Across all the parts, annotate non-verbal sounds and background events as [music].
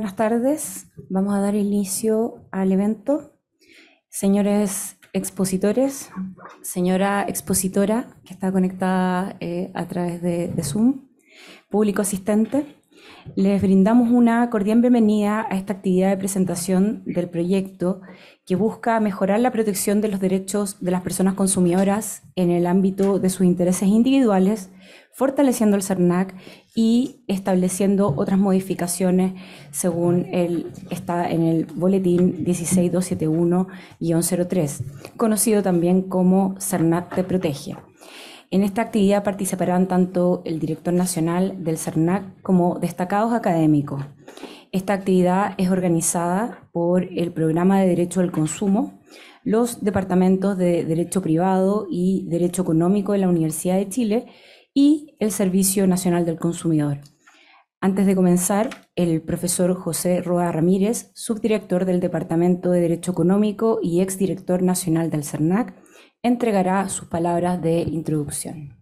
buenas tardes. Vamos a dar inicio al evento. Señores expositores, señora expositora que está conectada eh, a través de, de Zoom, público asistente, les brindamos una cordial bienvenida a esta actividad de presentación del proyecto que busca mejorar la protección de los derechos de las personas consumidoras en el ámbito de sus intereses individuales, fortaleciendo el CERNAC y estableciendo otras modificaciones según el, está en el boletín 16271-03, conocido también como CERNAC te protege. En esta actividad participarán tanto el director nacional del CERNAC como destacados académicos. Esta actividad es organizada por el Programa de Derecho al Consumo, los departamentos de Derecho Privado y Derecho Económico de la Universidad de Chile y el Servicio Nacional del Consumidor. Antes de comenzar, el profesor José Roa Ramírez, subdirector del Departamento de Derecho Económico y exdirector nacional del CERNAC, entregará sus palabras de introducción.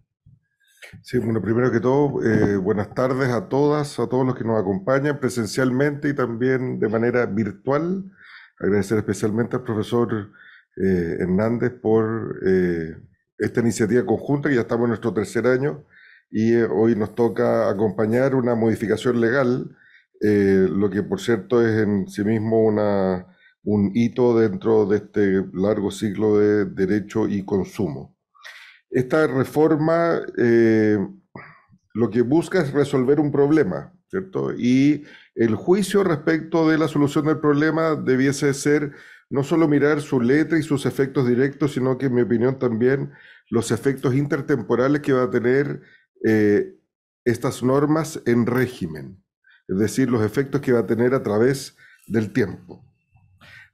Sí, bueno, primero que todo, eh, buenas tardes a todas, a todos los que nos acompañan presencialmente y también de manera virtual. Agradecer especialmente al profesor eh, Hernández por eh, esta iniciativa conjunta, que ya estamos en nuestro tercer año, y eh, hoy nos toca acompañar una modificación legal, eh, lo que por cierto es en sí mismo una, un hito dentro de este largo ciclo de derecho y consumo. Esta reforma eh, lo que busca es resolver un problema, ¿cierto? Y el juicio respecto de la solución del problema debiese ser no solo mirar su letra y sus efectos directos, sino que en mi opinión también los efectos intertemporales que va a tener eh, estas normas en régimen, es decir, los efectos que va a tener a través del tiempo.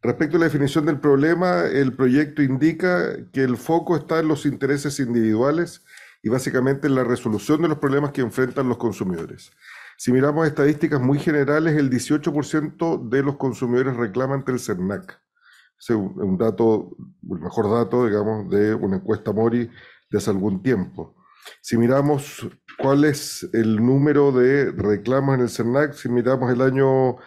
Respecto a la definición del problema, el proyecto indica que el foco está en los intereses individuales y básicamente en la resolución de los problemas que enfrentan los consumidores. Si miramos estadísticas muy generales, el 18% de los consumidores reclaman ante el CERNAC es un dato, el mejor dato, digamos, de una encuesta Mori de hace algún tiempo. Si miramos cuál es el número de reclamos en el CERNAC, si miramos el año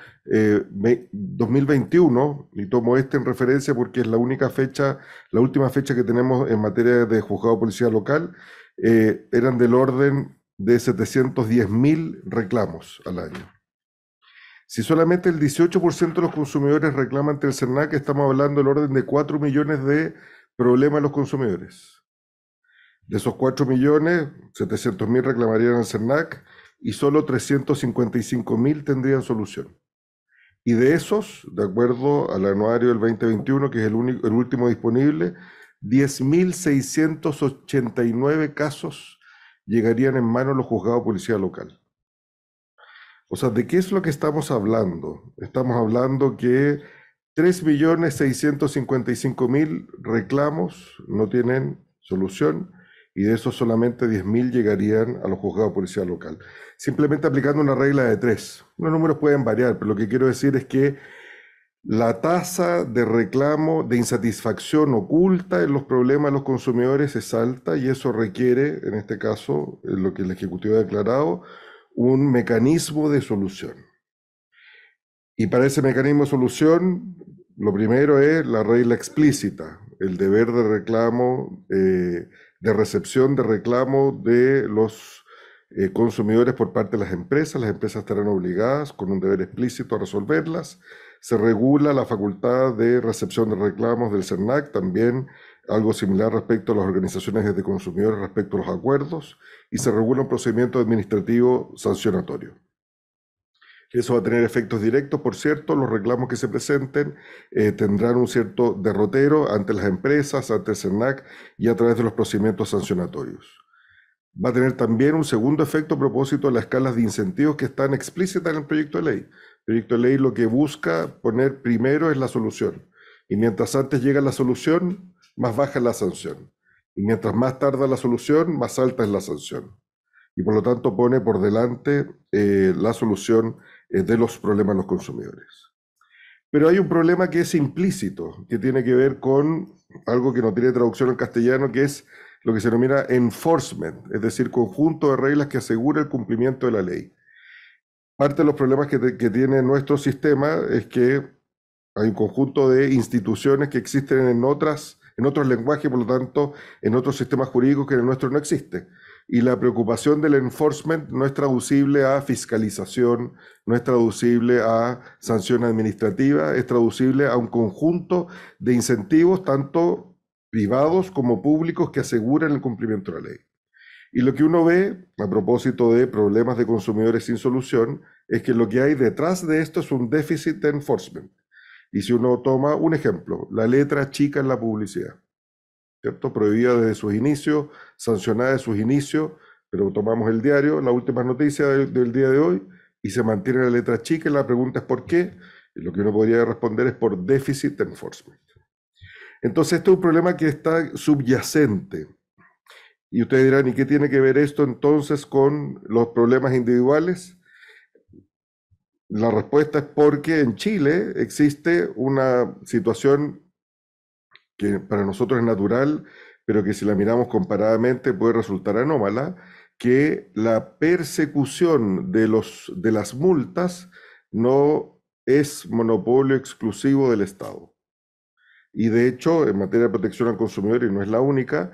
2021, eh, y tomo este en referencia porque es la única fecha, la última fecha que tenemos en materia de juzgado de policía local, eh, eran del orden de 710 mil reclamos al año. Si solamente el 18% de los consumidores reclaman ante el CERNAC, estamos hablando del orden de 4 millones de problemas a los consumidores. De esos 4 millones, 700 mil reclamarían al CERNAC y solo 355 mil tendrían solución. Y de esos, de acuerdo al anuario del 2021, que es el, único, el último disponible, 10.689 casos llegarían en manos de los juzgados de policía local. O sea, ¿de qué es lo que estamos hablando? Estamos hablando que 3.655.000 reclamos no tienen solución y de esos solamente 10.000 llegarían a los juzgados de policía local. Simplemente aplicando una regla de tres. Los números pueden variar, pero lo que quiero decir es que la tasa de reclamo, de insatisfacción oculta en los problemas de los consumidores es alta y eso requiere, en este caso, lo que el Ejecutivo ha declarado, un mecanismo de solución. Y para ese mecanismo de solución, lo primero es la regla explícita, el deber de reclamo, eh, de recepción de reclamo de los eh, consumidores por parte de las empresas. Las empresas estarán obligadas con un deber explícito a resolverlas. Se regula la facultad de recepción de reclamos del CERNAC, también algo similar respecto a las organizaciones de consumidores respecto a los acuerdos y se regula un procedimiento administrativo sancionatorio. Eso va a tener efectos directos, por cierto, los reclamos que se presenten eh, tendrán un cierto derrotero ante las empresas, ante el y a través de los procedimientos sancionatorios. Va a tener también un segundo efecto a propósito de las escalas de incentivos que están explícitas en el proyecto de ley. El proyecto de ley lo que busca poner primero es la solución. Y mientras antes llega la solución, más baja es la sanción. Y mientras más tarda la solución, más alta es la sanción. Y por lo tanto pone por delante eh, la solución eh, de los problemas de los consumidores. Pero hay un problema que es implícito, que tiene que ver con algo que no tiene traducción en castellano, que es lo que se denomina enforcement, es decir, conjunto de reglas que asegura el cumplimiento de la ley. Parte de los problemas que, que tiene nuestro sistema es que hay un conjunto de instituciones que existen en otras en otros lenguajes, por lo tanto, en otros sistemas jurídicos que en el nuestro no existe. Y la preocupación del enforcement no es traducible a fiscalización, no es traducible a sanción administrativa, es traducible a un conjunto de incentivos, tanto privados como públicos, que aseguran el cumplimiento de la ley. Y lo que uno ve a propósito de problemas de consumidores sin solución es que lo que hay detrás de esto es un déficit de enforcement. Y si uno toma un ejemplo, la letra chica en la publicidad, ¿cierto? Prohibida desde sus inicios, sancionada desde sus inicios, pero tomamos el diario, la última noticia del, día de hoy, y se mantiene la letra chica y la pregunta es por qué. Y lo que uno podría responder es por déficit de enforcement. Entonces, este es un problema que está subyacente. Y ustedes dirán, ¿y qué tiene que ver esto entonces con los problemas individuales? La respuesta es porque en Chile existe una situación que para nosotros es natural, pero que si la miramos comparadamente puede resultar anómala, que la persecución de, los, de las multas no es monopolio exclusivo del Estado. Y de hecho, en materia de protección al consumidor, y no es la única,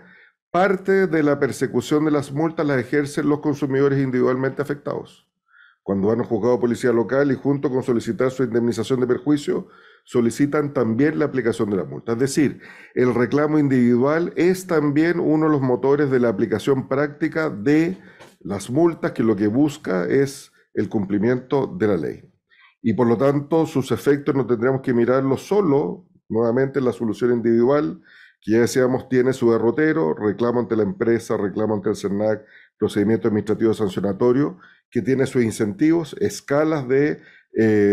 parte de la persecución de las multas las ejercen los consumidores individualmente afectados cuando van a juzgado policía local y junto con solicitar su indemnización de perjuicio, solicitan también la aplicación de la multa. Es decir, el reclamo individual es también uno de los motores de la aplicación práctica de las multas, que lo que busca es el cumplimiento de la ley. Y por lo tanto, sus efectos no tendríamos que mirarlos solo, nuevamente, la solución individual, que ya decíamos tiene su derrotero, reclamo ante la empresa, reclamo ante el CERNAC, procedimiento administrativo sancionatorio, que tiene sus incentivos, escalas eh,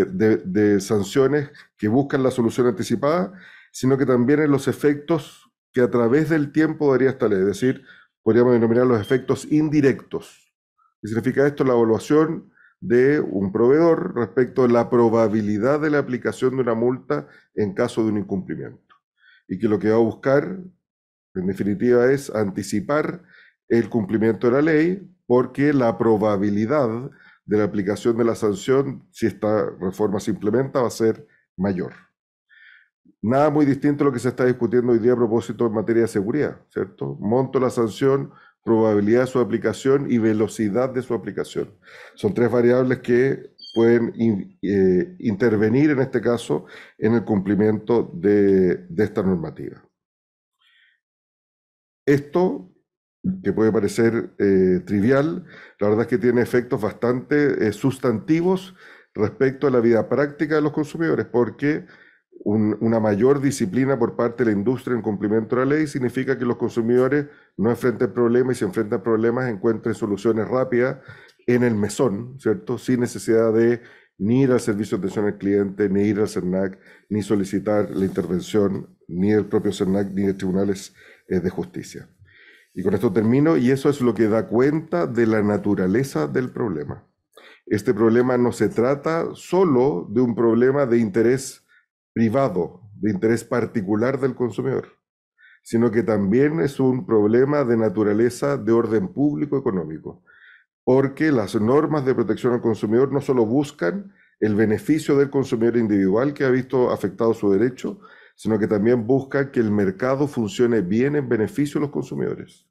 de, sanciones que buscan la solución anticipada, sino que también en los efectos que a través del tiempo daría esta ley, es decir, podríamos denominar los efectos indirectos. ¿Qué significa esto? La evaluación de un proveedor respecto a la probabilidad de la aplicación de una multa en caso de un incumplimiento. Y que lo que va a buscar, en definitiva, es anticipar el cumplimiento de la ley porque la probabilidad de la aplicación de la sanción, si esta reforma se implementa, va a ser mayor. Nada muy distinto a lo que se está discutiendo hoy día a propósito en materia de seguridad, ¿cierto? Monto la sanción, probabilidad de su aplicación y velocidad de su aplicación. Son tres variables que pueden eh, intervenir en este caso en el cumplimiento de, de esta normativa. Esto que puede parecer eh, trivial, la verdad es que tiene efectos bastante eh, sustantivos respecto a la vida práctica de los consumidores, porque una mayor disciplina por parte de la industria en cumplimiento de la ley significa que los consumidores no enfrenten problemas y si enfrentan problemas encuentren soluciones rápidas en el mesón, ¿cierto? Sin necesidad de ni ir al servicio de atención al cliente, ni ir al CERNAC, ni solicitar la intervención, ni el propio CERNAC, ni de tribunales eh, de justicia. Y con esto termino, y eso es lo que da cuenta de la naturaleza del problema. Este problema no se trata solo de un problema de interés privado, de interés particular del consumidor, sino que también es un problema de naturaleza de orden público económico, porque las normas de protección al consumidor no solo buscan el beneficio del consumidor individual que ha visto afectado su derecho, sino que también busca que el mercado funcione bien en beneficio de los consumidores.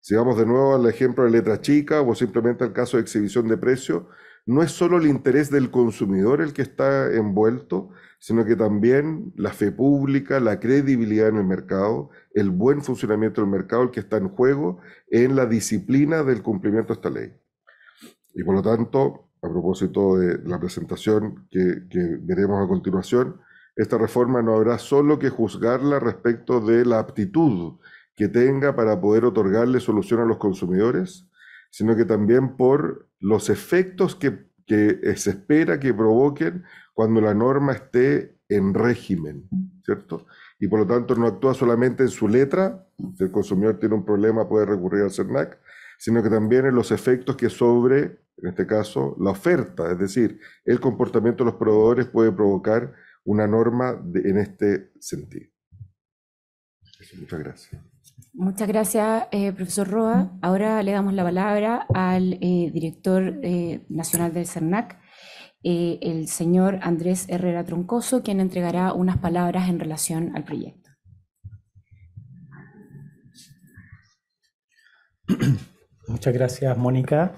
Si vamos de nuevo al ejemplo de letra chica o simplemente al caso de exhibición de precio, no es solo el interés del consumidor el que está envuelto, sino que también la fe pública, la credibilidad en el mercado, el buen funcionamiento del mercado, el que está en juego en la disciplina del cumplimiento de esta ley. Y por lo tanto, a propósito de la presentación que veremos a continuación, esta reforma no habrá solo que juzgarla respecto de la aptitud que tenga para poder otorgarle solución a los consumidores, sino que también por los efectos que, se espera que provoquen cuando la norma esté en régimen, ¿cierto? Y por lo tanto no actúa solamente en su letra, si el consumidor tiene un problema puede recurrir al CERNAC, sino que también en los efectos que sobre, en este caso, la oferta, es decir, el comportamiento de los proveedores puede provocar una norma en este sentido. Muchas gracias. Muchas gracias, eh, profesor Roa. Ahora le damos la palabra al eh, director eh, nacional del CERNAC, el señor Andrés Herrera Troncoso, quien entregará unas palabras en relación al proyecto. Muchas gracias, Mónica.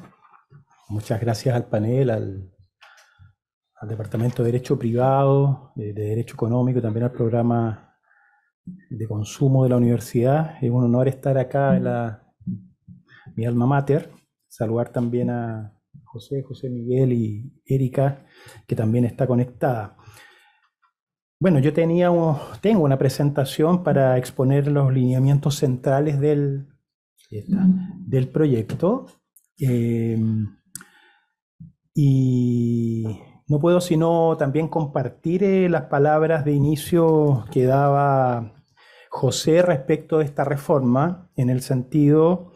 Muchas gracias al panel, al al Departamento de Derecho Privado, eh, de, Derecho Económico, y también al programa de consumo de la universidad. Es un honor estar acá en la, mi alma mater. Saludar también a José, José Miguel y Erika, que también está conectada. Bueno, yo tenía tengo una presentación para exponer los lineamientos centrales del, del proyecto. Eh, y no puedo sino también compartir eh, las palabras de inicio que daba José respecto de esta reforma, en el sentido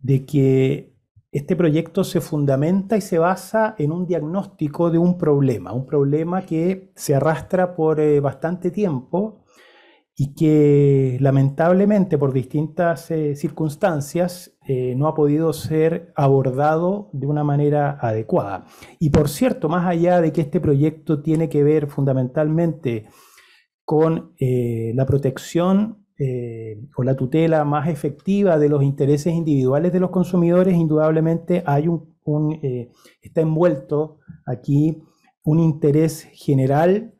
de que este proyecto se fundamenta y se basa en un diagnóstico de un problema, un problema que se arrastra por eh, bastante tiempo y que lamentablemente por distintas eh, circunstancias eh, no ha podido ser abordado de una manera adecuada. Y por cierto, más allá de que este proyecto tiene que ver fundamentalmente con eh, la protección eh, o la tutela más efectiva de los intereses individuales de los consumidores, indudablemente hay un está envuelto aquí un interés general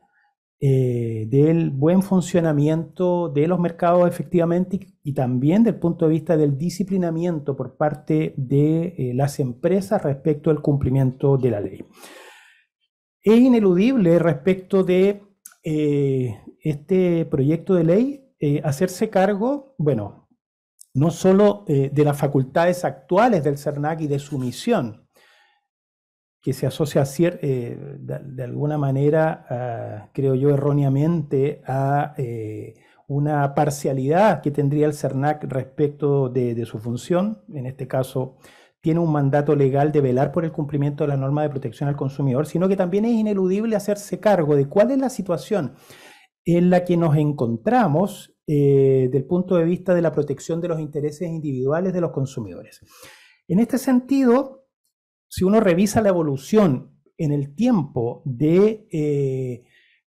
eh, del buen funcionamiento de los mercados efectivamente y también del punto de vista del disciplinamiento por parte de eh, las empresas respecto al cumplimiento de la ley. Es ineludible respecto de eh, este proyecto de ley hacerse cargo, bueno, no solo de las facultades actuales del CERNAC y de su misión, que se asocia eh, de, alguna manera, ah, creo yo erróneamente, a eh, una parcialidad que tendría el CERNAC respecto de, su función. En este caso, tiene un mandato legal de velar por el cumplimiento de la norma de protección al consumidor, sino que también es ineludible hacerse cargo de cuál es la situación en la que nos encontramos eh, del desde punto de vista de la protección de los intereses individuales de los consumidores. En este sentido, si uno revisa la evolución en el tiempo de eh,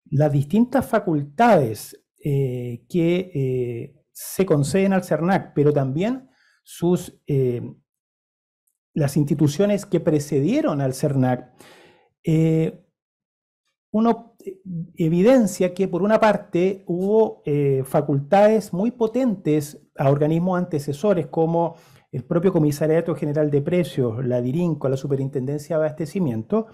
las distintas facultades eh, que eh, se conceden al CERNAC, pero también sus, las instituciones que precedieron al CERNAC, uno evidencia que por una parte hubo facultades muy potentes a organismos antecesores como el propio Comisariato General de Precios, la DIRINCO, la Superintendencia de Abastecimiento,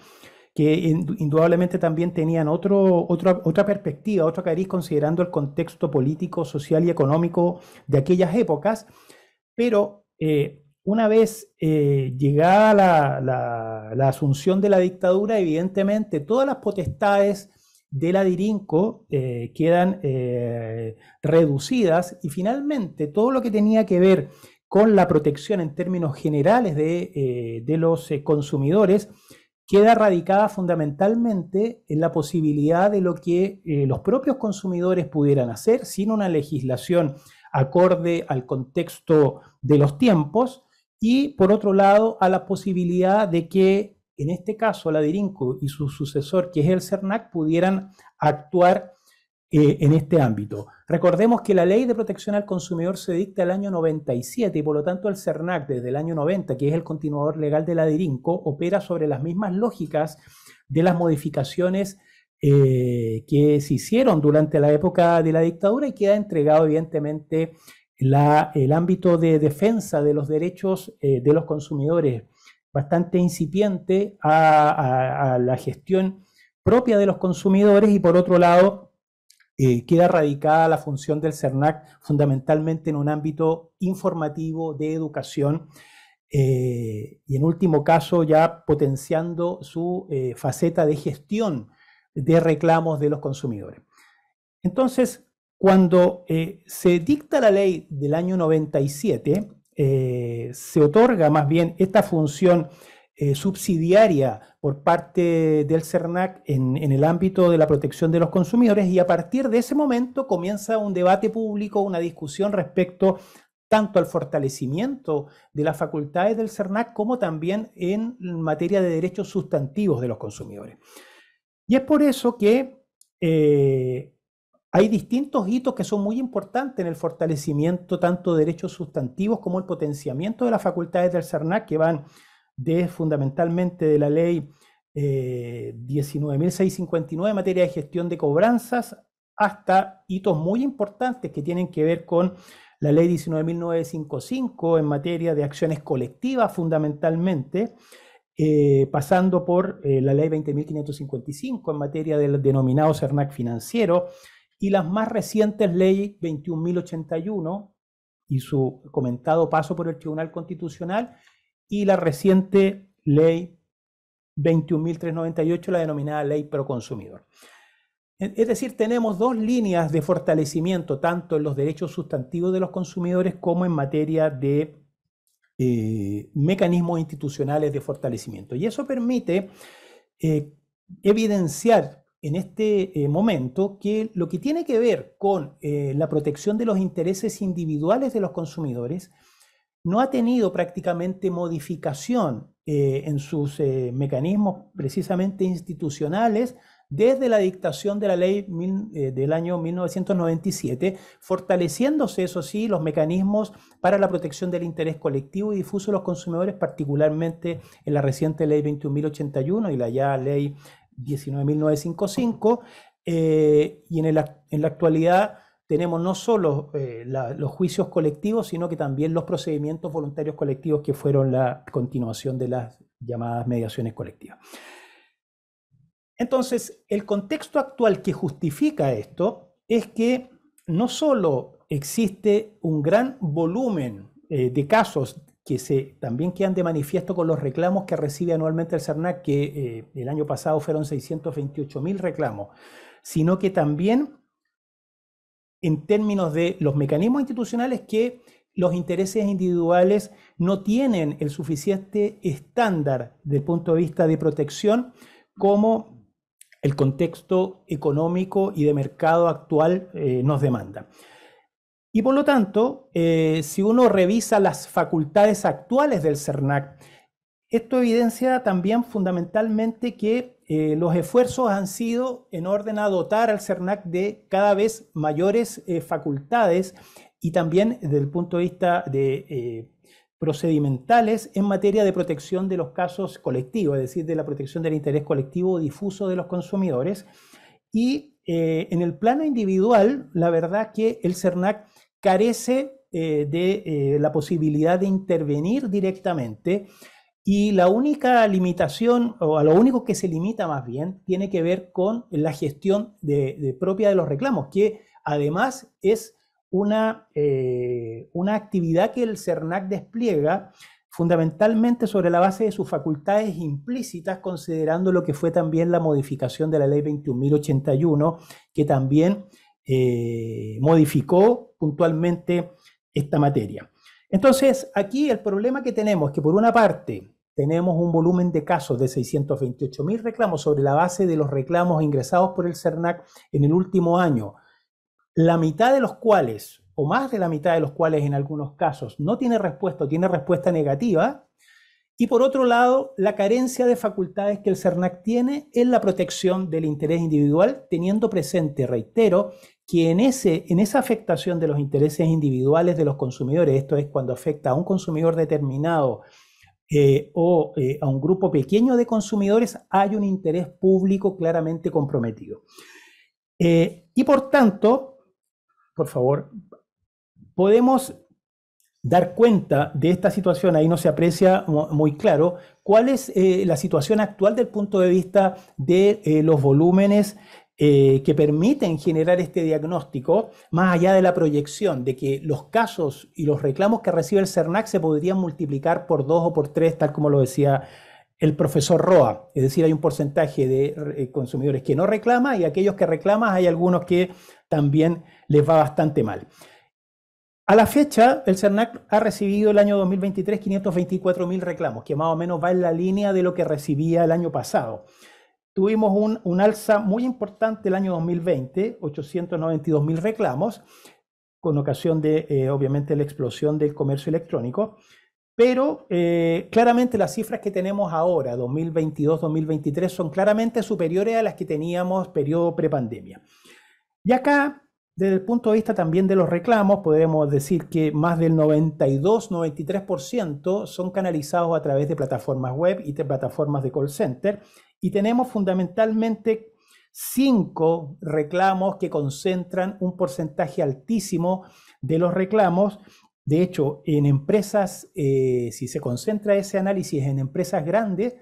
que indudablemente también tenían otra perspectiva, otro cariz considerando el contexto político, social y económico de aquellas épocas, pero eh, una vez eh, llegada la, asunción de la dictadura, evidentemente todas las potestades de la Dirinco eh, quedan reducidas y finalmente todo lo que tenía que ver con la protección en términos generales de, eh, los eh, consumidores queda radicada fundamentalmente en la posibilidad de lo que eh, los propios consumidores pudieran hacer sin una legislación acorde al contexto de los tiempos y, por otro lado, a la posibilidad de que, en este caso, la DIRINCO y su sucesor, que es el CERNAC, pudieran actuar en este ámbito. Recordemos que la ley de protección al consumidor se dicta el año 97 y por lo tanto el CERNAC desde el año 90, que es el continuador legal de la DIRINCO, opera sobre las mismas lógicas de las modificaciones eh, que se hicieron durante la época de la dictadura y queda entregado evidentemente el ámbito de defensa de los derechos eh, de los consumidores, bastante incipiente a la gestión propia de los consumidores y por otro lado eh, queda radicada la función del CERNAC fundamentalmente en un ámbito informativo de educación eh, y en último caso ya potenciando su eh, faceta de gestión de reclamos de los consumidores. Entonces, cuando se dicta la ley del año 97, se otorga más bien esta función eh, subsidiaria por parte del CERNAC en, el ámbito de la protección de los consumidores y a partir de ese momento comienza un debate público, una discusión respecto tanto al fortalecimiento de las facultades del CERNAC como también en materia de derechos sustantivos de los consumidores. Y es por eso que eh, hay distintos hitos que son muy importantes en el fortalecimiento tanto de derechos sustantivos como el potenciamiento de las facultades del CERNAC que van de fundamentalmente de la ley 19.659 eh, en materia de gestión de cobranzas hasta hitos muy importantes que tienen que ver con la ley 19.955 en materia de acciones colectivas fundamentalmente, eh, pasando por eh, la ley 20.555 en materia del denominado CERNAC financiero y las más recientes ley 21.081 y su comentado paso por el Tribunal Constitucional y la reciente ley 21.398, la denominada ley pro consumidor. Es decir, tenemos dos líneas de fortalecimiento, tanto en los derechos sustantivos de los consumidores como en materia de eh, mecanismos institucionales de fortalecimiento. Y eso permite eh, evidenciar en este eh, momento que lo que tiene que ver con la protección de los intereses individuales de los consumidores no ha tenido prácticamente modificación eh, en sus eh, mecanismos precisamente institucionales desde la dictación de la ley eh, del año 1997, fortaleciéndose, eso sí, los mecanismos para la protección del interés colectivo y difuso de los consumidores, particularmente en la reciente ley 21.081 y la ya ley 19.955, y en, en la actualidad tenemos no solo eh, los juicios colectivos, sino que también los procedimientos voluntarios colectivos que fueron la continuación de las llamadas mediaciones colectivas. Entonces, el contexto actual que justifica esto es que no solo existe un gran volumen eh, de casos que se, también quedan de manifiesto con los reclamos que recibe anualmente el CERNAC, que eh, el año pasado fueron 628 mil reclamos, sino que también en términos de los mecanismos institucionales que los intereses individuales no tienen el suficiente estándar del punto de vista de protección como el contexto económico y de mercado actual eh, nos demanda. Y por lo tanto, eh, si uno revisa las facultades actuales del CERNAC, esto evidencia también fundamentalmente que eh, los esfuerzos han sido en orden a dotar al CERNAC de cada vez mayores eh, facultades y también desde el punto de vista de eh, procedimentales en materia de protección de los casos colectivos, es decir, de la protección del interés colectivo difuso de los consumidores. Y en el plano individual, la verdad que el CERNAC carece de la posibilidad de intervenir directamente y la única limitación, o a lo único que se limita más bien, tiene que ver con la gestión propia de los reclamos, que además es una, eh, una actividad que el CERNAC despliega fundamentalmente sobre la base de sus facultades implícitas, considerando lo que fue también la modificación de la ley 21.081, que también eh, modificó puntualmente esta materia. Entonces, aquí el problema que tenemos es que por una parte tenemos un volumen de casos de 628.000 reclamos sobre la base de los reclamos ingresados por el CERNAC en el último año, la mitad de los cuales, o más de la mitad de los cuales en algunos casos, no tiene respuesta o tiene respuesta negativa. Y por otro lado, la carencia de facultades que el CERNAC tiene en la protección del interés individual, teniendo presente, reitero, que en, ese, en esa afectación de los intereses individuales de los consumidores, esto es cuando afecta a un consumidor determinado eh, o eh, a un grupo pequeño de consumidores, hay un interés público claramente comprometido. Eh, y por tanto, por favor, podemos dar cuenta de esta situación, ahí no se aprecia muy claro, cuál es la situación actual del punto de vista de los volúmenes eh, que permiten generar este diagnóstico, más allá de la proyección de que los casos y los reclamos que recibe el CERNAC se podrían multiplicar por dos o por tres, tal como lo decía el profesor Roa. Es decir, hay un porcentaje de eh, consumidores que no reclama y aquellos que reclaman hay algunos que también les va bastante mal. A la fecha, el CERNAC ha recibido el año 2023 524.000 reclamos, que más o menos va en la línea de lo que recibía el año pasado tuvimos un, un alza muy importante el año 2020, 892 mil reclamos, con ocasión de, eh, obviamente, la explosión del comercio electrónico. Pero eh, claramente las cifras que tenemos ahora, 2022-2023, son claramente superiores a las que teníamos periodo prepandemia. Y acá, desde el punto de vista también de los reclamos, podemos decir que más del 92-93% son canalizados a través de plataformas web y de plataformas de call center, y tenemos fundamentalmente cinco reclamos que concentran un porcentaje altísimo de los reclamos. De hecho, en empresas, eh, si se concentra ese análisis en empresas grandes,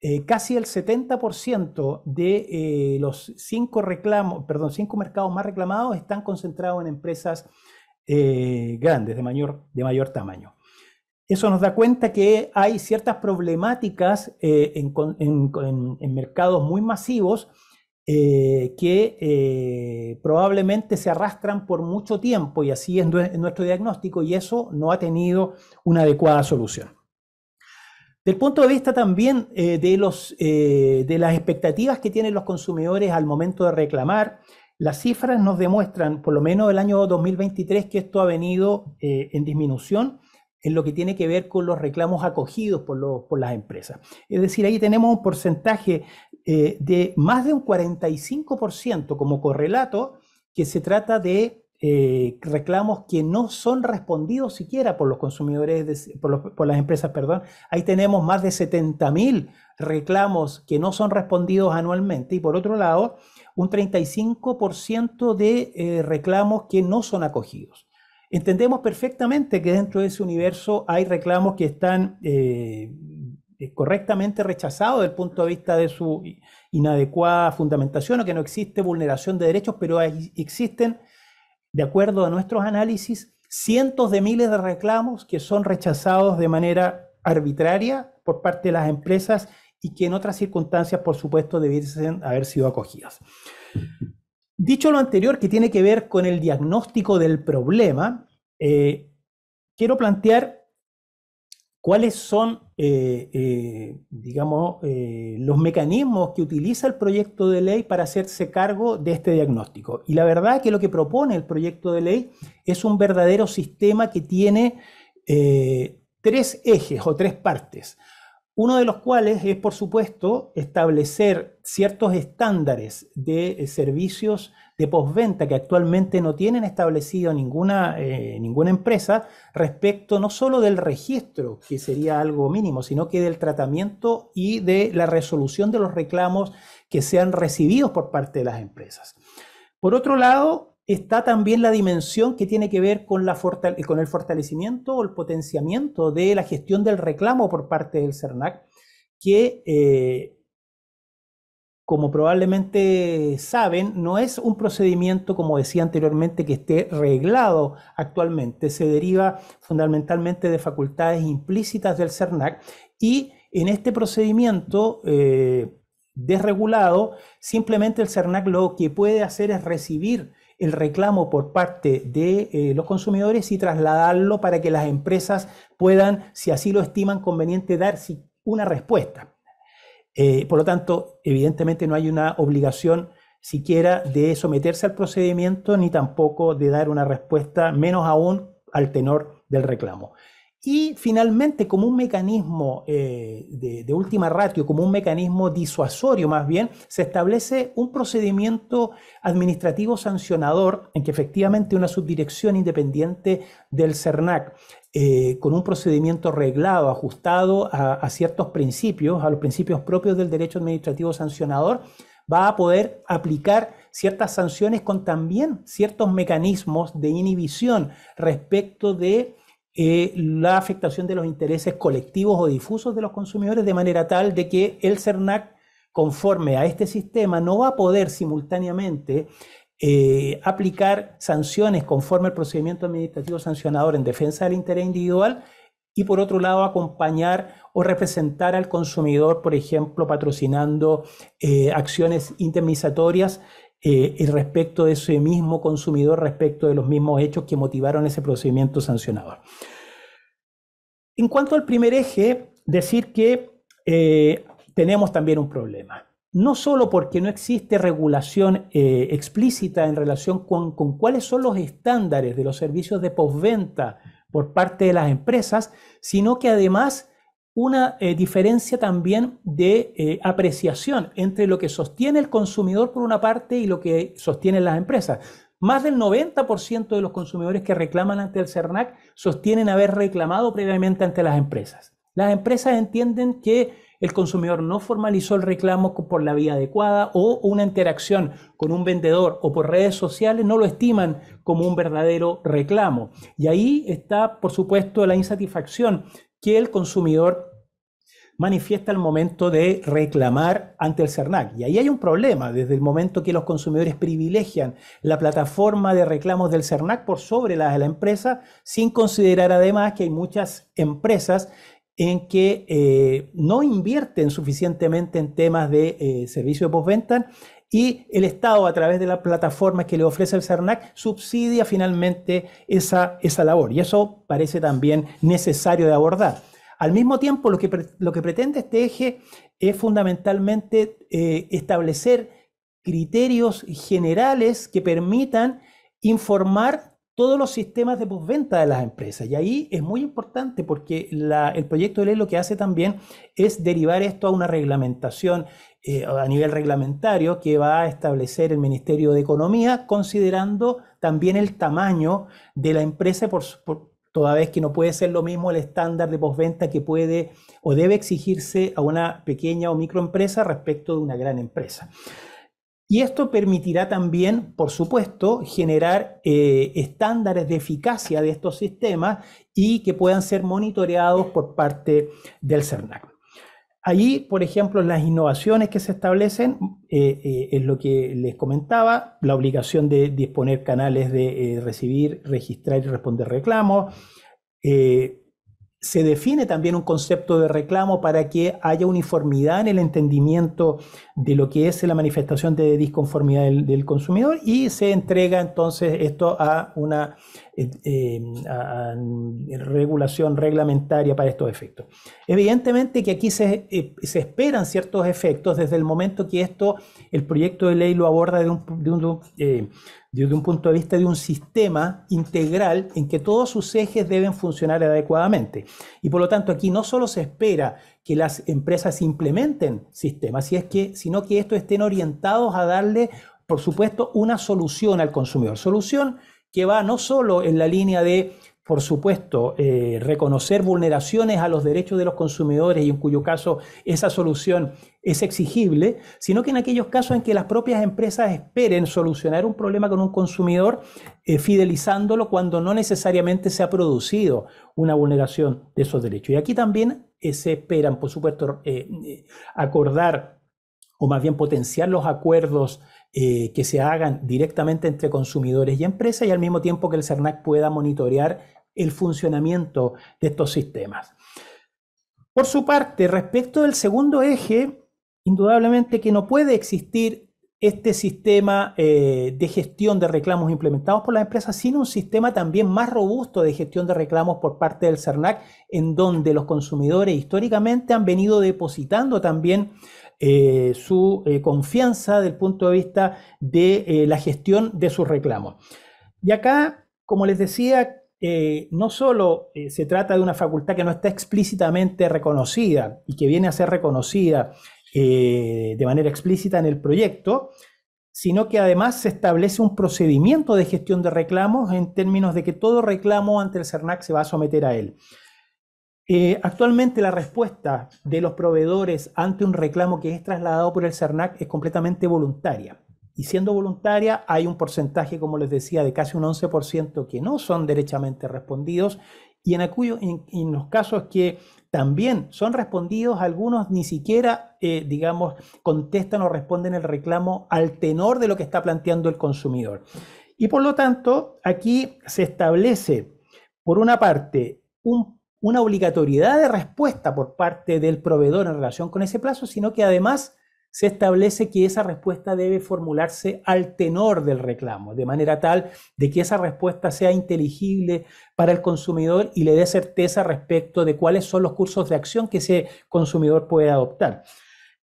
eh, casi el 70% de eh, los cinco reclamos, perdón, cinco mercados más reclamados están concentrados en empresas grandes, de mayor, de mayor tamaño eso nos da cuenta que hay ciertas problemáticas eh, en, mercados muy masivos eh, que eh, probablemente se arrastran por mucho tiempo y así es nuestro diagnóstico y eso no ha tenido una adecuada solución. Del punto de vista también de, los, de las expectativas que tienen los consumidores al momento de reclamar, las cifras nos demuestran, por lo menos el año 2023, que esto ha venido en disminución en lo que tiene que ver con los reclamos acogidos por, por las empresas. Es decir, ahí tenemos un porcentaje eh, de más de un 45% como correlato que se trata de eh, reclamos que no son respondidos siquiera por los consumidores, por, las empresas, perdón. Ahí tenemos más de 70.000 reclamos que no son respondidos anualmente y por otro lado, un 35% de eh, reclamos que no son acogidos. Entendemos perfectamente que dentro de ese universo hay reclamos que están eh, correctamente rechazados desde el punto de vista de su inadecuada fundamentación o que no existe vulneración de derechos, pero existen, de acuerdo a nuestros análisis, cientos de miles de reclamos que son rechazados de manera arbitraria por parte de las empresas y que en otras circunstancias, por supuesto, debiesen haber sido acogidas. Dicho lo anterior, que tiene que ver con el diagnóstico del problema, eh, quiero plantear cuáles son, eh, eh, digamos, los mecanismos que utiliza el proyecto de ley para hacerse cargo de este diagnóstico. Y la verdad es que lo que propone el proyecto de ley es un verdadero sistema que tiene tres ejes o tres partes uno de los cuales es, por supuesto, establecer ciertos estándares de eh, servicios de postventa que actualmente no tienen establecido ninguna, eh, ninguna empresa respecto no solo del registro, que sería algo mínimo, sino que del tratamiento y de la resolución de los reclamos que sean recibidos por parte de las empresas. Por otro lado, está también la dimensión que tiene que ver con, el fortalecimiento o el potenciamiento de la gestión del reclamo por parte del CERNAC, que, eh, como probablemente saben, no es un procedimiento, como decía anteriormente, que esté reglado actualmente. Se deriva fundamentalmente de facultades implícitas del CERNAC y en este procedimiento... Eh, desregulado, simplemente el CERNAC lo que puede hacer es recibir el reclamo por parte de eh, los consumidores y trasladarlo para que las empresas puedan, si así lo estiman conveniente, dar una respuesta. Eh, por lo tanto, evidentemente no hay una obligación siquiera de someterse al procedimiento ni tampoco de dar una respuesta, menos aún al tenor del reclamo. Y finalmente, como un mecanismo eh, de, última ratio, como un mecanismo disuasorio más bien, se establece un procedimiento administrativo sancionador en que efectivamente una subdirección independiente del CERNAC, eh, con un procedimiento reglado, ajustado a ciertos principios, a los principios propios del derecho administrativo sancionador, va a poder aplicar ciertas sanciones con también ciertos mecanismos de inhibición respecto de eh, la afectación de los intereses colectivos o difusos de los consumidores de manera tal de que el CERNAC, conforme a este sistema, no va a poder simultáneamente eh, aplicar sanciones conforme al procedimiento administrativo sancionador en defensa del interés individual y por otro lado acompañar o representar al consumidor, por ejemplo, patrocinando eh, acciones indemnizatorias eh, respecto de ese mismo consumidor, respecto de los mismos hechos que motivaron ese procedimiento sancionador. En cuanto al primer eje, decir que eh, tenemos también un problema. No solo porque no existe regulación eh, explícita en relación con, con cuáles son los estándares de los servicios de postventa por parte de las empresas, sino que además una eh, diferencia también de eh, apreciación entre lo que sostiene el consumidor por una parte y lo que sostienen las empresas. Más del 90% de los consumidores que reclaman ante el CERNAC sostienen haber reclamado previamente ante las empresas. Las empresas entienden que el consumidor no formalizó el reclamo por la vía adecuada o una interacción con un vendedor o por redes sociales no lo estiman como un verdadero reclamo. Y ahí está, por supuesto, la insatisfacción que el consumidor manifiesta al momento de reclamar ante el CERNAC. Y ahí hay un problema, desde el momento que los consumidores privilegian la plataforma de reclamos del CERNAC por sobre la de la empresa, sin considerar además que hay muchas empresas en que eh, no invierten suficientemente en temas de eh, servicio de postventa y el Estado, a través de la plataforma que le ofrece el CERNAC, subsidia finalmente esa, esa labor. Y eso parece también necesario de abordar. Al mismo tiempo, lo que, lo que pretende este eje es fundamentalmente eh, establecer criterios generales que permitan informar todos los sistemas de postventa de las empresas. Y ahí es muy importante porque el proyecto de ley lo que hace también es derivar esto a una reglamentación eh, a nivel reglamentario que va a establecer el Ministerio de Economía, considerando también el tamaño de la empresa, por, toda vez que no puede ser lo mismo el estándar de postventa que puede o debe exigirse a una pequeña o microempresa respecto de una gran empresa. Y esto permitirá también, por supuesto, generar eh, estándares de eficacia de estos sistemas y que puedan ser monitoreados por parte del CERNAC. Allí, por ejemplo, las innovaciones que se establecen, eh, eh, es lo que les comentaba, la obligación de disponer canales de recibir, registrar y responder reclamos, se define también un concepto de reclamo para que haya uniformidad en el entendimiento de lo que es la manifestación de disconformidad del, consumidor y se entrega entonces esto a una eh, eh, regulación reglamentaria para estos efectos. Evidentemente que aquí eh, se, esperan ciertos efectos desde el momento que esto, el proyecto de ley lo aborda de un, desde un punto de vista de un sistema integral en que todos sus ejes deben funcionar adecuadamente. Y por lo tanto aquí no solo se espera que las empresas implementen sistemas, es que, sino que estos estén orientados a darle, por supuesto, una solución al consumidor. Solución que va no solo en la línea de por supuesto, eh, reconocer vulneraciones a los derechos de los consumidores y en cuyo caso esa solución es exigible, sino que en aquellos casos en que las propias empresas esperen solucionar un problema con un consumidor eh, fidelizándolo cuando no necesariamente se ha producido una vulneración de esos derechos. Y aquí también eh, se esperan, por supuesto, acordar o más bien potenciar los acuerdos eh, que se hagan directamente entre consumidores y empresas y al mismo tiempo que el CERNAC pueda monitorear el funcionamiento de estos sistemas. Por su parte, respecto del segundo eje, indudablemente que no puede existir este sistema eh, de gestión de reclamos implementados por las empresas, sino un sistema también más robusto de gestión de reclamos por parte del CERNAC, en donde los consumidores históricamente han venido depositando también eh, su eh, confianza del punto de vista de eh, la gestión de sus reclamos. Y acá, como les decía, no solo se trata de una facultad que no está explícitamente reconocida y que viene a ser reconocida de manera explícita en el proyecto, sino que además se establece un procedimiento de gestión de reclamos en términos de que todo reclamo ante el CERNAC se va a someter a él. Eh, actualmente la respuesta de los proveedores ante un reclamo que es trasladado por el CERNAC es completamente voluntaria. Y siendo voluntaria, hay un porcentaje, como les decía, de casi un 11% que no son derechamente respondidos y en, los casos que también son respondidos, algunos ni siquiera, eh, digamos, contestan o responden el reclamo al tenor de lo que está planteando el consumidor. Y por lo tanto, aquí se establece, por una parte, un una obligatoriedad de respuesta por parte del proveedor en relación con ese plazo, sino que además se establece que esa respuesta debe formularse al tenor del reclamo, de manera tal de que esa respuesta sea inteligible para el consumidor y le dé certeza respecto de cuáles son los cursos de acción que ese consumidor puede adoptar.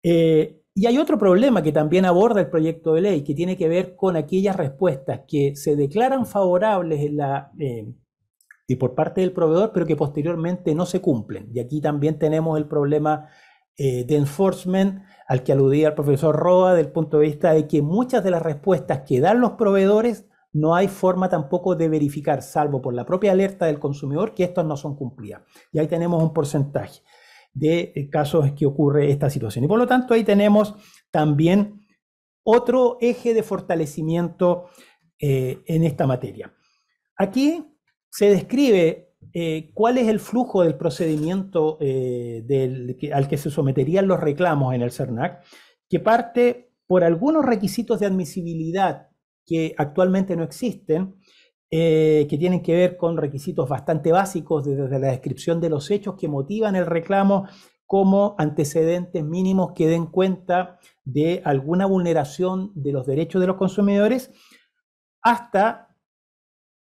Eh, y hay otro problema que también aborda el proyecto de ley, que tiene que ver con aquellas respuestas que se declaran favorables en la eh, y por parte del proveedor, pero que posteriormente no se cumplen. Y aquí también tenemos el problema eh, de enforcement al que aludía el profesor Roa, del punto de vista de que muchas de las respuestas que dan los proveedores no hay forma tampoco de verificar, salvo por la propia alerta del consumidor, que estos no son cumplidas. Y ahí tenemos un porcentaje de eh, casos que ocurre esta situación. Y por lo tanto, ahí tenemos también otro eje de fortalecimiento eh, en esta materia. Aquí se describe eh, cuál es el flujo del procedimiento eh, al que se someterían los reclamos en el CERNAC, que parte por algunos requisitos de admisibilidad que actualmente no existen, eh, que tienen que ver con requisitos bastante básicos desde la descripción de los hechos que motivan el reclamo como antecedentes mínimos que den cuenta de alguna vulneración de los derechos de los consumidores, hasta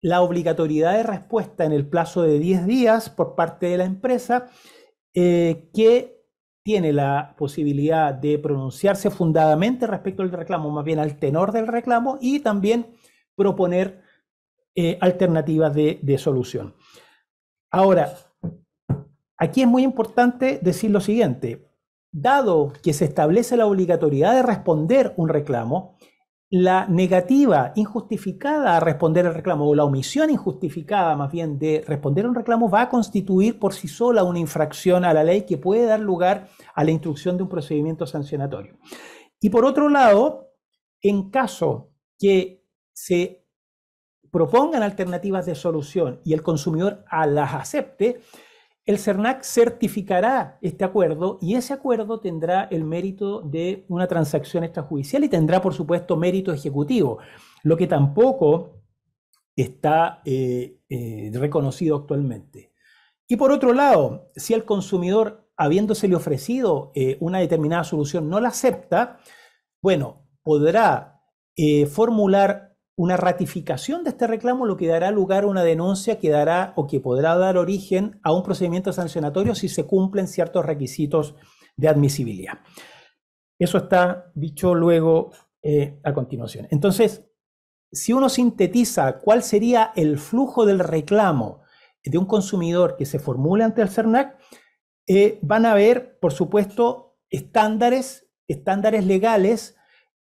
la obligatoriedad de respuesta en el plazo de 10 días por parte de la empresa eh, que tiene la posibilidad de pronunciarse fundadamente respecto al reclamo, más bien al tenor del reclamo y también proponer eh, alternativas de, de solución. Ahora, aquí es muy importante decir lo siguiente, dado que se establece la obligatoriedad de responder un reclamo, la negativa injustificada a responder al reclamo o la omisión injustificada más bien de responder a un reclamo va a constituir por sí sola una infracción a la ley que puede dar lugar a la instrucción de un procedimiento sancionatorio. Y por otro lado, en caso que se propongan alternativas de solución y el consumidor las acepte, el CERNAC certificará este acuerdo y ese acuerdo tendrá el mérito de una transacción extrajudicial y tendrá, por supuesto, mérito ejecutivo, lo que tampoco está eh, eh, reconocido actualmente. Y por otro lado, si el consumidor, habiéndosele ofrecido eh, una determinada solución, no la acepta, bueno, podrá formular una ratificación de este reclamo lo que dará lugar a una denuncia que dará o que podrá dar origen a un procedimiento sancionatorio si se cumplen ciertos requisitos de admisibilidad. Eso está dicho luego eh, a continuación. Entonces, si uno sintetiza cuál sería el flujo del reclamo de un consumidor que se formule ante el CERNAC, eh, van a ver, por supuesto, estándares, estándares legales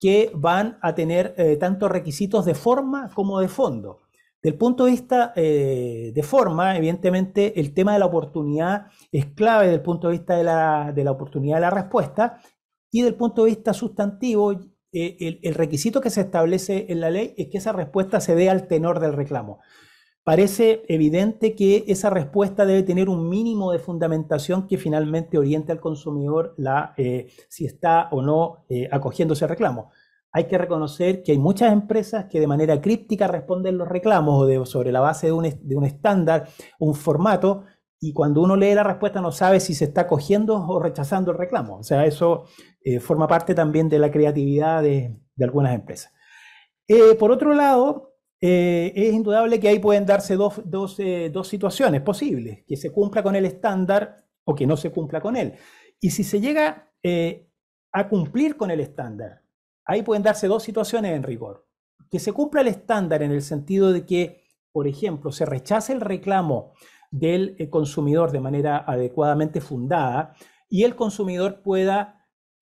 que van a tener eh, tanto requisitos de forma como de fondo. Del punto de vista eh, de forma, evidentemente el tema de la oportunidad es clave del punto de vista de la, oportunidad de la respuesta y del punto de vista sustantivo, eh, el, el requisito que se establece en la ley es que esa respuesta se dé al tenor del reclamo parece evidente que esa respuesta debe tener un mínimo de fundamentación que finalmente oriente al consumidor la, eh, si está o no eh, acogiendo ese reclamo. Hay que reconocer que hay muchas empresas que de manera críptica responden los reclamos o sobre la base de un, de un estándar, un formato, y cuando uno lee la respuesta no sabe si se está acogiendo o rechazando el reclamo. O sea, eso eh, forma parte también de la creatividad de, de algunas empresas. por otro lado, eh, es indudable que ahí pueden darse eh, dos, situaciones posibles, que se cumpla con el estándar o que no se cumpla con él. Y si se llega eh, a cumplir con el estándar, ahí pueden darse dos situaciones en rigor. Que se cumpla el estándar en el sentido de que, por ejemplo, se rechace el reclamo del consumidor de manera adecuadamente fundada y el consumidor pueda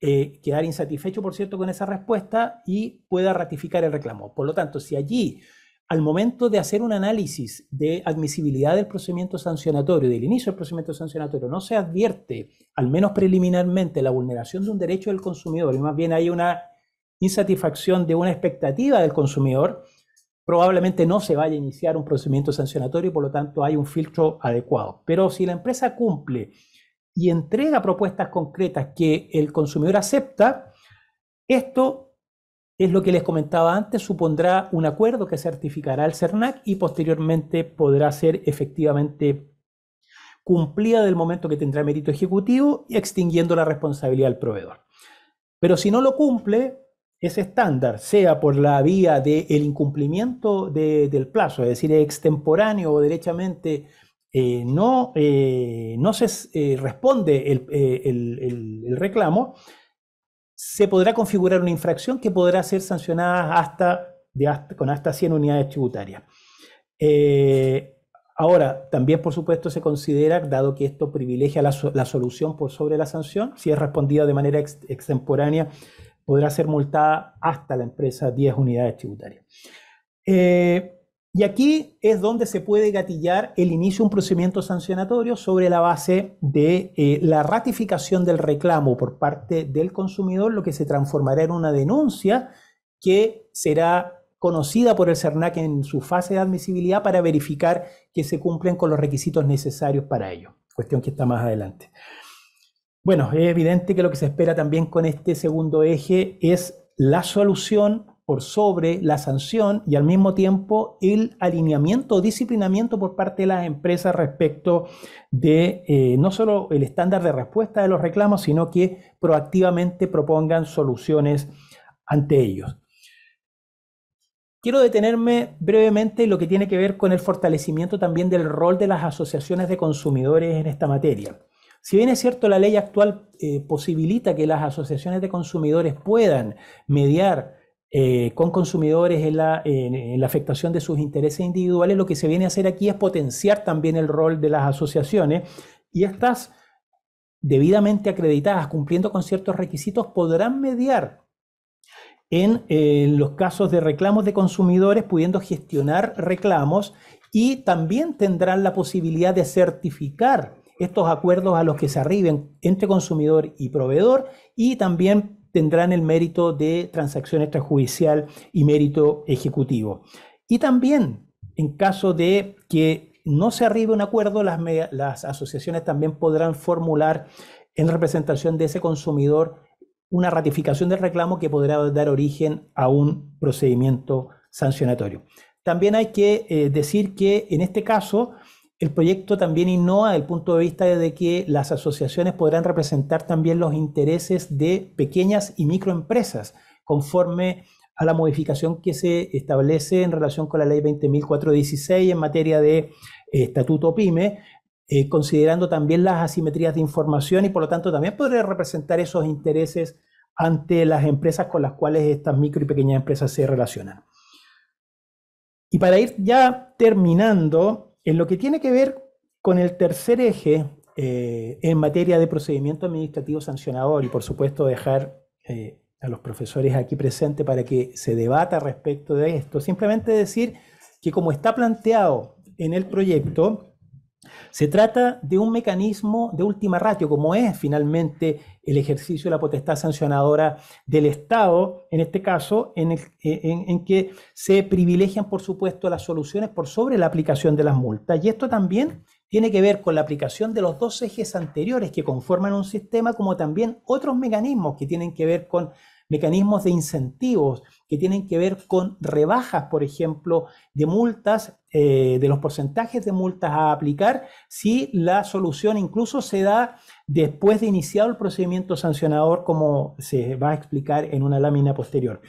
quedar insatisfecho, por cierto, con esa respuesta y pueda ratificar el reclamo. Por lo tanto, si allí al momento de hacer un análisis de admisibilidad del procedimiento sancionatorio, del inicio del procedimiento sancionatorio, no se advierte, al menos preliminarmente, la vulneración de un derecho del consumidor, y más bien hay una insatisfacción de una expectativa del consumidor, probablemente no se vaya a iniciar un procedimiento sancionatorio y por lo tanto hay un filtro adecuado. Pero si la empresa cumple y entrega propuestas concretas que el consumidor acepta, esto es lo que les comentaba antes, supondrá un acuerdo que certificará el CERNAC y posteriormente podrá ser efectivamente cumplida del momento que tendrá mérito ejecutivo y extinguiendo la responsabilidad del proveedor. Pero si no lo cumple ese estándar, sea por la vía del incumplimiento del plazo, es decir, extemporáneo o derechamente eh, no, eh, no se eh, responde el reclamo, se podrá configurar una infracción que podrá ser sancionada hasta, con hasta 100 unidades tributarias. Eh, ahora, también por supuesto se considera, dado que esto privilegia la, solución por sobre la sanción, si es respondida de manera extemporánea, podrá ser multada hasta la empresa 10 unidades tributarias. Eh, y aquí es donde se puede gatillar el inicio de un procedimiento sancionatorio sobre la base de eh, la ratificación del reclamo por parte del consumidor, lo que se transformará en una denuncia que será conocida por el CERNAC en su fase de admisibilidad para verificar que se cumplen con los requisitos necesarios para ello, cuestión que está más adelante. Bueno, es evidente que lo que se espera también con este segundo eje es la solución por sobre la sanción y al mismo tiempo el alineamiento o disciplinamiento por parte de las empresas respecto de eh, no solo el estándar de respuesta de los reclamos, sino que proactivamente propongan soluciones ante ellos. Quiero detenerme brevemente en lo que tiene que ver con el fortalecimiento también del rol de las asociaciones de consumidores en esta materia. Si bien es cierto, la ley actual eh, posibilita que las asociaciones de consumidores puedan mediar eh, con consumidores en la, afectación de sus intereses individuales, lo que se viene a hacer aquí es potenciar también el rol de las asociaciones y estas debidamente acreditadas, cumpliendo con ciertos requisitos, podrán mediar en eh, los casos de reclamos de consumidores, pudiendo gestionar reclamos y también tendrán la posibilidad de certificar estos acuerdos a los que se arriben entre consumidor y proveedor y también tendrán el mérito de transacción extrajudicial y mérito ejecutivo. Y también, en caso de que no se arribe un acuerdo, las, asociaciones también podrán formular en representación de ese consumidor una ratificación del reclamo que podrá dar origen a un procedimiento sancionatorio. También hay que eh, decir que en este caso el proyecto también innova desde el punto de vista de que las asociaciones podrán representar también los intereses de pequeñas y microempresas conforme a la modificación que se establece en relación con la ley 20.416 en materia de eh, estatuto PYME, eh, considerando también las asimetrías de información y por lo tanto también podría representar esos intereses ante las empresas con las cuales estas micro y pequeñas empresas se relacionan. Y para ir ya terminando, en lo que tiene que ver con el tercer eje eh, en materia de procedimiento administrativo sancionador y por supuesto dejar eh, a los profesores aquí presentes para que se debata respecto de esto, simplemente decir que como está planteado en el proyecto, se trata de un mecanismo de última ratio, como es finalmente el ejercicio de la potestad sancionadora del Estado, en este caso, en, que se privilegian, por supuesto, las soluciones por sobre la aplicación de las multas. Y esto también tiene que ver con la aplicación de los dos ejes anteriores que conforman un sistema, como también otros mecanismos que tienen que ver con mecanismos de incentivos que tienen que ver con rebajas, por ejemplo, de multas, eh, de los porcentajes de multas a aplicar, si la solución incluso se da después de iniciado el procedimiento sancionador, como se va a explicar en una lámina posterior.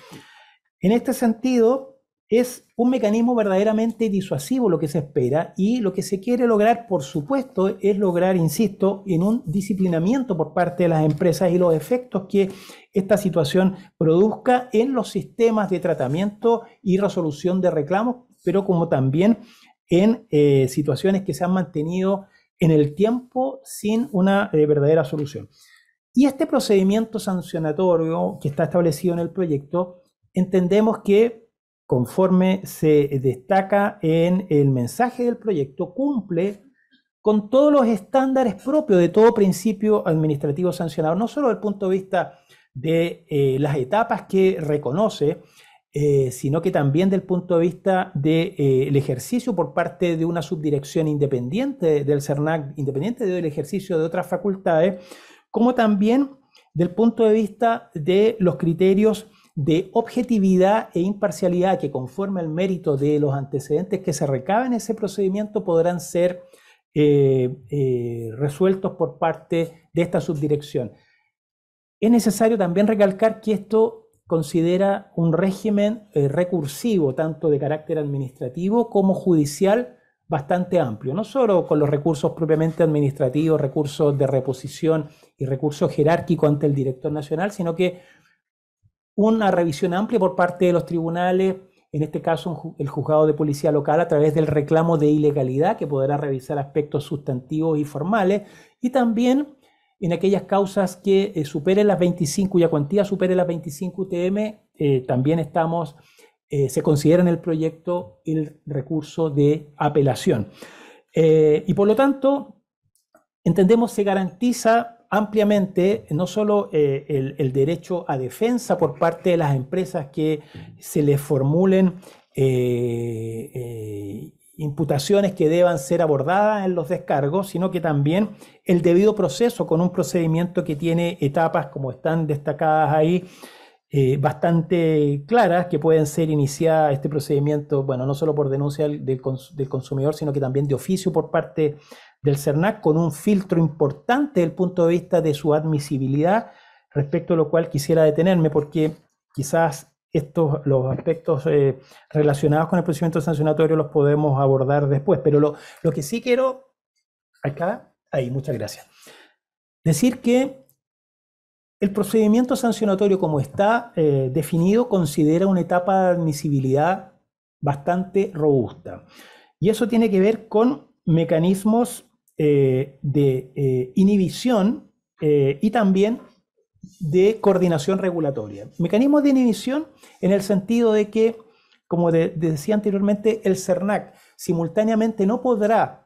En este sentido, es un mecanismo verdaderamente disuasivo lo que se espera y lo que se quiere lograr, por supuesto, es lograr, insisto, en un disciplinamiento por parte de las empresas y los efectos que esta situación produzca en los sistemas de tratamiento y resolución de reclamos, pero como también en eh, situaciones que se han mantenido en el tiempo sin una eh, verdadera solución. Y este procedimiento sancionatorio que está establecido en el proyecto, entendemos que conforme se destaca en el mensaje del proyecto, cumple con todos los estándares propios de todo principio administrativo sancionado, no solo desde el punto de vista de eh, las etapas que reconoce, eh, sino que también del punto de vista del eh, ejercicio por parte de una subdirección independiente del CERNAC, independiente del ejercicio de otras facultades, como también del punto de vista de los criterios de objetividad e imparcialidad que conforme al mérito de los antecedentes que se recaben en ese procedimiento podrán ser eh, eh, resueltos por parte de esta subdirección. Es necesario también recalcar que esto considera un régimen eh, recursivo, tanto de carácter administrativo como judicial, bastante amplio, no solo con los recursos propiamente administrativos, recursos de reposición y recursos jerárquicos ante el director nacional, sino que una revisión amplia por parte de los tribunales, en este caso el juzgado de policía local a través del reclamo de ilegalidad que podrá revisar aspectos sustantivos y formales y también en aquellas causas que eh, superen las 25, cuya cuantía supere las 25 UTM, eh, también estamos, eh, se considera en el proyecto el recurso de apelación. y por lo tanto, entendemos se garantiza ampliamente no solo eh, el, derecho a defensa por parte de las empresas que se les formulen eh, eh, imputaciones que deban ser abordadas en los descargos, sino que también el debido proceso con un procedimiento que tiene etapas como están destacadas ahí. bastante claras que pueden ser iniciadas este procedimiento, bueno, no solo por denuncia del, del, consumidor, sino que también de oficio por parte del CERNAC con un filtro importante desde el punto de vista de su admisibilidad, respecto a lo cual quisiera detenerme porque quizás estos, los aspectos eh, relacionados con el procedimiento sancionatorio los podemos abordar después, pero lo, que sí quiero, acá, ahí, muchas gracias, decir que el procedimiento sancionatorio como está eh, definido considera una etapa de admisibilidad bastante robusta. Y eso tiene que ver con mecanismos eh, de eh, inhibición eh, y también de coordinación regulatoria. Mecanismos de inhibición en el sentido de que, como decía anteriormente, el CERNAC simultáneamente no podrá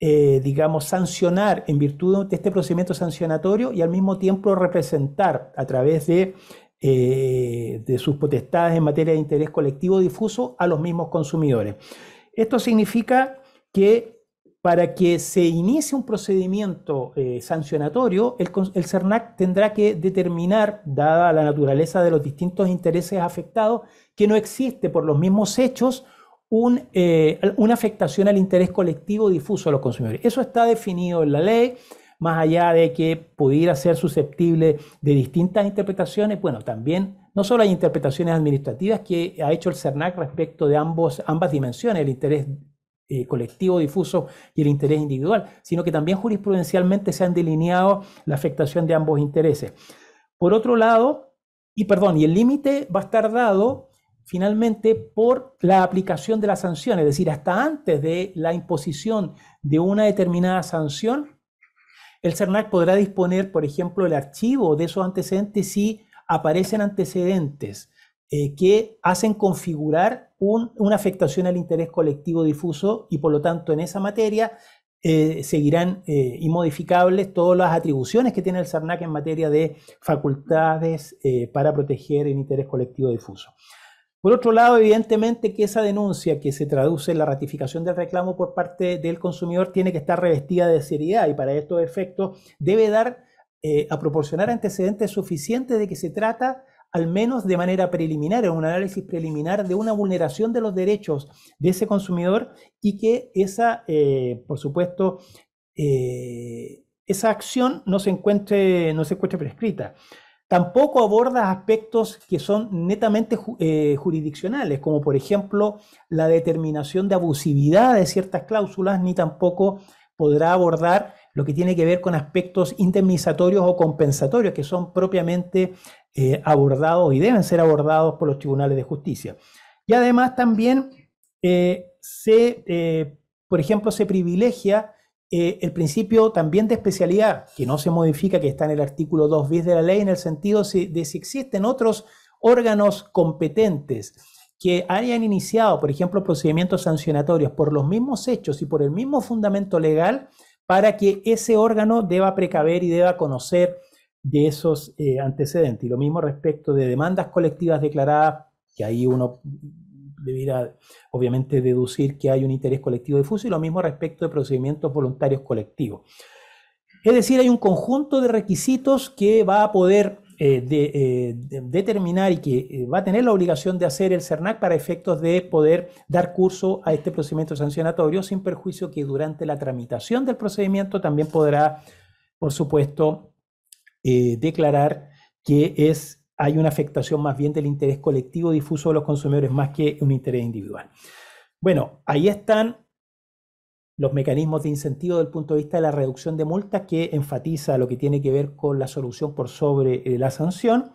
digamos, sancionar en virtud de este procedimiento sancionatorio y al mismo tiempo representar a través de, de, sus potestades en materia de interés colectivo difuso a los mismos consumidores. Esto significa que para que se inicie un procedimiento eh, sancionatorio, el, CERNAC tendrá que determinar, dada la naturaleza de los distintos intereses afectados, que no existe por los mismos hechos eh, una afectación al interés colectivo difuso a los consumidores. Eso está definido en la ley, más allá de que pudiera ser susceptible de distintas interpretaciones, bueno, también no solo hay interpretaciones administrativas que ha hecho el CERNAC respecto de ambos, ambas dimensiones, el interés eh, colectivo difuso y el interés individual, sino que también jurisprudencialmente se han delineado la afectación de ambos intereses. Por otro lado, y perdón, y el límite va a estar dado finalmente por la aplicación de la sanción, es decir, hasta antes de la imposición de una determinada sanción, el CERNAC podrá disponer, por ejemplo, el archivo de esos antecedentes si aparecen antecedentes eh, que hacen configurar una afectación al interés colectivo difuso y por lo tanto en esa materia eh, seguirán eh, inmodificables todas las atribuciones que tiene el CERNAC en materia de facultades eh, para proteger el interés colectivo difuso. Por otro lado, evidentemente que esa denuncia que se traduce en la ratificación del reclamo por parte del consumidor tiene que estar revestida de seriedad y para estos efectos debe dar a proporcionar antecedentes suficientes de que se trata al menos de manera preliminar, en un análisis preliminar de una vulneración de los derechos de ese consumidor y que esa, eh, por supuesto, eh, esa acción no se, encuentre, no se prescrita. Tampoco aborda aspectos que son netamente eh, jurisdiccionales, como por ejemplo la determinación de abusividad de ciertas cláusulas, ni tampoco podrá abordar lo que tiene que ver con aspectos indemnizatorios o compensatorios, que son propiamente eh, abordados y deben ser abordados por los tribunales de justicia. Y además también eh, se, eh, por ejemplo, se privilegia el principio también de especialidad, que no se modifica, que está en el artículo 2 bis de la ley, en el sentido de si existen otros órganos competentes que hayan iniciado, por ejemplo, procedimientos sancionatorios por los mismos hechos y por el mismo fundamento legal, para que ese órgano deba precaver y deba conocer de esos eh, antecedentes. Y lo mismo respecto de demandas colectivas declaradas, que ahí uno debiera obviamente deducir que hay un interés colectivo difuso, y lo mismo respecto de procedimientos voluntarios colectivos. Es decir, hay un conjunto de requisitos que va a poder eh, eh, determinar y que va a tener la obligación de hacer el CERNAC para efectos de poder dar curso a este procedimiento sancionatorio, sin perjuicio que durante la tramitación del procedimiento también podrá, por supuesto, eh, declarar que es, hay una afectación más bien del interés colectivo difuso de los consumidores más que un interés individual. Bueno, ahí están los mecanismos de incentivo desde el punto de vista de la reducción de multas que enfatiza lo que tiene que ver con la solución por sobre eh, la sanción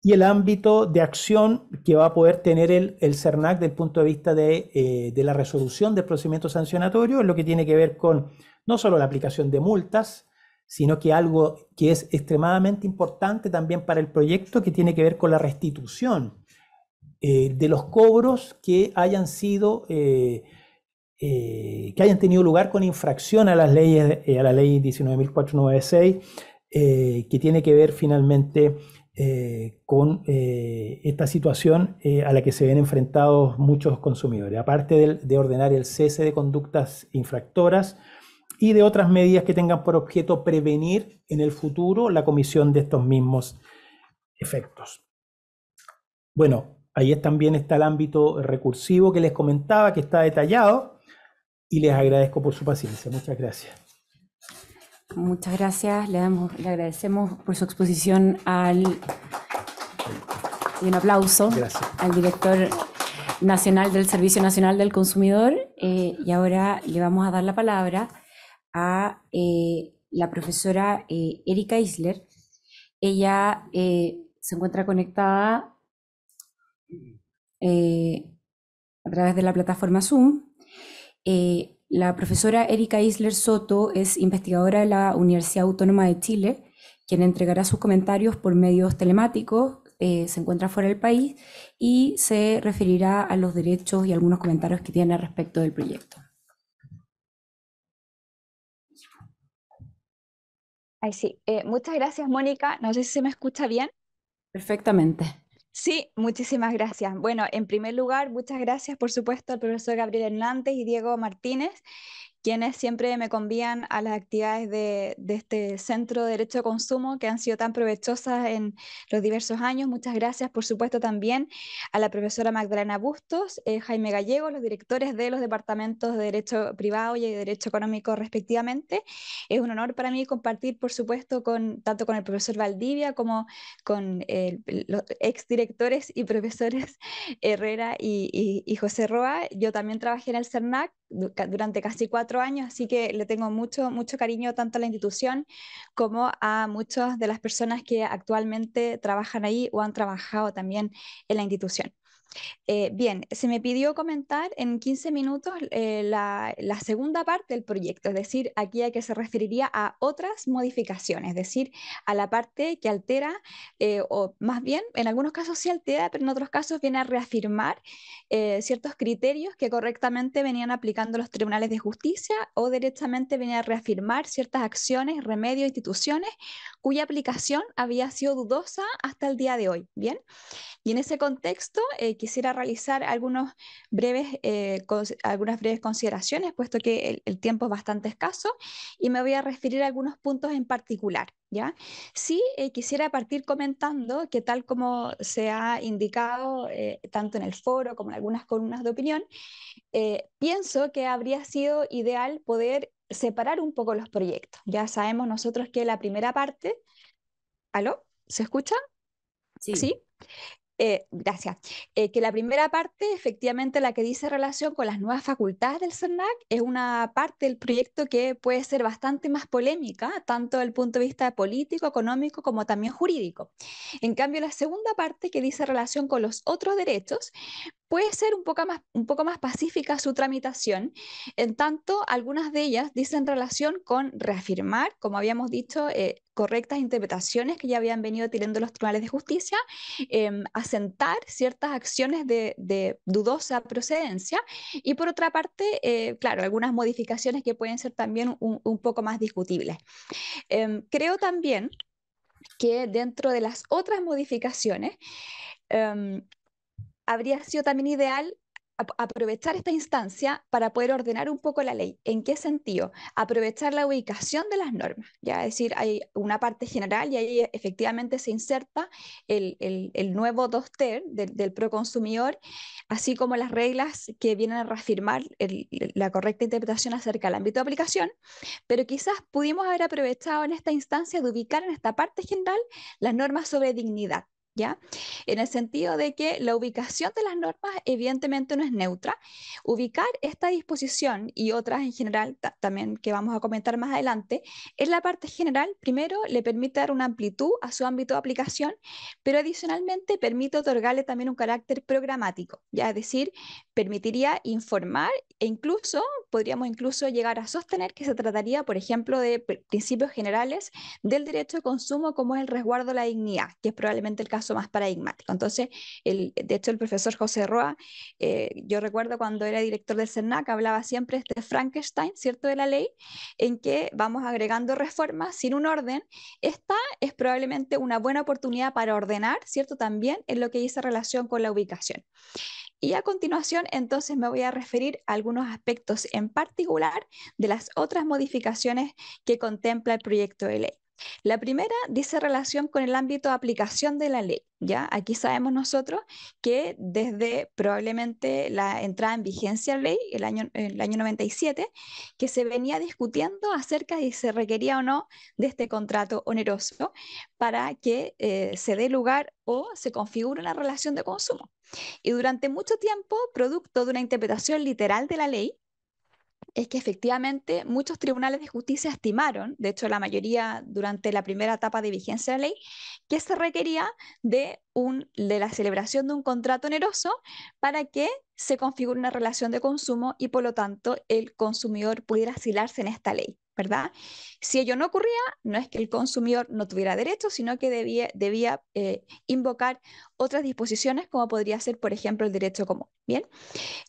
y el ámbito de acción que va a poder tener el, CERNAC desde el punto de vista de, eh, de, la resolución del procedimiento sancionatorio, lo que tiene que ver con no solo la aplicación de multas, sino que algo que es extremadamente importante también para el proyecto que tiene que ver con la restitución eh, de los cobros que hayan sido eh, eh, que hayan tenido lugar con infracción a las leyes a la ley 19.496 que tiene que ver finalmente con esta situación a la que se ven enfrentados muchos consumidores aparte de ordenar el cese de conductas infractoras y de otras medidas que tengan por objeto prevenir en el futuro la comisión de estos mismos efectos. Bueno, ahí también está el ámbito recursivo que les comentaba, que está detallado, y les agradezco por su paciencia. Muchas gracias. Muchas gracias, le, damos, le agradecemos por su exposición al, y un aplauso al director nacional del Servicio Nacional del Consumidor. Eh, y ahora le vamos a dar la palabra a eh, la profesora eh, Erika Isler. Ella eh, se encuentra conectada a través de la plataforma Zoom. la profesora Erika Isler Soto es investigadora de la Universidad Autónoma de Chile, quien entregará sus comentarios por medios telemáticos se encuentra fuera del país y se referirá a los derechos y algunos comentarios que tiene respecto del proyecto. sí. Eh, muchas gracias, Mónica. No sé si se me escucha bien. Perfectamente. Sí, muchísimas gracias. Bueno, en primer lugar, muchas gracias, por supuesto, al profesor Gabriel Hernández y Diego Martínez quienes siempre me convían a las actividades de, este Centro de Derecho de Consumo que han sido tan provechosas en los diversos años. Muchas gracias, por supuesto, también a la profesora Magdalena Bustos, eh, Jaime Gallego, los directores de los departamentos de Derecho Privado y Derecho Económico, respectivamente. Es un honor para mí compartir, por supuesto, con, tanto con el profesor Valdivia como con los eh, los exdirectores y profesores [laughs] Herrera y, y José Roa. Yo también trabajé en el CERNAC durante casi cuatro cuatro años, así que le tengo mucho, mucho cariño tanto a la institución como a muchas de las personas que actualmente trabajan ahí o han trabajado también en la institución. Eh, bien, se me pidió comentar en 15 minutos eh, la, la, segunda parte del proyecto, es decir, aquí a que se referiría a otras modificaciones, es decir, a la parte que altera, eh, o más bien, en algunos casos sí altera, pero en otros casos viene a reafirmar eh, ciertos criterios que correctamente venían aplicando los tribunales de justicia o directamente viene a reafirmar ciertas acciones, remedios, instituciones cuya aplicación había sido dudosa hasta el día de hoy. Bien, y en ese contexto, eh, quisiera realizar algunos breves, eh, algunas breves consideraciones, puesto que el, tiempo es bastante escaso, y me voy a referir a algunos puntos en particular. ¿ya? Sí, eh, quisiera partir comentando que tal como se ha indicado eh, tanto en el foro como en algunas columnas de opinión, pienso que habría sido ideal poder separar un poco los proyectos. Ya sabemos nosotros que la primera parte... ¿Aló? ¿Se escucha? Sí. ¿Sí? Eh, gracias, eh, que la primera parte, efectivamente la que dice relación con las nuevas facultades del CERNAC, es una parte del proyecto que puede ser bastante más polémica, tanto desde el punto de vista político, económico, como también jurídico. En cambio, la segunda parte, que dice relación con los otros derechos, puede ser un poco, más, un poco más pacífica su tramitación, en tanto algunas de ellas dicen relación con reafirmar, como habíamos dicho, eh, correctas interpretaciones que ya habían venido tirando los tribunales de justicia, em, asentar ciertas acciones de, dudosa procedencia y por otra parte, eh, claro, algunas modificaciones que pueden ser también un, poco más discutibles. Em, creo también que dentro de las otras modificaciones, em, habría sido también ideal aprovechar esta instancia para poder ordenar un poco la ley. ¿En qué sentido? Aprovechar la ubicación de las normas, ya es decir, hay una parte general y ahí efectivamente se inserta el, nuevo 2 del, del proconsumidor, así como las reglas que vienen a reafirmar la correcta interpretación acerca del ámbito de aplicación, pero quizás pudimos haber aprovechado en esta instancia de ubicar en esta parte general las normas sobre dignidad ¿ya? En el sentido de que la ubicación de las normas evidentemente no es neutra. Ubicar esta disposición y otras en general, también que vamos a comentar más adelante, en la parte general, primero, le permite dar una amplitud a su ámbito de aplicación, pero adicionalmente permite otorgarle también un carácter programático, ¿ya? Es decir, permitiría informar e incluso, podríamos incluso llegar a sostener que se trataría, por ejemplo, de principios generales del derecho de consumo como es el resguardo a la dignidad, que es probablemente el caso más paradigmático. Entonces, el, de hecho, el profesor José Roa, eh, yo recuerdo cuando era director del CERNAC, hablaba siempre de este Frankenstein, ¿cierto?, de la ley, en que vamos agregando reformas sin un orden. Esta es probablemente una buena oportunidad para ordenar, ¿cierto?, también en lo que dice relación con la ubicación. Y a continuación, entonces, me voy a referir a algunos aspectos en particular de las otras modificaciones que contempla el proyecto de ley. La primera dice relación con el ámbito de aplicación de la ley. ¿ya? Aquí sabemos nosotros que desde probablemente la entrada en vigencia de la ley, el año, el año 97, que se venía discutiendo acerca de si se requería o no de este contrato oneroso para que eh, se dé lugar o se configure una relación de consumo. Y durante mucho tiempo, producto de una interpretación literal de la ley, es que efectivamente muchos tribunales de justicia estimaron, de hecho la mayoría durante la primera etapa de vigencia de la ley, que se requería de, un, de la celebración de un contrato oneroso para que se configure una relación de consumo y por lo tanto el consumidor pudiera asilarse en esta ley. ¿verdad? Si ello no ocurría, no es que el consumidor no tuviera derecho, sino que debía, debía eh, invocar otras disposiciones, como podría ser, por ejemplo, el derecho común. Bien,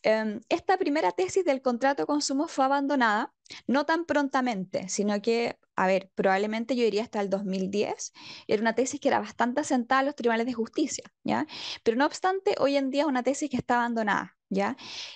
em, esta primera tesis del contrato de consumo fue abandonada, no tan prontamente, sino que, a ver, probablemente yo diría hasta el 2010, era una tesis que era bastante asentada en los tribunales de justicia, ¿ya? Pero no obstante, hoy en día es una tesis que está abandonada,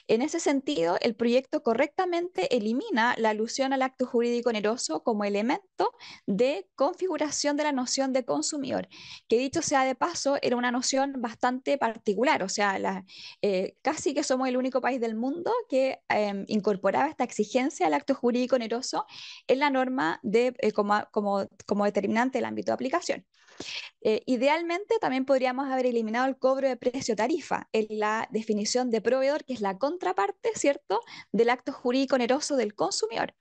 en ese sentido, el proyecto correctamente elimina la alusión al acto jurídico oneroso como elemento de configuración de la noción de consumidor, que dicho sea de paso, era una noción bastante particular, o sea, eh, casi que somos el único país del mundo que em, incorporaba esta exigencia al acto jurídico oneroso en la norma de, eh, como, como determinante del ámbito de aplicación. Eh, idealmente también podríamos haber eliminado el cobro de precio tarifa en la definición de proveedor, que es la contraparte, ¿cierto?, del acto jurídico oneroso del consumidor.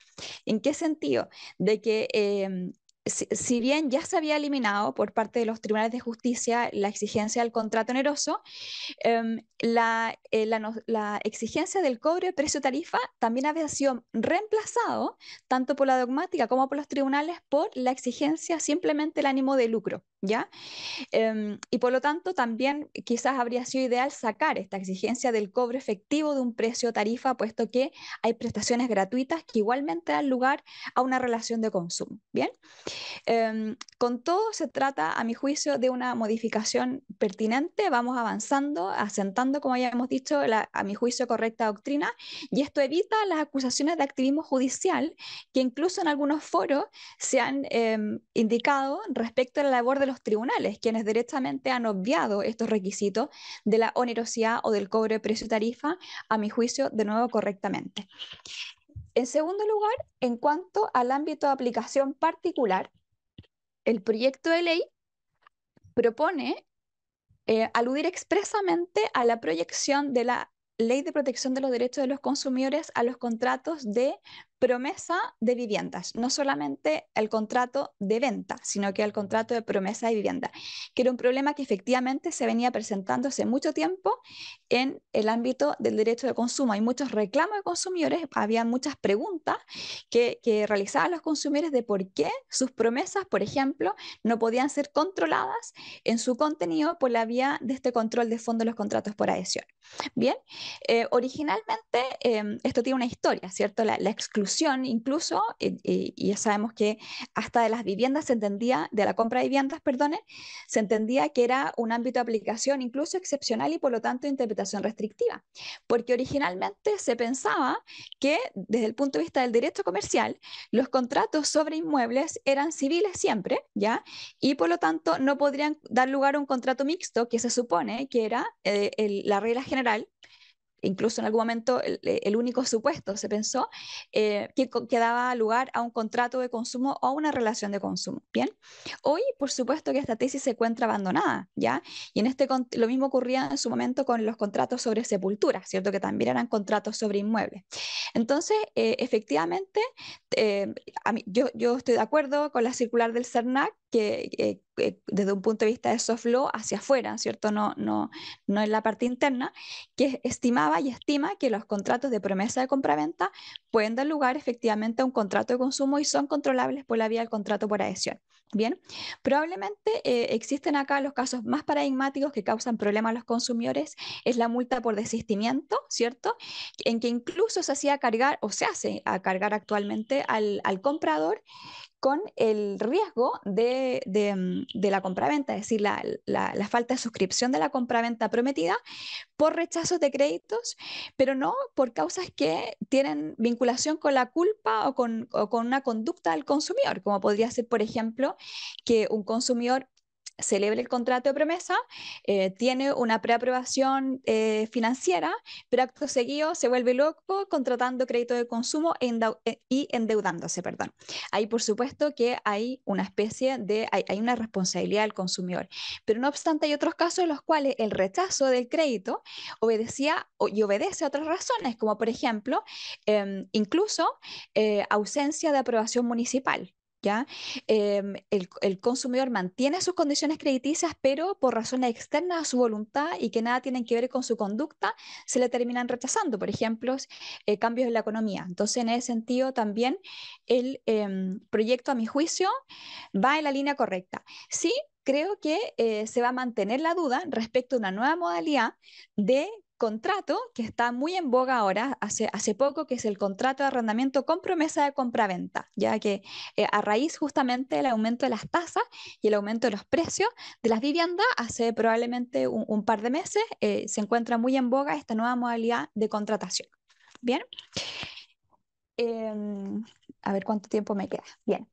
¿En qué sentido? De que em, si, bien ya se había eliminado por parte de los tribunales de justicia la exigencia del contrato oneroso, em, eh, la, exigencia del cobre precio-tarifa también había sido reemplazado tanto por la dogmática como por los tribunales por la exigencia simplemente el ánimo de lucro, ¿ya? Em, y por lo tanto también quizás habría sido ideal sacar esta exigencia del cobre efectivo de un precio-tarifa, puesto que hay prestaciones gratuitas que igualmente dan lugar a una relación de consumo, ¿bien? Em, con todo se trata, a mi juicio, de una modificación pertinente. Vamos avanzando, asentando, como ya hemos dicho, a mi juicio, correcta doctrina. Y esto evita las acusaciones de activismo judicial que incluso en algunos foros se han em, indicado respecto a la labor de los tribunales, quienes directamente han obviado estos requisitos de la onerosidad o del cobro de precio tarifa, a mi juicio, de nuevo correctamente. En segundo lugar, en cuanto al ámbito de aplicación particular, el proyecto de ley propone eh, aludir expresamente a la proyección de la Ley de Protección de los Derechos de los Consumidores a los contratos de promesa de viviendas, no solamente el contrato de venta, sino que el contrato de promesa de vivienda, que era un problema que efectivamente se venía presentando hace mucho tiempo en el ámbito del derecho de consumo. Hay muchos reclamos de consumidores, había muchas preguntas que, realizaban los consumidores de por qué sus promesas, por ejemplo, no podían ser controladas en su contenido por la vía de este control de fondo de los contratos por adhesión. Bien, eh, originalmente em, esto tiene una historia, ¿cierto? la exclusión incluso, eh, eh, y ya sabemos que hasta de las viviendas se entendía, de la compra de viviendas, perdone, se entendía que era un ámbito de aplicación incluso excepcional y por lo tanto interpretación restrictiva, porque originalmente se pensaba que desde el punto de vista del derecho comercial, los contratos sobre inmuebles eran civiles siempre, ¿ya? Y por lo tanto no podrían dar lugar a un contrato mixto que se supone que era eh, la regla general incluso en algún momento el, eh, único supuesto, se pensó, eh, que, daba lugar a un contrato de consumo o a una relación de consumo. Bien, hoy por supuesto que esta tesis se encuentra abandonada, ¿ya? Y en este lo mismo ocurría en su momento con los contratos sobre sepultura, ¿cierto? Que también eran contratos sobre inmuebles. Entonces, eh, efectivamente, yo estoy de acuerdo con la circular del CERNAC que, eh, desde un punto de vista de soft law hacia afuera, ¿cierto? No, no, no en la parte interna, que estimaba y estima que los contratos de promesa de compraventa pueden dar lugar efectivamente a un contrato de consumo y son controlables por la vía del contrato por adhesión. Bien, probablemente eh, existen acá los casos más paradigmáticos que causan problemas a los consumidores, es la multa por desistimiento, ¿cierto? En que incluso se hacía cargar o se hace a cargar actualmente al, al comprador con el riesgo mm, de, la compraventa, es decir, la, falta de suscripción de la compraventa prometida por rechazos de créditos, pero no por causas que tienen vinculación con la culpa o con, o con una conducta del consumidor, como podría ser, por ejemplo, que un consumidor celebre el contrato de promesa, eh, tiene una preaprobación eh, financiera, pero acto seguido se vuelve loco contratando crédito de consumo eh, y endeudándose. Perdón. Ahí, por supuesto, que hay una especie de, hay, una responsabilidad del consumidor. Pero no obstante, hay otros casos en los cuales el rechazo del crédito obedecía y obedece a otras razones, como por ejemplo, em, incluso ausencia de aprobación municipal. Em, el, consumidor mantiene sus condiciones crediticias, pero por razones externas a su voluntad y que nada tienen que ver con su conducta, se le terminan rechazando, por ejemplo, eh, cambios en la economía. Entonces, en ese sentido, también el em, proyecto, a mi juicio, va en la línea correcta. Sí, creo que eh, se va a mantener la duda respecto a una nueva modalidad de contrato que está muy en boga ahora, hace, hace poco, que es el contrato de arrendamiento con promesa de compra-venta, ya que eh, a raíz justamente del aumento de las tasas y el aumento de los precios de las viviendas, hace probablemente un, par de meses eh, se encuentra muy en boga esta nueva modalidad de contratación. Bien. Em, a ver cuánto tiempo me queda. Bien.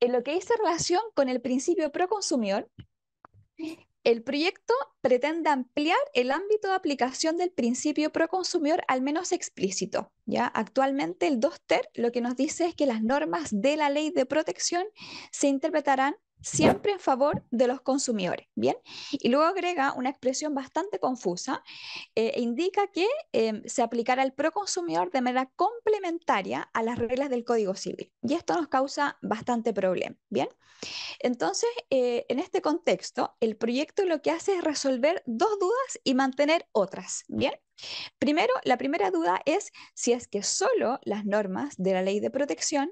En lo que dice relación con el principio pro consumidor, el proyecto pretende ampliar el ámbito de aplicación del principio pro consumidor al menos explícito. ¿ya? Actualmente el 2TER lo que nos dice es que las normas de la ley de protección se interpretarán siempre en favor de los consumidores, ¿bien? Y luego agrega una expresión bastante confusa eh, e indica que em, se aplicará al proconsumidor de manera complementaria a las reglas del Código Civil. Y esto nos causa bastante problema, ¿bien? Entonces, eh, en este contexto, el proyecto lo que hace es resolver dos dudas y mantener otras, ¿bien? Primero, la primera duda es si es que solo las normas de la ley de protección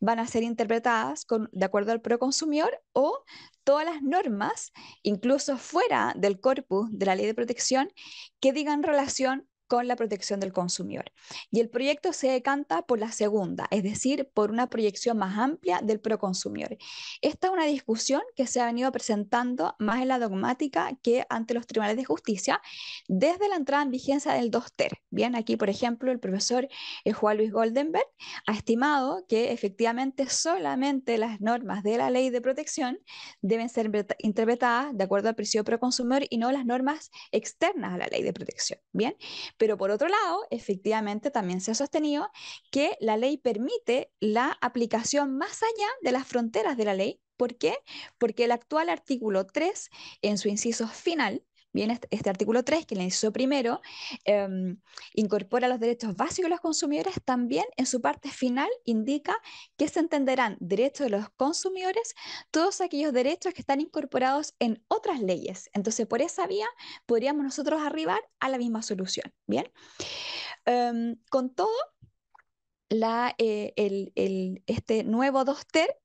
van a ser interpretadas de acuerdo al proconsumidor o todas las normas, incluso fuera del corpus de la ley de protección, que digan relación con la protección del consumidor. Y el proyecto se decanta por la segunda, es decir, por una proyección más amplia del proconsumidor. Esta es una discusión que se ha venido presentando más en la dogmática que ante los tribunales de justicia desde la entrada en vigencia del 2TER. Bien, aquí, por ejemplo, el profesor eh, Juan Luis Goldenberg ha estimado que efectivamente solamente las normas de la ley de protección deben ser interpretadas de acuerdo al principio proconsumidor y no las normas externas a la ley de protección. Bien, pero por otro lado, efectivamente también se ha sostenido que la ley permite la aplicación más allá de las fronteras de la ley. ¿Por qué? Porque el actual artículo 3, en su inciso final, Bien, este, este artículo 3, que le hizo primero, em, incorpora los derechos básicos de los consumidores. También en su parte final indica que se entenderán derechos de los consumidores todos aquellos derechos que están incorporados en otras leyes. Entonces, por esa vía podríamos nosotros arribar a la misma solución. Bien, em, con todo, eh, este nuevo 2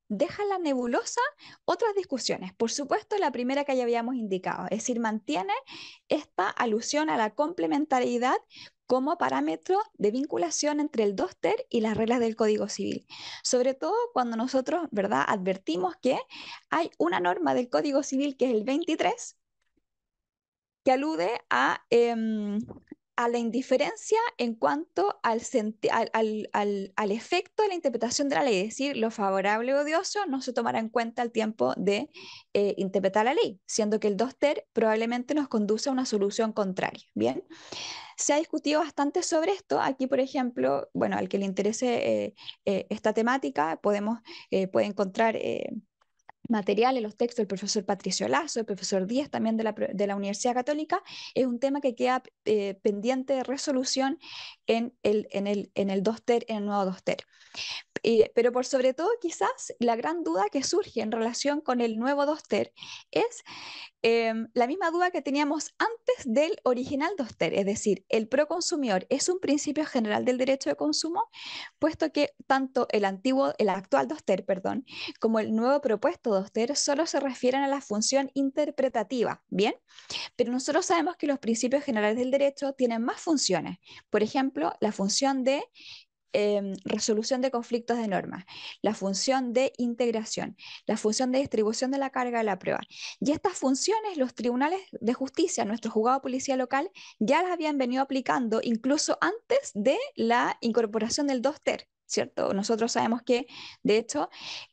deja la nebulosa otras discusiones. Por supuesto, la primera que ya habíamos indicado, es decir, mantiene esta alusión a la complementariedad como parámetro de vinculación entre el 2 y las reglas del Código Civil. Sobre todo cuando nosotros, ¿verdad?, advertimos que hay una norma del Código Civil que es el 23 que alude a em, a la indiferencia en cuanto al, al, efecto de la interpretación de la ley, es decir, lo favorable o odioso no se tomará en cuenta al tiempo de eh, interpretar la ley, siendo que el dos ter probablemente nos conduce a una solución contraria. Bien, se ha discutido bastante sobre esto. Aquí, por ejemplo, bueno, al que le interese eh, eh, esta temática, podemos, puede encontrar materiales, los textos del profesor Patricio Lazo, el profesor Díaz también de la, Universidad Católica, es un tema que queda eh, pendiente de resolución en el, en el, en el, en el nuevo doster pero por sobre todo, quizás la gran duda que surge en relación con el nuevo Doster es em, la misma duda que teníamos antes del original Doster, es decir, el proconsumidor es un principio general del derecho de consumo, puesto que tanto el antiguo, el actual Doster, perdón, como el nuevo propuesto Doster solo se refieren a la función interpretativa, ¿bien? Pero nosotros sabemos que los principios generales del derecho tienen más funciones, por ejemplo, la función de Em, resolución de conflictos de normas, la función de integración, la función de distribución de la carga de la prueba. Y estas funciones los tribunales de justicia, nuestro juzgado policía local, ya las habían venido aplicando incluso antes de la incorporación del 2TER. ¿cierto? Nosotros sabemos que, de hecho,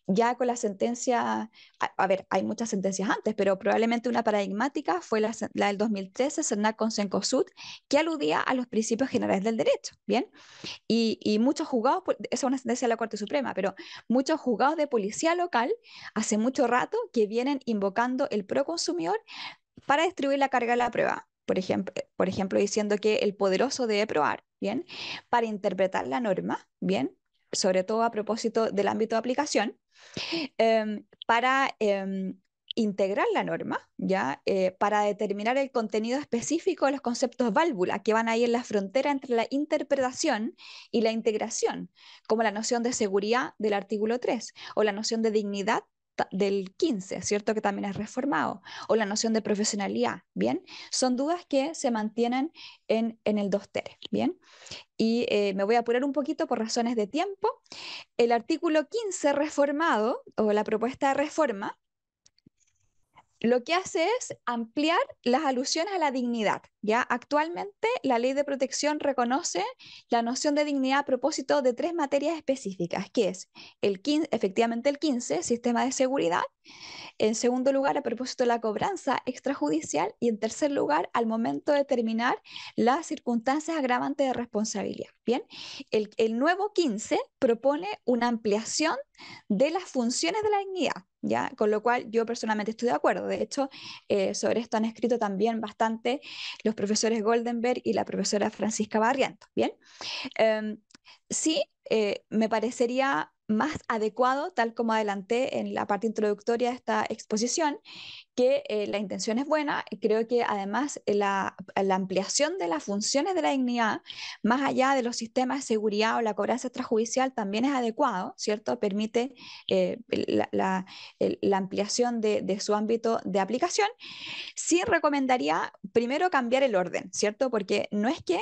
ya con la sentencia, a, ver, hay muchas sentencias antes, pero probablemente una paradigmática fue la, del 2013, Cernac con Sud que aludía a los principios generales del derecho, ¿bien? Y, muchos juzgados, esa es una sentencia de la Corte Suprema, pero muchos juzgados de policía local hace mucho rato que vienen invocando el proconsumidor para distribuir la carga de la prueba, por ejemplo, por ejemplo, diciendo que el poderoso debe probar, ¿bien? Para interpretar la norma, ¿bien? sobre todo a propósito del ámbito de aplicación, em, para em, integrar la norma, ¿ya? Eh, para determinar el contenido específico de los conceptos válvula que van ahí en la frontera entre la interpretación y la integración, como la noción de seguridad del artículo 3 o la noción de dignidad del 15, ¿cierto? Que también es reformado, o la noción de profesionalidad, ¿bien? Son dudas que se mantienen en, el 2 ter, ¿bien? Y eh, me voy a apurar un poquito por razones de tiempo. El artículo 15 reformado, o la propuesta de reforma, lo que hace es ampliar las alusiones a la dignidad, ¿Ya? Actualmente, la ley de protección reconoce la noción de dignidad a propósito de tres materias específicas, que es el 15, efectivamente el 15, sistema de seguridad, en segundo lugar, a propósito de la cobranza extrajudicial y en tercer lugar, al momento de terminar las circunstancias agravantes de responsabilidad. Bien, el, el nuevo 15 propone una ampliación de las funciones de la dignidad, ¿Ya? Con lo cual yo personalmente estoy de acuerdo. De hecho, eh, sobre esto han escrito también bastante los profesores Goldenberg y la profesora Francisca Barrientos. Bien, em, sí, eh, me parecería más adecuado, tal como adelanté en la parte introductoria de esta exposición, que eh, la intención es buena. Eh, creo que además eh, la, ampliación de las funciones de la dignidad, más allá de los sistemas de seguridad o la cobranza extrajudicial, también es adecuado, ¿cierto? Permite la, ampliación de, su ámbito de aplicación. Sí recomendaría primero cambiar el orden, ¿cierto? Porque no es que...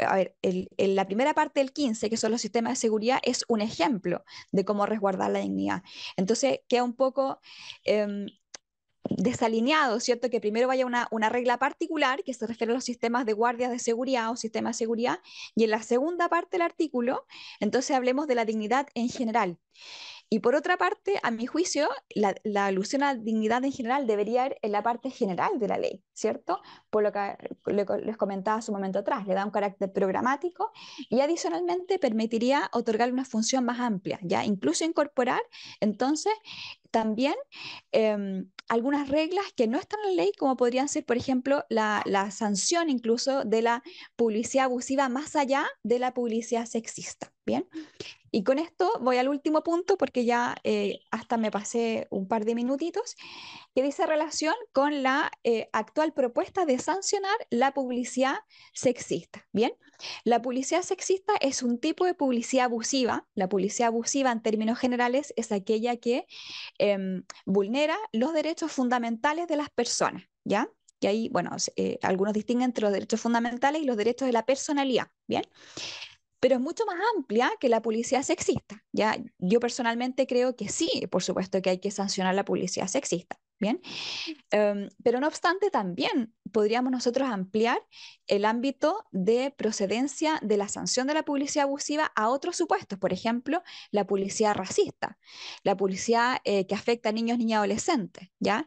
A ver, la primera parte del 15, que son los sistemas de seguridad, es un ejemplo de cómo resguardar la dignidad. Entonces, queda un poco em, desalineado, ¿cierto? Que primero vaya una, una, regla particular que se refiere a los sistemas de guardias de seguridad o sistemas de seguridad, y en la segunda parte del artículo, entonces hablemos de la dignidad en general. Y por otra parte, a mi juicio, la, alusión a dignidad en general debería ir en la parte general de la ley, ¿cierto? Por lo que les comentaba hace un momento atrás, le da un carácter programático y adicionalmente permitiría otorgar una función más amplia, ¿ya? Incluso incorporar entonces también em, algunas reglas que no están en la ley, como podrían ser, por ejemplo, la, la sanción incluso de la publicidad abusiva más allá de la publicidad sexista, ¿bien? Y con esto voy al último punto porque ya eh, hasta me pasé un par de minutitos, que dice relación con la eh, actual propuesta de sancionar la publicidad sexista. Bien, la publicidad sexista es un tipo de publicidad abusiva. La publicidad abusiva en términos generales es aquella que em, vulnera los derechos fundamentales de las personas, ¿ya? y ahí, bueno, eh, algunos distinguen entre los derechos fundamentales y los derechos de la personalidad, ¿bien? bien pero es mucho más amplia que la policía sexista. ¿ya? Yo personalmente creo que sí, por supuesto que hay que sancionar la publicidad sexista. Bien, em, pero no obstante, también podríamos nosotros ampliar el ámbito de procedencia de la sanción de la publicidad abusiva a otros supuestos, por ejemplo, la publicidad racista, la publicidad eh, que afecta a niños, niñas y adolescentes, ¿ya?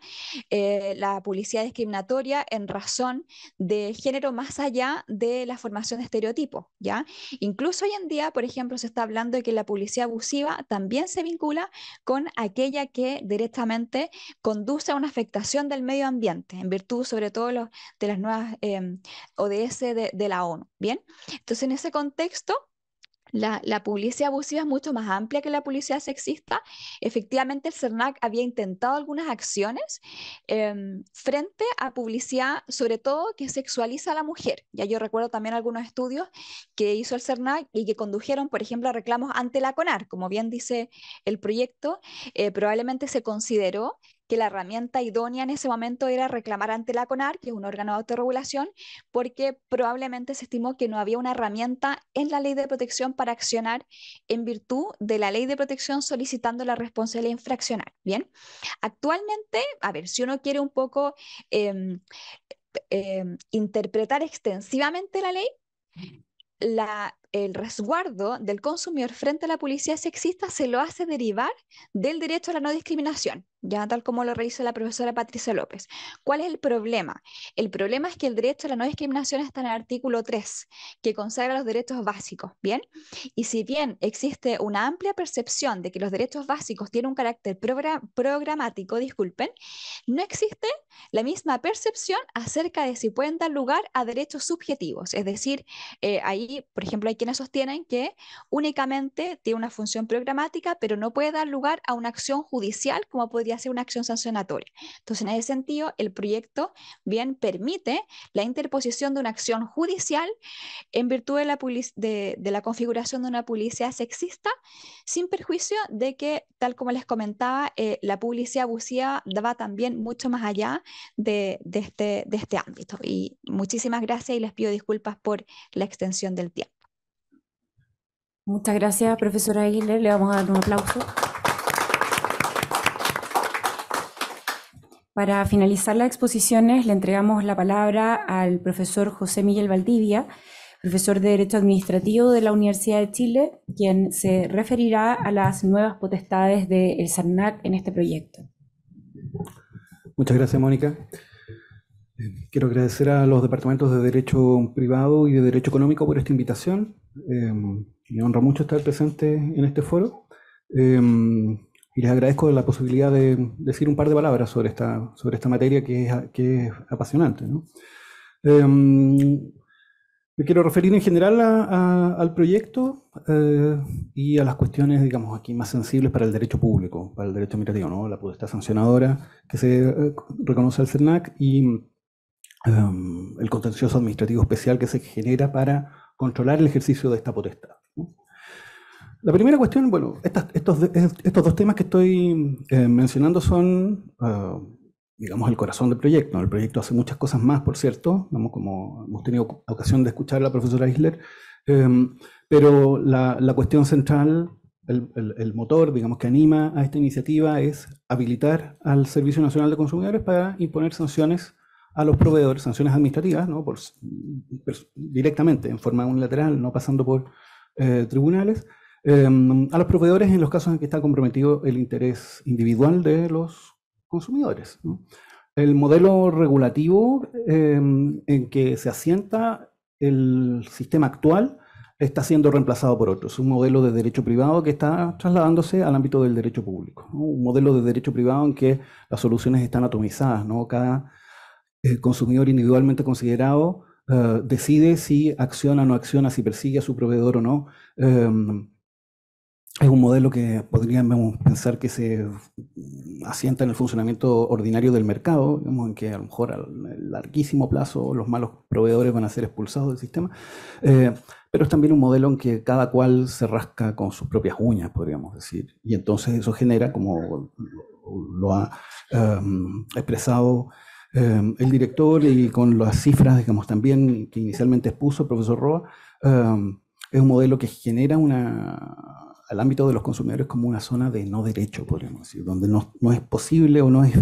Eh, la publicidad discriminatoria en razón de género más allá de la formación de estereotipos. ¿ya? Incluso hoy en día, por ejemplo, se está hablando de que la publicidad abusiva también se vincula con aquella que directamente conduce a una afectación del medio ambiente, en virtud sobre todo de los de las nuevas em, ODS de, la ONU. Bien, entonces en ese contexto, la, publicidad abusiva es mucho más amplia que la publicidad sexista. Efectivamente, el CERNAC había intentado algunas acciones em, frente a publicidad, sobre todo que sexualiza a la mujer. Ya yo recuerdo también algunos estudios que hizo el CERNAC y que condujeron, por ejemplo, a reclamos ante la CONAR. Como bien dice el proyecto, eh, probablemente se consideró que la herramienta idónea en ese momento era reclamar ante la CONAR, que es un órgano de autorregulación, porque probablemente se estimó que no había una herramienta en la ley de protección para accionar en virtud de la ley de protección solicitando la responsabilidad infraccional. Bien, actualmente, a ver, si uno quiere un poco em, em, interpretar extensivamente la ley, la, el resguardo del consumidor frente a la policía sexista se lo hace derivar del derecho a la no discriminación, ya tal como lo realizó la profesora Patricia López. ¿Cuál es el problema? El problema es que el derecho a la no discriminación está en el artículo 3, que consagra los derechos básicos, ¿bien? Y si bien existe una amplia percepción de que los derechos básicos tienen un carácter programático, disculpen, no existe la misma percepción acerca de si pueden dar lugar a derechos subjetivos, es decir, eh, ahí, por ejemplo, hay quienes sostienen que únicamente tiene una función programática, pero no puede dar lugar a una acción judicial como podría ser una acción sancionatoria. Entonces, en ese sentido, el proyecto bien permite la interposición de una acción judicial en virtud de la, configuración de una publicidad sexista, sin perjuicio de que, tal como les comentaba, eh, la publicidad abusiva daba también mucho más allá de, este, de este ámbito. Y muchísimas gracias y les pido disculpas por la extensión del tiempo. Muchas gracias, profesora Aguilera. Le vamos a dar un aplauso. Para finalizar las exposiciones, le entregamos la palabra al profesor José Miguel Valdivia, profesor de Derecho Administrativo de la Universidad de Chile, quien se referirá a las nuevas potestades del de SARNAC en este proyecto. Muchas gracias, Mónica. Quiero agradecer a los departamentos de Derecho Privado y de Derecho Económico por esta invitación. Em, me honra mucho estar presente en este foro. Em, y les agradezco la posibilidad de decir un par de palabras sobre esta, sobre esta materia que es, que es apasionante. Em, me quiero referir en general al proyecto eh, y a las cuestiones, digamos, aquí más sensibles para el derecho público, para el derecho administrativo, la potestad sancionadora que se eh, reconoce al CERNAC y em, el contencioso administrativo especial que se genera para controlar el ejercicio de esta potestad. La primera cuestión, bueno, estos, dos temas que estoy eh, mencionando son, eh, digamos, el corazón del proyecto. El proyecto hace muchas cosas más, por cierto, como hemos tenido ocasión de escuchar a la profesora Isler, eh, pero la, cuestión central, el, el, motor, digamos, que anima a esta iniciativa es habilitar al Servicio Nacional de Consumidores para imponer sanciones a los proveedores, sanciones administrativas, ¿no? Por, directamente, en forma unilateral, no pasando por eh, tribunales, em, a los proveedores en los casos en que está comprometido el interés individual de los consumidores. El modelo regulativo em, en que se asienta el sistema actual está siendo reemplazado por otros, un modelo de derecho privado que está trasladándose al ámbito del derecho público, un modelo de derecho privado en que las soluciones están atomizadas, ¿no? cada el consumidor individualmente considerado eh, decide si acciona o no acciona, si persigue a su proveedor o no. Em, es un modelo que podríamos pensar que se asienta en el funcionamiento ordinario del mercado, en que a lo mejor al larguísimo plazo los malos proveedores van a ser expulsados del sistema, eh, pero es también un modelo en que cada cual se rasca con sus propias uñas, podríamos decir, y entonces eso genera, como lo ha em, expresado eh, el director y con las cifras, digamos, también que inicialmente expuso el profesor Roa, eh, es un modelo que genera una, al ámbito de los consumidores como una zona de no derecho, podríamos decir, donde no, es posible o no es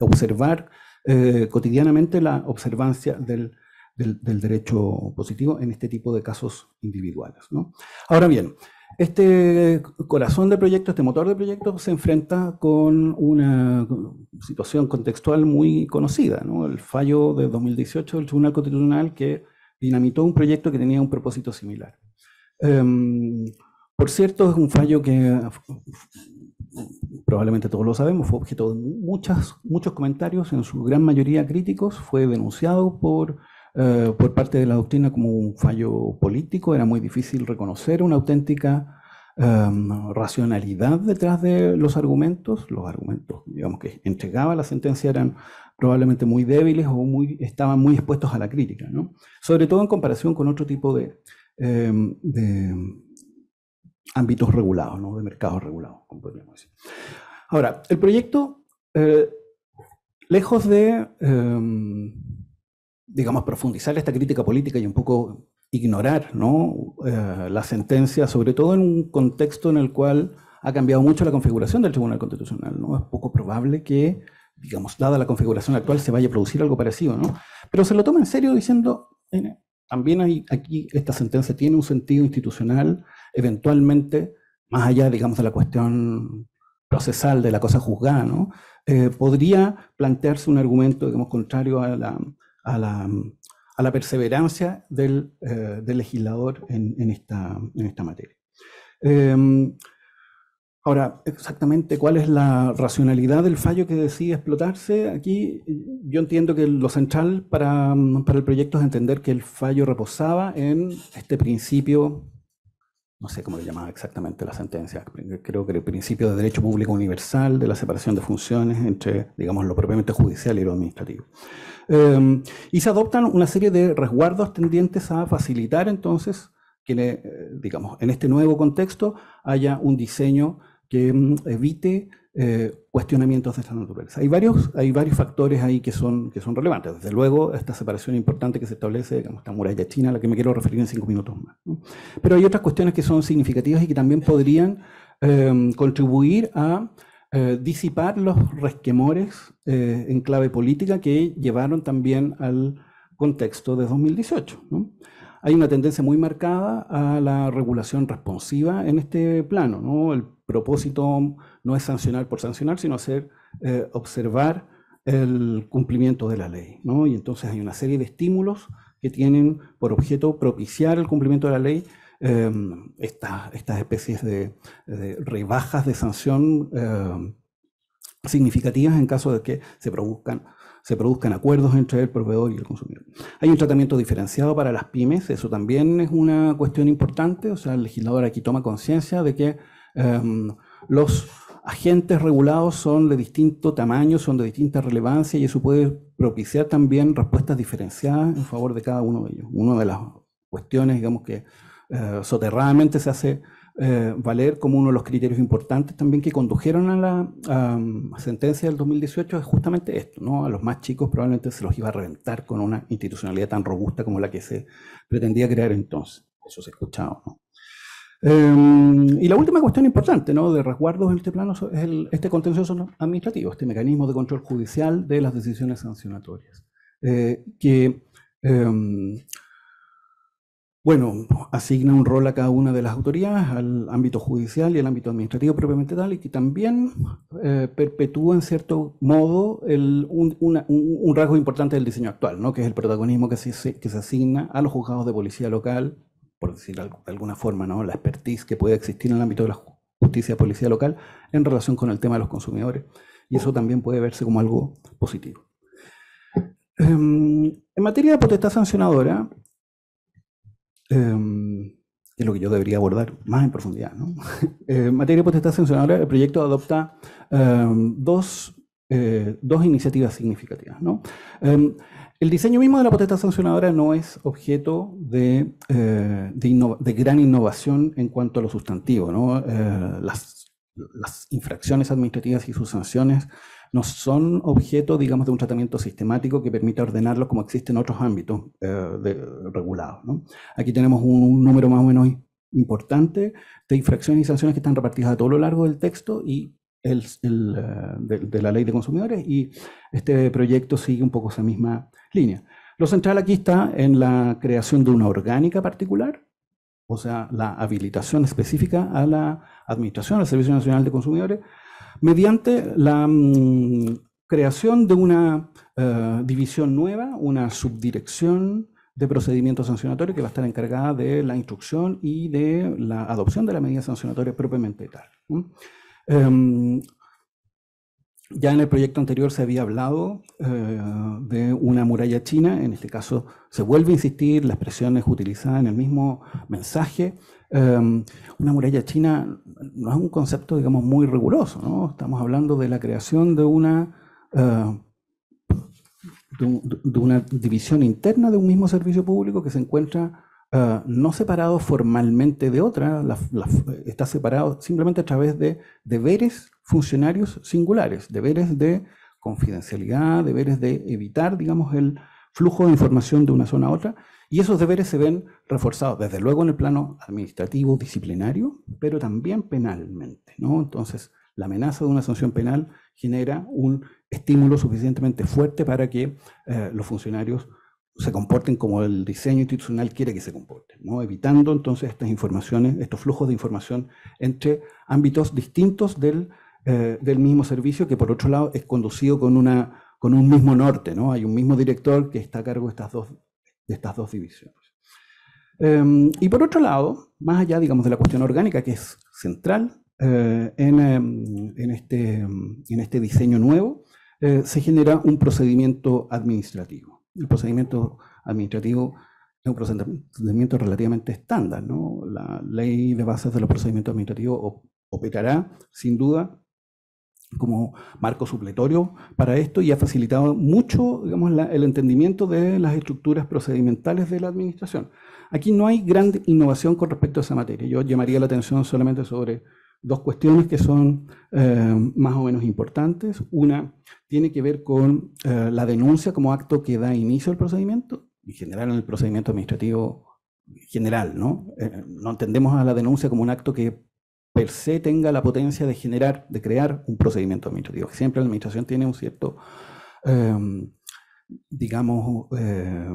observar eh, cotidianamente la observancia del, derecho positivo en este tipo de casos individuales. ¿no? Ahora bien, este corazón de proyecto, este motor de proyecto, se enfrenta con una situación contextual muy conocida, el fallo de 2018 del Tribunal Constitucional que dinamitó un proyecto que tenía un propósito similar. Em, por cierto, es un fallo que probablemente todos lo sabemos, fue objeto de muchas, muchos comentarios, en su gran mayoría críticos, fue denunciado por eh, por parte de la doctrina como un fallo político, era muy difícil reconocer una auténtica em, racionalidad detrás de los argumentos, los argumentos, digamos, que entregaba la sentencia eran probablemente muy débiles o muy, estaban muy expuestos a la crítica, ¿no? sobre todo en comparación con otro tipo de, em, ámbitos regulados, de mercados regulados, como podríamos decir. Ahora, el proyecto, eh, lejos de em, digamos, profundizar esta crítica política y un poco ignorar ¿no? Eh, la sentencia, sobre todo en un contexto en el cual ha cambiado mucho la configuración del Tribunal Constitucional. ¿no? Es poco probable que, digamos, dada la configuración actual, se vaya a producir algo parecido. ¿no? Pero se lo toma en serio diciendo, eh, también hay, aquí esta sentencia tiene un sentido institucional, eventualmente, más allá, digamos, de la cuestión procesal de la cosa juzgada, ¿no? Eh, podría plantearse un argumento, digamos, contrario a la a la, perseverancia eh, del, legislador en, en, esta, materia. Em, ahora, exactamente cuál es la racionalidad del fallo que decide explotarse aquí, yo entiendo que lo central para, para el proyecto es entender que el fallo reposaba en este principio no sé cómo le llamaba exactamente la sentencia, creo que el principio de derecho público universal, de la separación de funciones entre, digamos, lo propiamente judicial y lo administrativo. Em, y se adoptan una serie de resguardos tendientes a facilitar entonces que, eh, digamos, en este nuevo contexto haya un diseño que mm, evite eh, cuestionamientos de esta naturaleza. Hay varios, hay varios factores ahí que son, que son relevantes. Desde luego, esta separación importante que se establece, como esta muralla china, a la que me quiero referir en cinco minutos más. Pero hay otras cuestiones que son significativas y que también podrían em, contribuir a eh, disipar los resquemores eh, en clave política que llevaron también al contexto de 2018. Hay una tendencia muy marcada a la regulación responsiva en este plano. ¿no? El propósito no es sancionar por sancionar, sino hacer eh, observar el cumplimiento de la ley. ¿no? Y entonces hay una serie de estímulos que tienen por objeto propiciar el cumplimiento de la ley. Em, estas especies de, rebajas de sanción em, significativas en caso de que se produzcan, se produzcan acuerdos entre el proveedor y el consumidor. Hay un tratamiento diferenciado para las pymes, eso también es una cuestión importante, o sea, el legislador aquí toma conciencia de que Em, los agentes regulados son de distinto tamaño, son de distinta relevancia y eso puede propiciar también respuestas diferenciadas en favor de cada uno de ellos. Una de las cuestiones, digamos, que eh, soterradamente se hace eh, valer como uno de los criterios importantes también que condujeron a la mm, sentencia del 2018 es justamente esto, ¿no? A los más chicos probablemente se los iba a reventar con una institucionalidad tan robusta como la que se pretendía crear entonces. Eso se escuchaba, ¿no? Em, y la última cuestión importante ¿no? de resguardos en este plano es este contencioso administrativo, este mecanismo de control judicial de las decisiones sancionatorias. Eh, que, em, bueno, asigna un rol a cada una de las autoridades, al ámbito judicial y al ámbito administrativo propiamente tal, y que también eh, perpetúa en cierto modo un, rasgo importante del diseño actual, ¿no? que es el protagonismo que se, que se asigna a los juzgados de policía local por decir de alguna forma, ¿no? la expertise que puede existir en el ámbito de la justicia policía local en relación con el tema de los consumidores. Y eso también puede verse como algo positivo. Em, en materia de potestad sancionadora, em, es lo que yo debería abordar más en profundidad, [laughs] eh, en materia de potestad sancionadora, el proyecto adopta em, eh, dos, iniciativas significativas. ¿no? El diseño mismo de la potestad sancionadora no es objeto de, eh, gran innovación en cuanto a lo sustantivo. Eh, las, infracciones administrativas y sus sanciones no son objeto, digamos, de un tratamiento sistemático que permita ordenarlo como existe en otros ámbitos eh, regulados. Aquí tenemos un, un número más o menos importante de infracciones y sanciones que están repartidas a todo lo largo del texto y el, eh, de, la ley de consumidores y este proyecto sigue un poco esa misma línea. Lo central aquí está en la creación de una orgánica particular, o sea, la habilitación específica a la Administración, al Servicio Nacional de Consumidores, mediante la mm, creación de una eh, división nueva, una subdirección de procedimientos sancionatorios que va a estar encargada de la instrucción y de la adopción de la medida sancionatoria propiamente tal. Em, ya en el proyecto anterior se había hablado eh, de una muralla china, en este caso se vuelve a insistir, la expresión es utilizada en el mismo mensaje. Em, una muralla china no es un concepto, digamos, muy riguroso, Estamos hablando de la creación de una, eh, de una división interna de un mismo servicio público que se encuentra Ah, no separado formalmente de otra, está separado simplemente a través de deberes funcionarios singulares, deberes de confidencialidad, deberes de evitar, digamos, el flujo de información de una zona a otra, y esos deberes se ven reforzados, desde luego en el plano administrativo, disciplinario, pero también penalmente, ¿no? Entonces, la amenaza de una sanción penal genera un estímulo suficientemente fuerte para que eh, los funcionarios se comporten como el diseño institucional quiere que se comporten, ¿no? evitando entonces estas informaciones, estos flujos de información entre ámbitos distintos eh, del, mismo servicio, que por otro lado es conducido con, una, con un mismo norte, ¿no? hay un mismo director que está a cargo de estas dos, de estas dos divisiones. Em, y por otro lado, más allá digamos, de la cuestión orgánica, que es central eh, em, en, este, em, en este diseño nuevo, eh, se genera un procedimiento administrativo el procedimiento administrativo es un procedimiento relativamente estándar, ¿no? La ley de bases de los procedimientos administrativos operará, sin duda, como marco supletorio para esto y ha facilitado mucho digamos, el entendimiento de las estructuras procedimentales de la administración. Aquí no hay gran innovación con respecto a esa materia. Yo llamaría la atención solamente sobre dos cuestiones que son eh, más o menos importantes. Una tiene que ver con eh, la denuncia como acto que da inicio al procedimiento, en general en el procedimiento administrativo general, ¿no? Eh, no entendemos a la denuncia como un acto que per se tenga la potencia de generar, de crear un procedimiento administrativo. Siempre la administración tiene un cierto digamos, eh,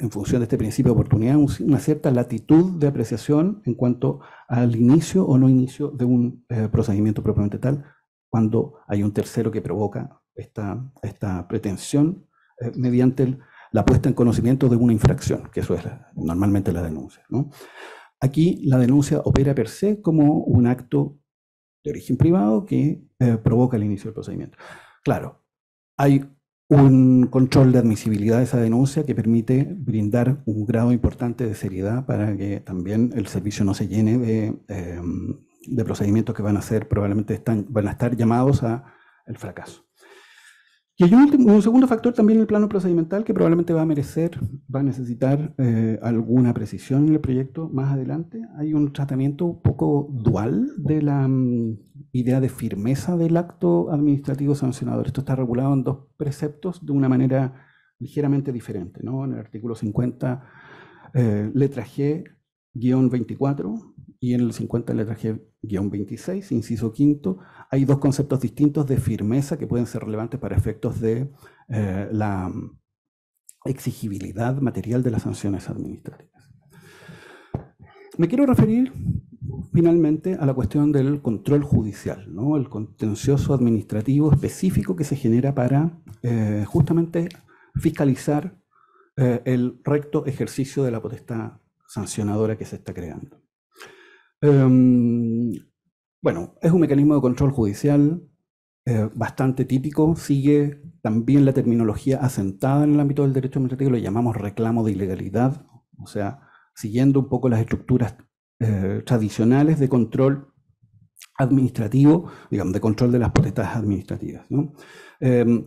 en función de este principio de oportunidad, una cierta latitud de apreciación en cuanto al inicio o no inicio de un eh, procedimiento propiamente tal, cuando hay un tercero que provoca esta, esta pretensión eh, mediante la puesta en conocimiento de una infracción, que eso es normalmente la denuncia. Aquí la denuncia opera per se como un acto de origen privado que provoca el inicio del procedimiento. Claro, hay un control de admisibilidad de esa denuncia que permite brindar un grado importante de seriedad para que también el servicio no se llene de, em, procedimientos que van a ser, probablemente están, van a estar llamados al fracaso. Y hay un, segundo factor también en el plano procedimental que probablemente va a merecer, va a necesitar eh, alguna precisión en el proyecto más adelante. Hay un tratamiento un poco dual de la, mm, idea de firmeza del acto administrativo sancionador. Esto está regulado en dos preceptos de una manera ligeramente diferente. ¿no? En el artículo 50, eh, letra G, guión 24, y en el 50, letra G, 26, inciso quinto, hay dos conceptos distintos de firmeza que pueden ser relevantes para efectos de eh, la exigibilidad material de las sanciones administrativas. Me quiero referir finalmente a la cuestión del control judicial, el contencioso administrativo específico que se genera para eh, justamente fiscalizar eh, el recto ejercicio de la potestad sancionadora que se está creando. Em, bueno, es un mecanismo de control judicial eh, bastante típico, sigue también la terminología asentada en el ámbito del derecho administrativo, lo llamamos reclamo de ilegalidad, o sea, siguiendo un poco las estructuras eh, tradicionales de control administrativo, digamos, de control de las potestades administrativas. Em,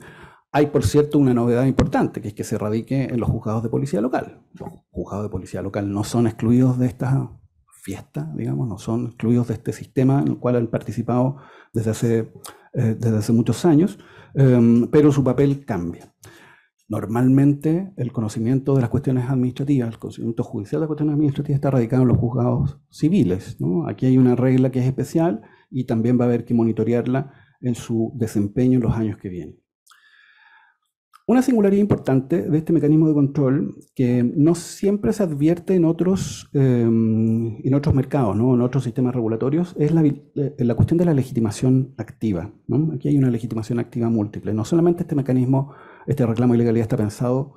hay, por cierto, una novedad importante, que es que se radique en los juzgados de policía local. Los juzgados de policía local no son excluidos de esta fiesta, digamos, no son excluidos de este sistema en el cual han participado desde hace, eh, desde hace muchos años, em, pero su papel cambia. Normalmente el conocimiento de las cuestiones administrativas, el conocimiento judicial de las cuestiones administrativas está radicado en los juzgados civiles. Aquí hay una regla que es especial y también va a haber que monitorearla en su desempeño en los años que vienen. Una singularidad importante de este mecanismo de control que no siempre se advierte en otros, em, en otros mercados, en otros sistemas regulatorios, es la, cuestión de la legitimación activa. Aquí hay una legitimación activa múltiple. No solamente este mecanismo este reclamo de ilegalidad está pensado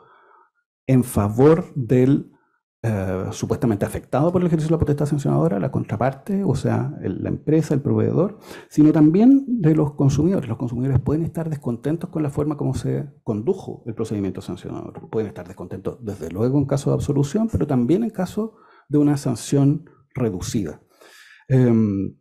en favor del eh, supuestamente afectado por el ejercicio de la potestad sancionadora, la contraparte, o sea, la empresa, el proveedor, sino también de los consumidores. Los consumidores pueden estar descontentos con la forma como se condujo el procedimiento sancionador. Pueden estar descontentos, desde luego, en caso de absolución, pero también en caso de una sanción reducida. Em,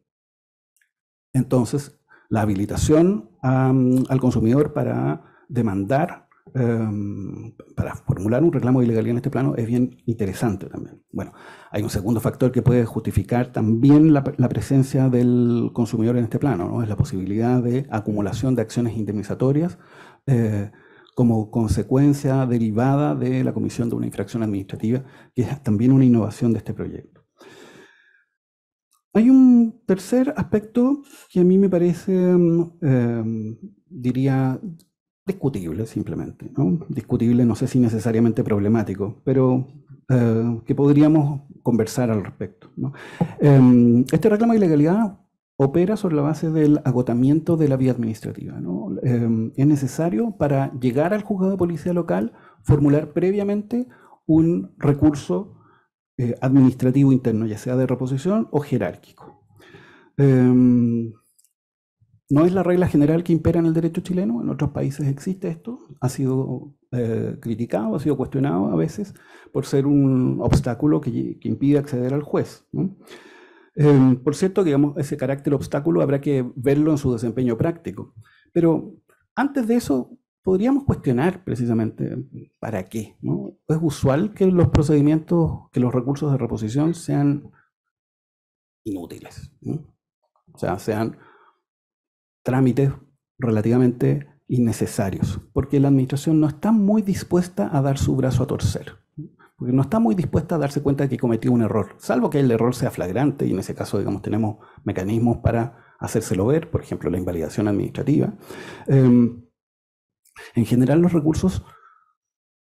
entonces, la habilitación al consumidor para demandar em, para formular un reclamo de en este plano es bien interesante también. Bueno, hay un segundo factor que puede justificar también la, presencia del consumidor en este plano, ¿no? es la posibilidad de acumulación de acciones indemnizatorias eh, como consecuencia derivada de la comisión de una infracción administrativa, que es también una innovación de este proyecto. Hay un tercer aspecto que a mí me parece, em, em, diría, discutible simplemente, discutible, no sé si necesariamente problemático, pero eh, que podríamos conversar al respecto. Em, este reclamo de ilegalidad opera sobre la base del agotamiento de la vía administrativa. ¿no? Em, es necesario para llegar al juzgado de policía local formular previamente un recurso eh, administrativo interno, ya sea de reposición o jerárquico. Em, no es la regla general que impera en el derecho chileno, en otros países existe esto, ha sido eh, criticado, ha sido cuestionado a veces por ser un obstáculo que, impide acceder al juez. Em, por cierto, digamos, ese carácter obstáculo habrá que verlo en su desempeño práctico. Pero antes de eso, podríamos cuestionar precisamente para qué. ¿no? ¿Es usual que los procedimientos, que los recursos de reposición sean inútiles? O sea, sean trámites relativamente innecesarios, porque la administración no está muy dispuesta a dar su brazo a torcer, porque no está muy dispuesta a darse cuenta de que cometió un error, salvo que el error sea flagrante y en ese caso, digamos, tenemos mecanismos para hacérselo ver, por ejemplo, la invalidación administrativa. Em, en general, los recursos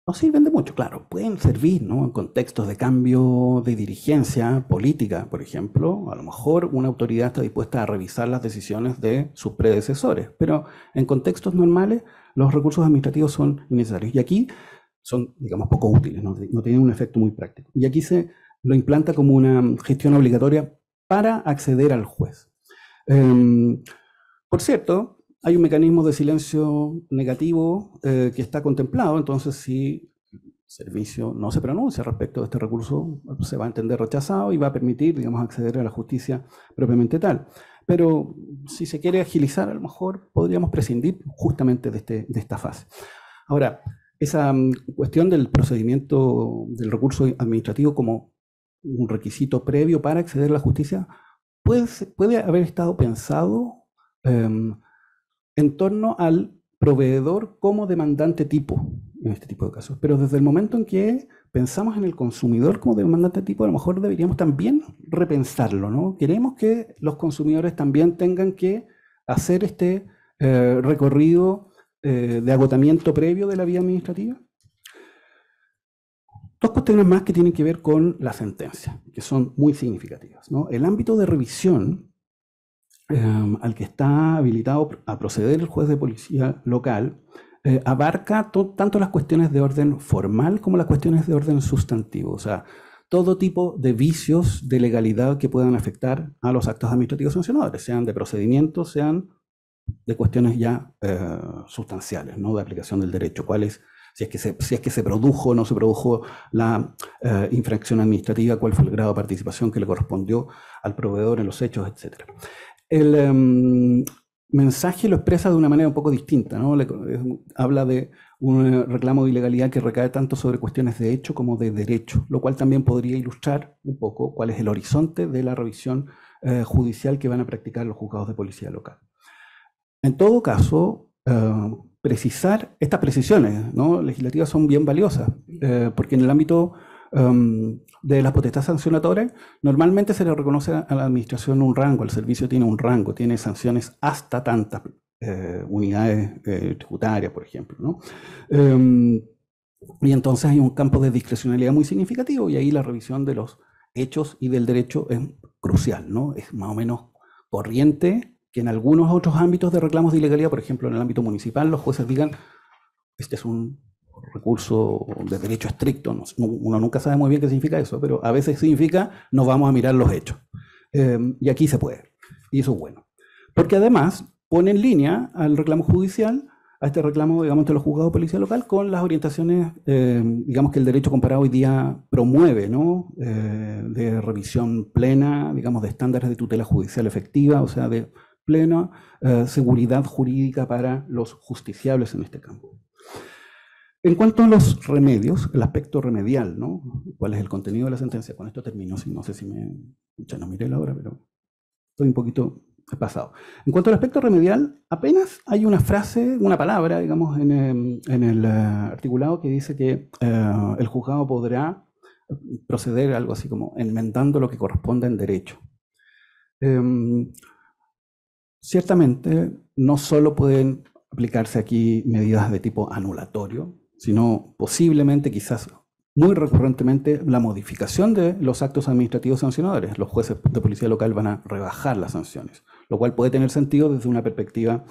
no sirven de mucho, claro, pueden servir ¿no? en contextos de cambio de dirigencia política, por ejemplo, a lo mejor una autoridad está dispuesta a revisar las decisiones de sus predecesores, pero en contextos normales los recursos administrativos son innecesarios y aquí son, digamos, poco útiles, no, tienen un efecto muy práctico. Y aquí se lo implanta como una gestión obligatoria para acceder al juez. Em, por cierto, hay un mecanismo de silencio negativo eh, que está contemplado, entonces si el servicio no se pronuncia respecto de este recurso, se va a entender rechazado y va a permitir, digamos, acceder a la justicia propiamente tal. Pero si se quiere agilizar, a lo mejor podríamos prescindir justamente de, este, de esta fase. Ahora, esa mm, cuestión del procedimiento del recurso administrativo como un requisito previo para acceder a la justicia, puede, puede haber estado pensado em, en torno al proveedor como demandante tipo en este tipo de casos. Pero desde el momento en que pensamos en el consumidor como demandante tipo, a lo mejor deberíamos también repensarlo, ¿no? Queremos que los consumidores también tengan que hacer este eh, recorrido eh, de agotamiento previo de la vía administrativa. Dos cuestiones más que tienen que ver con la sentencia, que son muy significativas. El ámbito de revisión Em, al que está habilitado a proceder el juez de policía local eh, abarca tanto las cuestiones de orden formal como las cuestiones de orden sustantivo, o sea, todo tipo de vicios de legalidad que puedan afectar a los actos administrativos sancionadores, sean de procedimiento, sean de cuestiones ya eh, sustanciales, ¿no? de aplicación del derecho, cuál si es que se, si es que se produjo o no se produjo la eh, infracción administrativa, cuál fue el grado de participación que le correspondió al proveedor en los hechos, etc. El em, mensaje lo expresa de una manera un poco distinta, habla de un eh, reclamo de ilegalidad que recae tanto sobre cuestiones de hecho como de derecho, lo cual también podría ilustrar un poco cuál es el horizonte de la revisión eh, judicial que van a practicar los juzgados de policía local. En todo caso, eh, precisar estas precisiones legislativas son bien valiosas, porque en el ámbito Em, de las potestades sancionadoras, normalmente se le reconoce a la administración un rango, el servicio tiene un rango, tiene sanciones hasta tantas eh, unidades eh, tributarias, por ejemplo. ¿no? Em, y entonces hay un campo de discrecionalidad muy significativo y ahí la revisión de los hechos y del derecho es crucial, ¿no? Es más o menos corriente que en algunos otros ámbitos de reclamos de ilegalidad, por ejemplo, en el ámbito municipal, los jueces digan, este es un recurso de derecho estricto. uno nunca sabe muy bien qué significa eso, pero a veces significa nos vamos a mirar los hechos. Em, y aquí se puede. Y eso es bueno. Porque además pone en línea al reclamo judicial, a este reclamo, digamos, de los juzgados de policía local, con las orientaciones, em, digamos, que el derecho comparado hoy día promueve, ¿no? Eh, de revisión plena, digamos, de estándares de tutela judicial efectiva, o sea, de plena eh, seguridad jurídica para los justiciables en este campo. En cuanto a los remedios, el aspecto remedial, ¿no? ¿Cuál es el contenido de la sentencia? Con esto termino, no sé si me... Ya no miré la hora, pero estoy un poquito pasado. En cuanto al aspecto remedial, apenas hay una frase, una palabra, digamos, en, em, el, eh, articulado que dice que eh, el juzgado podrá proceder algo así como enmendando lo que corresponde en derecho. Em, ciertamente, no solo pueden aplicarse aquí medidas de tipo anulatorio, sino posiblemente, quizás muy recurrentemente, la modificación de los actos administrativos sancionadores. Los jueces de policía local van a rebajar las sanciones, lo cual puede tener sentido desde una perspectiva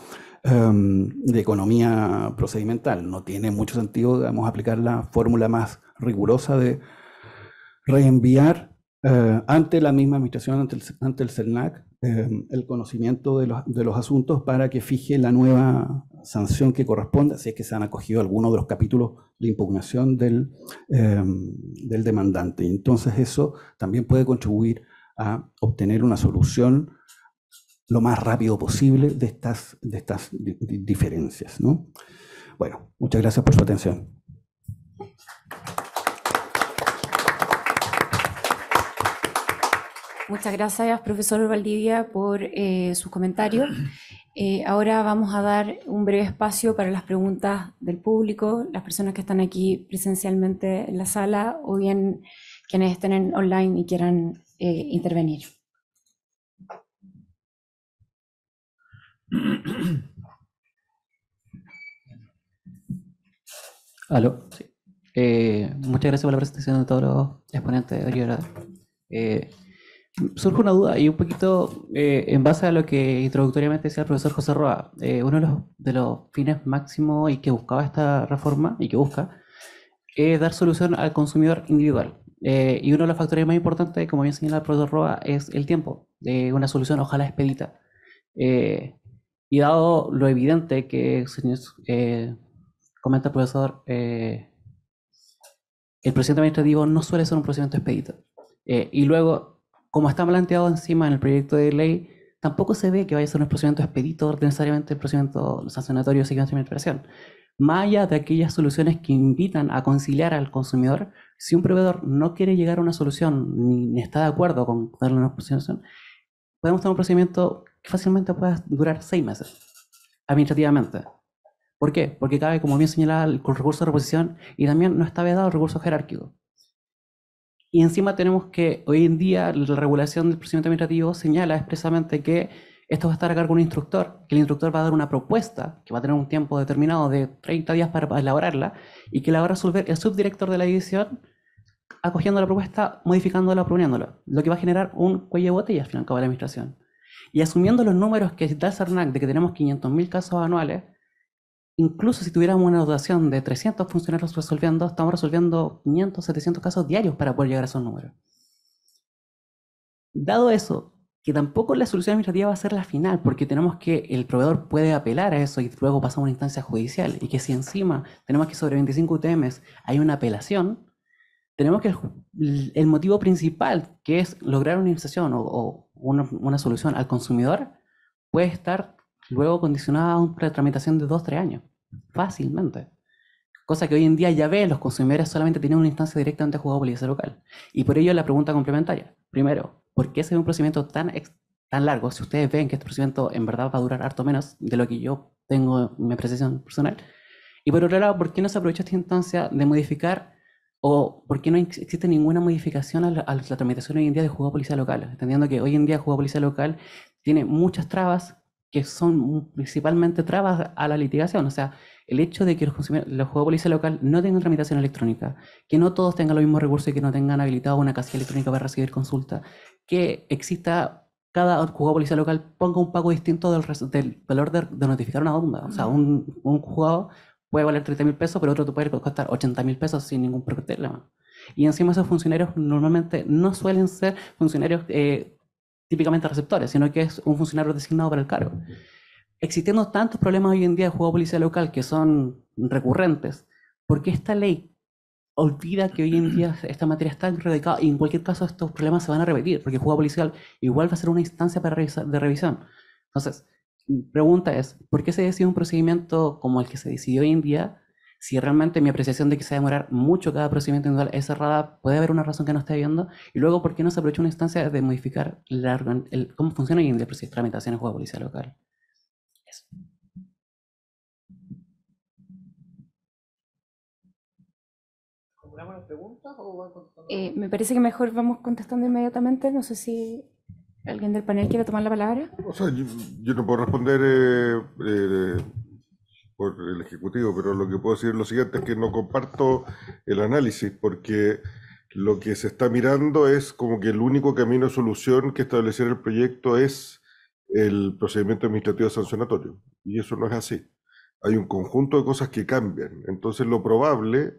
em, de economía procedimental. No tiene mucho sentido, aplicar la fórmula más rigurosa de reenviar eh, ante la misma administración, ante el, el CERNAC, eh, el conocimiento de los, asuntos para que fije la nueva sanción que corresponda, si es que se han acogido algunos de los capítulos de impugnación del, em, del demandante. Entonces eso también puede contribuir a obtener una solución lo más rápido posible de estas, de estas diferencias. Bueno, muchas gracias por su atención. Muchas gracias, profesor Valdivia, por eh, sus comentarios. [clears throat] Eh, ahora vamos a dar un breve espacio para las preguntas del público, las personas que están aquí presencialmente en la sala o bien quienes estén online y quieran eh, intervenir. [clears throat] Aló. muchas gracias por la presentación de todos los exponentes. De surge una duda y un poquito eh, en base a lo que introductoriamente decía el profesor José Roa, eh, uno de los, de los fines máximos y que buscaba esta reforma y que busca es dar solución al consumidor individual. Eh, y uno de los factores más importantes, como bien señala el profesor Roa, es el tiempo de una solución ojalá expedita. y dado lo evidente que comenta el profesor, el procedimiento administrativo no suele ser un procedimiento expedito. y luego como está planteado encima en el proyecto de ley, tampoco se ve que vaya a ser un procedimiento expedito necesariamente el procedimiento sancionatorio siguiente seguimiento de administración. Más allá de aquellas soluciones que invitan a conciliar al consumidor, si un proveedor no quiere llegar a una solución ni, está de acuerdo con darle una solución, podemos tener un procedimiento que fácilmente pueda durar seis meses administrativamente. ¿Por qué? Porque cabe, como bien señalaba, el recurso de reposición y también no está vedado el recurso jerárquico. Y encima tenemos que, hoy en día, la regulación del procedimiento administrativo señala expresamente que esto va a estar a cargo de un instructor, que el instructor va a dar una propuesta, que va a tener un tiempo determinado de 30 días para elaborarla, y que la va a resolver el subdirector de la división acogiendo la propuesta, modificándola o proponiéndola, lo que va a generar un cuello de botella al final de la administración. Y asumiendo los números que da Cernac de que tenemos 500.000 casos anuales, incluso si tuviéramos una dotación de 300 funcionarios resolviendo, estamos resolviendo 500, 700 casos diarios para poder llegar a esos números. Dado eso, que tampoco la solución administrativa va a ser la final, porque tenemos que el proveedor puede apelar a eso y luego pasa a una instancia judicial, y que si encima tenemos que sobre 25 UTMs hay una apelación, tenemos que el, motivo principal, que es lograr una iniciación o, una solución al consumidor, puede estar luego a una tramitación de 2-3 años, fácilmente. Cosa que hoy en día ya ve, los consumidores solamente tienen una instancia directamente ante juego local. Y por ello la pregunta complementaria. Primero, ¿por qué se ve un procedimiento tan, tan largo? Si ustedes ven que este procedimiento en verdad va a durar harto menos de lo que yo tengo mi apreciación personal. Y por otro lado, ¿por qué no se aprovecha esta instancia de modificar o por qué no existe ninguna modificación a la, tramitación hoy en día de jugado policía local? Entendiendo que hoy en día jugado policía local tiene muchas trabas, que son principalmente trabas a la litigación. O sea, el hecho de que los, consumidores, juegos de policía local no tengan tramitación electrónica, que no todos tengan los mismos recursos y que no tengan habilitado una casilla electrónica para recibir consulta, que exista cada jugador policía local ponga un pago distinto del, del valor de, notificar una onda. O sea, un, un jugador puede valer 30 mil pesos, pero otro puede costar 80 mil pesos sin ningún problema. Y encima esos funcionarios normalmente no suelen ser funcionarios eh, típicamente receptores, sino que es un funcionario designado para el cargo. Existiendo tantos problemas hoy en día de juego policial local que son recurrentes, ¿Por qué esta ley olvida que hoy en día [clears throat] esta materia está enredada y en cualquier caso estos problemas se van a repetir, porque el juego policial igual va a ser una instancia para de revisión. Entonces, mi pregunta es, ¿por qué se decide un procedimiento como el que se decidió hoy en día si realmente mi apreciación de que se va a demorar mucho cada procedimiento individual es cerrada, puede haber una razón que no esté viendo, y luego, ¿por qué no se aprovecha una instancia de modificar cómo funciona el proceso de tramitación en juego de policía local? Eso. las preguntas eh, Me parece que mejor vamos contestando inmediatamente, no sé si alguien del panel quiere tomar la palabra. O sea, yo, no puedo responder... Eh, eh, por el Ejecutivo, pero lo que puedo decir es lo siguiente, es que no comparto el análisis, porque lo que se está mirando es como que el único camino de solución que estableciera el proyecto es el procedimiento administrativo sancionatorio, y eso no es así. Hay un conjunto de cosas que cambian, entonces lo probable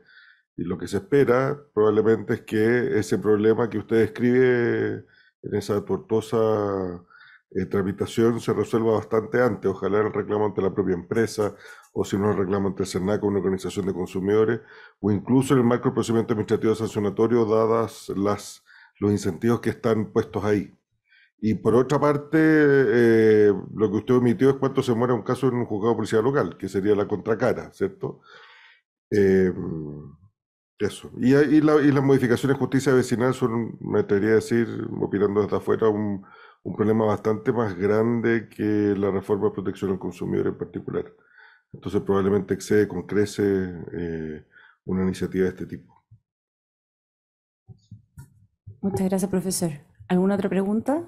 y lo que se espera probablemente es que ese problema que usted describe en esa tortuosa... Eh, tramitación se resuelva bastante antes. Ojalá el reclamo ante la propia empresa, o si no reclama ante el o una organización de consumidores, o incluso en el marco del procedimiento administrativo sancionatorio, dadas las, los incentivos que están puestos ahí. Y por otra parte, eh, lo que usted omitió es cuánto se muere un caso en un juzgado de policía local, que sería la contracara, ¿cierto? Em, eso. Y, las modificaciones de justicia vecinal son, me atrevería decir, opinando desde afuera, un, un problema bastante más grande que la reforma de protección al consumidor en particular. Entonces probablemente excede con crece eh, una iniciativa de este tipo. Muchas gracias, profesor. ¿Alguna otra pregunta?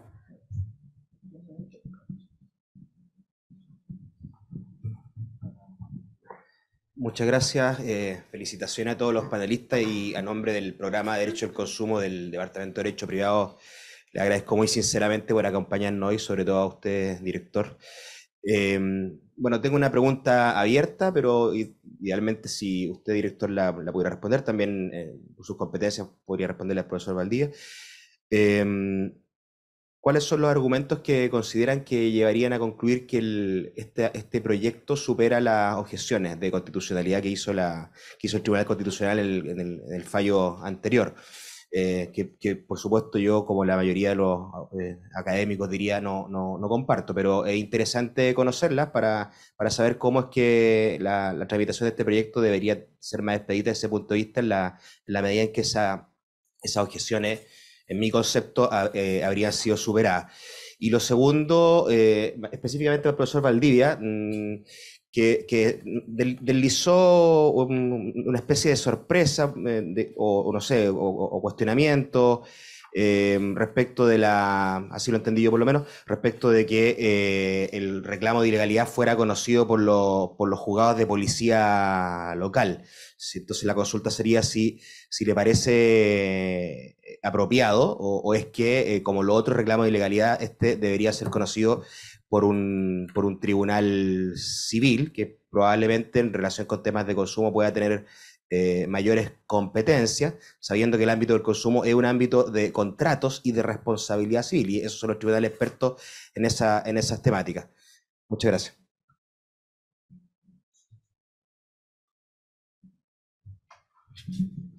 Muchas gracias. Eh, felicitaciones a todos los panelistas y a nombre del programa Derecho al Consumo del Departamento de Derecho Privado, le agradezco muy sinceramente por acompañarnos hoy, sobre todo a usted, director. Em, bueno, tengo una pregunta abierta, pero idealmente si usted, director, la, la pudiera responder, también eh, por sus competencias podría responderle al profesor Valdía. Em, ¿Cuáles son los argumentos que consideran que llevarían a concluir que este, este, proyecto supera las objeciones de constitucionalidad que hizo, la, que hizo el Tribunal Constitucional en el fallo anterior? Eh, que, por supuesto yo, como la mayoría de los eh, académicos, diría no, no, no, comparto, pero es interesante conocerlas para, para saber cómo es que la, tramitación de este proyecto debería ser más expedita desde ese punto de vista, en la, medida en que esa, esas objeciones, en mi concepto, eh, habrían sido superadas. Y lo segundo, específicamente el profesor Valdivia, mm, que, que deslizó una especie de sorpresa eh, o, no sé, o, cuestionamiento eh, respecto de la, así lo entendí yo por lo menos, respecto de que eh, el reclamo de ilegalidad fuera conocido por, por los juzgados de policía local. Entonces la consulta sería si, si le parece apropiado o, es que, como lo otro reclamo de ilegalidad, este debería ser conocido por un, por un tribunal civil que probablemente en relación con temas de consumo pueda tener eh, mayores competencias, sabiendo que el ámbito del consumo es un ámbito de contratos y de responsabilidad civil, y esos son los tribunales expertos en, esa, en esas temáticas. Muchas gracias.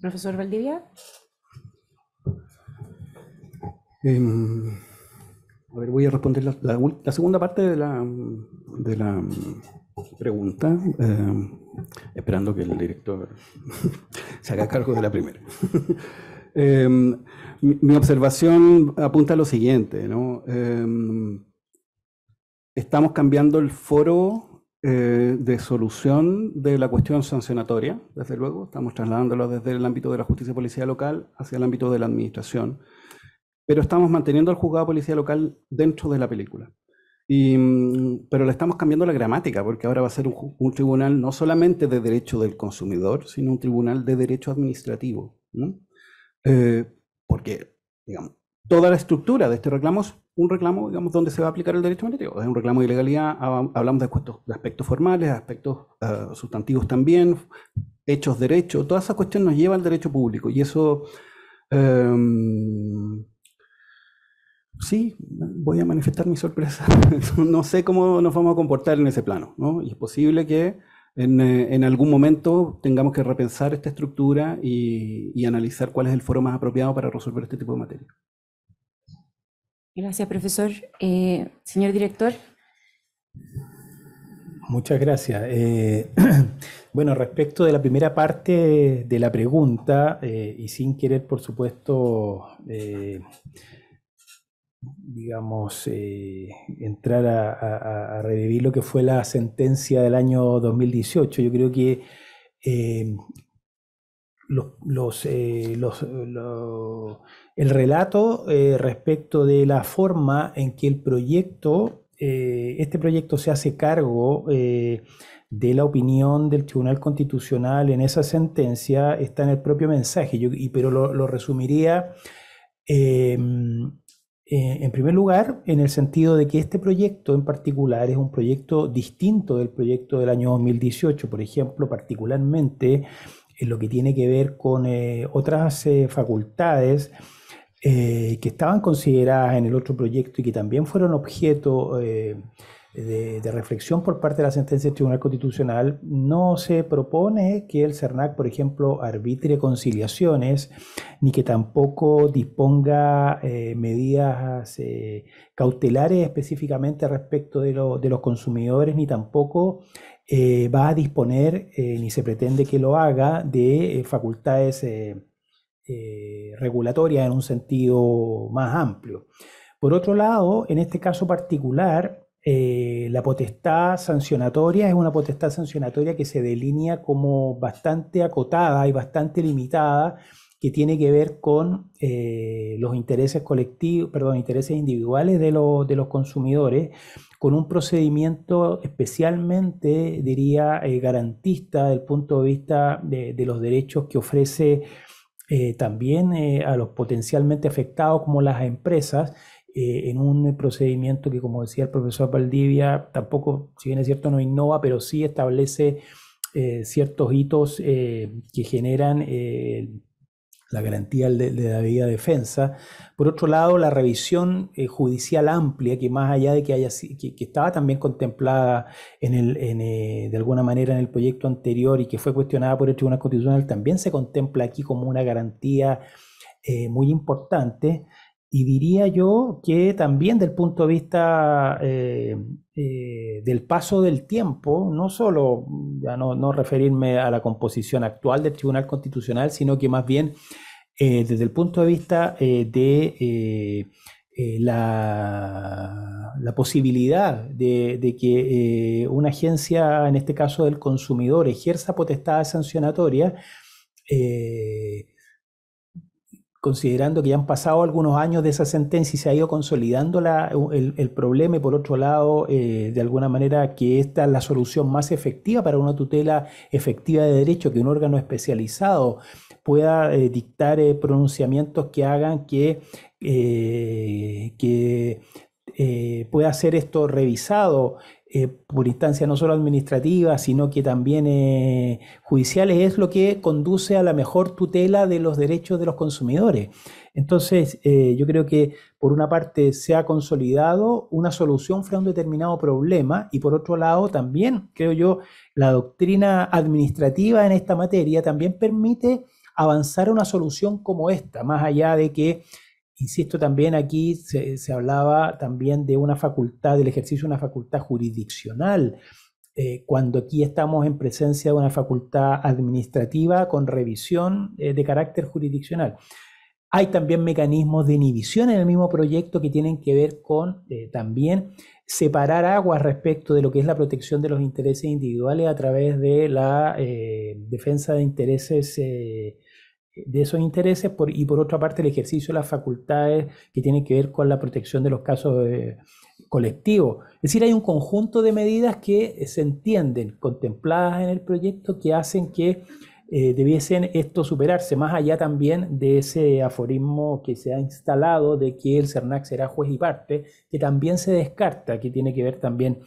Profesor Valdivia. Em, a ver, voy a responder la, segunda parte de la, pregunta, eh, esperando que el director [laughs] se haga cargo de la primera. [laughs] Em, mi, observación apunta a lo siguiente, ¿no? Em, estamos cambiando el foro eh, de solución de la cuestión sancionatoria, desde luego, estamos trasladándolo desde el ámbito de la justicia policía local hacia el ámbito de la administración pero estamos manteniendo al juzgado de policía local dentro de la película. Mm, pero le estamos cambiando la gramática, porque ahora va a ser un, tribunal no solamente de derecho del consumidor, sino un tribunal de derecho administrativo. Eh, porque, digamos, toda la estructura de este reclamo es un reclamo, digamos, donde se va a aplicar el derecho administrativo. Es un reclamo de ilegalidad, hablamos de aspectos, formales, aspectos eh, sustantivos también, hechos, derechos. toda esa cuestión nos lleva al derecho público. Y eso... Em, sí, voy a manifestar mi sorpresa. [laughs] no sé cómo nos vamos a comportar en ese plano, Y es posible que eh, en, algún momento tengamos que repensar esta estructura y, analizar cuál es el foro más apropiado para resolver este tipo de materia. Gracias, profesor. Eh, señor director. Muchas gracias. Eh, [clears throat] bueno, respecto de la primera parte de la pregunta, y sin querer, por supuesto, digamos, eh, entrar a, revivir lo que fue la sentencia del año 2018. Yo creo que eh, los, los, eh, los, el relato respecto de la forma en que el proyecto, este proyecto se hace cargo de la opinión del Tribunal Constitucional en esa sentencia está en el propio mensaje, pero lo resumiría em, eh, en primer lugar, en el sentido de que este proyecto en particular es un proyecto distinto del proyecto del año 2018, por ejemplo, particularmente en lo que tiene que ver con eh, otras eh, facultades que estaban consideradas en el otro proyecto y que también fueron objeto de, reflexión por parte de la sentencia del Tribunal Constitucional, no se propone que el CERNAC, por ejemplo, arbitre conciliaciones, ni que tampoco disponga eh, medidas eh, cautelares específicamente respecto de, los consumidores, ni tampoco eh, va a disponer, ni se pretende que lo haga, de facultades regulatorias en un sentido más amplio. Por otro lado, en este caso particular, eh, la potestad sancionatoria es una potestad sancionatoria que se delinea como bastante acotada y bastante limitada, que tiene que ver con eh, los intereses colectivos, perdón, intereses individuales de, los consumidores, con un procedimiento especialmente, diría, eh, garantista del punto de vista de, los derechos que ofrece también a los potencialmente afectados como las empresas eh, en un procedimiento que, como decía el profesor Valdivia, tampoco, si bien es cierto, no innova, pero sí establece eh, ciertos hitos eh, que generan la garantía de, la debida defensa. Por otro lado, la revisión judicial amplia, que más allá de que, haya, que, estaba también contemplada de alguna manera en el proyecto anterior y que fue cuestionada por el Tribunal Constitucional, también se contempla aquí como una garantía muy importante. Y diría yo que también del punto de vista eh, eh, del paso del tiempo, no solo, ya no, referirme a la composición actual del Tribunal Constitucional, sino que más bien eh, desde el punto de vista de la, posibilidad de, que una agencia, en este caso del consumidor, ejerza potestades sancionatorias. Eh, considerando que ya han pasado algunos años de esa sentencia y se ha ido consolidando el, problema y por otro lado, eh, de alguna manera, que esta es la solución más efectiva para una tutela efectiva de derecho, que un órgano especializado pueda eh, dictar eh, pronunciamientos que hagan que, que pueda ser esto revisado eh, por instancias no solo administrativas, sino que también eh, judiciales, es lo que conduce a la mejor tutela de los derechos de los consumidores. Entonces, eh, yo creo que por una parte se ha consolidado una solución frente a un determinado problema y por otro lado también, creo yo, la doctrina administrativa en esta materia también permite avanzar a una solución como esta, más allá de que Insisto, también aquí se, hablaba también de una facultad, del ejercicio de una facultad jurisdiccional, eh, cuando aquí estamos en presencia de una facultad administrativa con revisión eh, de carácter jurisdiccional. Hay también mecanismos de inhibición en el mismo proyecto que tienen que ver con eh, también separar aguas respecto de lo que es la protección de los intereses individuales a través de la defensa de intereses de esos intereses y por otra parte el ejercicio de las facultades que tienen que ver con la protección de los casos eh, colectivos. Es decir, hay un conjunto de medidas que eh, se entienden contempladas en el proyecto que hacen que eh, debiesen esto superarse, más allá también de ese aforismo que se ha instalado de que el CERNAC será juez y parte, que también se descarta, que tiene que ver también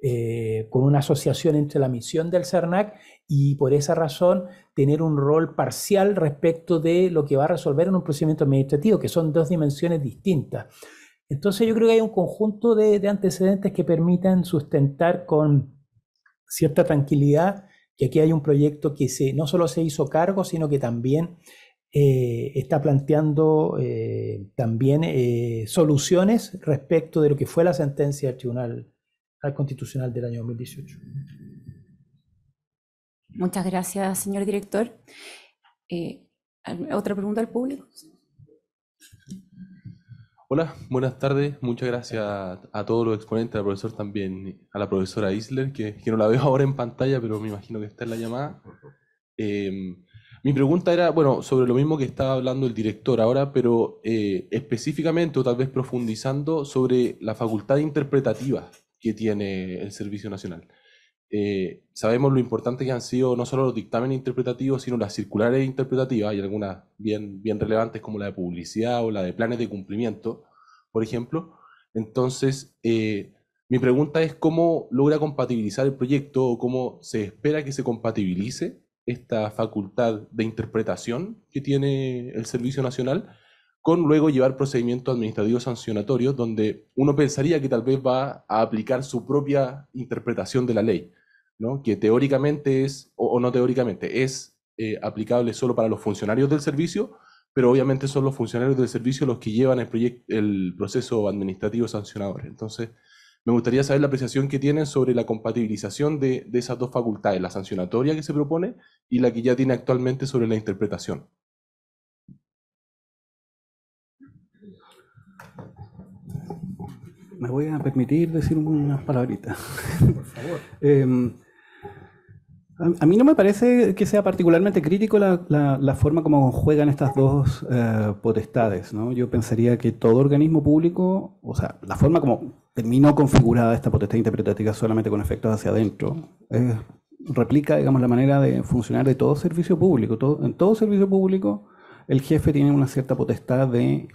eh, con una asociación entre la misión del CERNAC y por esa razón tener un rol parcial respecto de lo que va a resolver en un procedimiento administrativo, que son dos dimensiones distintas. Entonces yo creo que hay un conjunto de, antecedentes que permitan sustentar con cierta tranquilidad que aquí hay un proyecto que se, no solo se hizo cargo, sino que también eh, está planteando eh, también soluciones respecto de lo que fue la sentencia del Tribunal al constitucional del año 2018. Muchas gracias, señor director. Eh, ¿Otra pregunta al público? Hola, buenas tardes. Muchas gracias a, todos los exponentes, al profesor también, a la profesora Isler, que, que, no la veo [laughs] ahora en pantalla, pero me imagino que está en la llamada. Em, mi pregunta era, bueno, sobre lo mismo que estaba hablando el director ahora, pero eh, específicamente o tal vez profundizando sobre la facultad interpretativa que tiene el Servicio Nacional. Eh, sabemos lo importante que han sido no solo los dictámenes interpretativos, sino las circulares interpretativas, hay algunas bien, bien relevantes como la de publicidad o la de planes de cumplimiento, por ejemplo. Entonces, eh, mi pregunta es cómo logra compatibilizar el proyecto o cómo se espera que se compatibilice esta facultad de interpretación que tiene el Servicio Nacional con luego llevar procedimientos administrativos sancionatorios donde uno pensaría que tal vez va a aplicar su propia interpretación de la ley, ¿no? que teóricamente es, o, no teóricamente, es eh, aplicable solo para los funcionarios del servicio, pero obviamente son los funcionarios del servicio los que llevan el, el proceso administrativo sancionador. Entonces, me gustaría saber la apreciación que tienen sobre la compatibilización de, de, esas dos facultades, la sancionatoria que se propone y la que ya tiene actualmente sobre la interpretación. me voy a permitir decir unas palabritas. Por favor. [laughs] Em, a, mí no me parece que sea particularmente crítico la, forma como juegan estas dos eh, potestades. Yo pensaría que todo organismo público, o sea, la forma como terminó configurada esta potestad interpretativa solamente con efectos hacia adentro, replica, digamos, la manera de funcionar de todo servicio público. en todo servicio público, el jefe tiene una cierta potestad de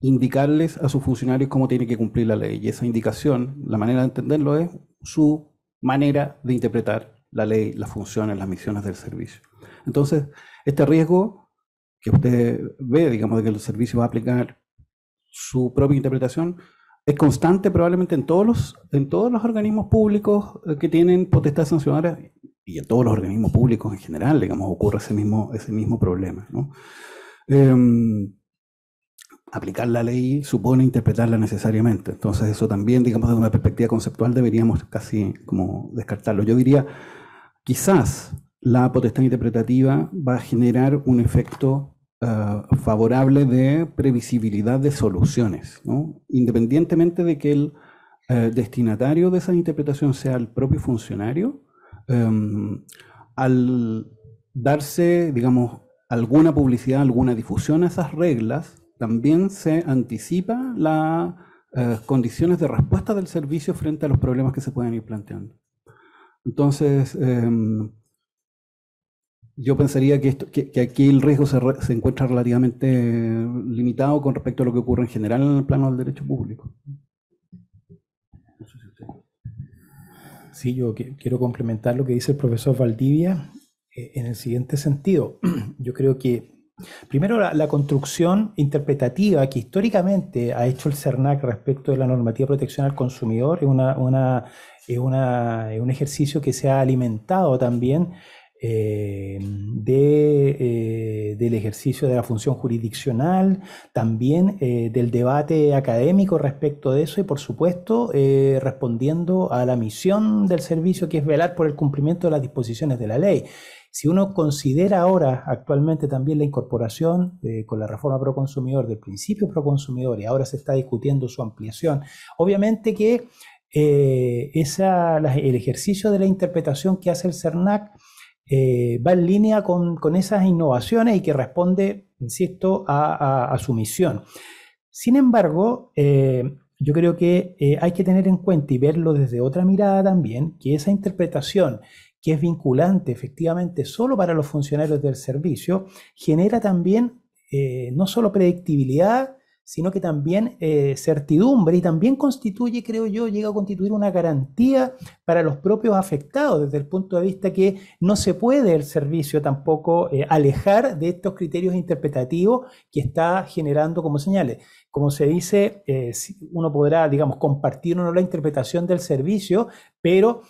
indicarles a sus funcionarios cómo tiene que cumplir la ley. Y esa indicación, la manera de entenderlo es su manera de interpretar la ley, las funciones, las misiones del servicio. Entonces, este riesgo que usted ve, digamos, de que el servicio va a aplicar su propia interpretación, es constante probablemente en todos los, en todos los organismos públicos eh, que tienen potestad sancionadas, y en todos los organismos públicos en general, digamos, ocurre ese mismo, ese mismo problema. ¿no? Em, aplicar la ley supone interpretarla necesariamente. Entonces eso también, digamos, desde una perspectiva conceptual deberíamos casi como descartarlo. Yo diría, quizás la potestad interpretativa va a generar un efecto eh, favorable de previsibilidad de soluciones, ¿no? independientemente de que el eh, destinatario de esa interpretación sea el propio funcionario. Em, al darse, digamos, alguna publicidad, alguna difusión a esas reglas, también se anticipa las eh, condiciones de respuesta del servicio frente a los problemas que se pueden ir planteando. Entonces, em, yo pensaría que, aquí el riesgo se, encuentra relativamente eh, limitado con respecto a lo que ocurre en general en el plano del derecho público. Sí, yo quiero complementar lo que dice el profesor Valdivia eh, en el siguiente sentido. [clears throat] Yo creo que Primero, la, construcción interpretativa que históricamente ha hecho el CERNAC respecto de la normativa de protección al consumidor es, un ejercicio que se ha alimentado también eh, eh, del ejercicio de la función jurisdiccional, también eh, del debate académico respecto de eso y por supuesto respondiendo a la misión del servicio que es velar por el cumplimiento de las disposiciones de la ley. Si uno considera ahora actualmente también la incorporación eh, con la reforma pro consumidor del principio pro consumidor y ahora se está discutiendo su ampliación, obviamente que eh, el ejercicio de la interpretación que hace el CERNAC eh, va en línea con, esas innovaciones y que responde, insisto, a, a su misión. Sin embargo, yo creo que hay que tener en cuenta y verlo desde otra mirada también, que esa interpretación que es vinculante efectivamente solo para los funcionarios del servicio, genera también eh, no solo predictibilidad, sino que también eh, certidumbre y también constituye, creo yo, llega a constituir una garantía para los propios afectados desde el punto de vista que no se puede el servicio tampoco eh, alejar de estos criterios interpretativos que está generando como señales. Como se dice, uno podrá, digamos, compartir o no la interpretación del servicio, pero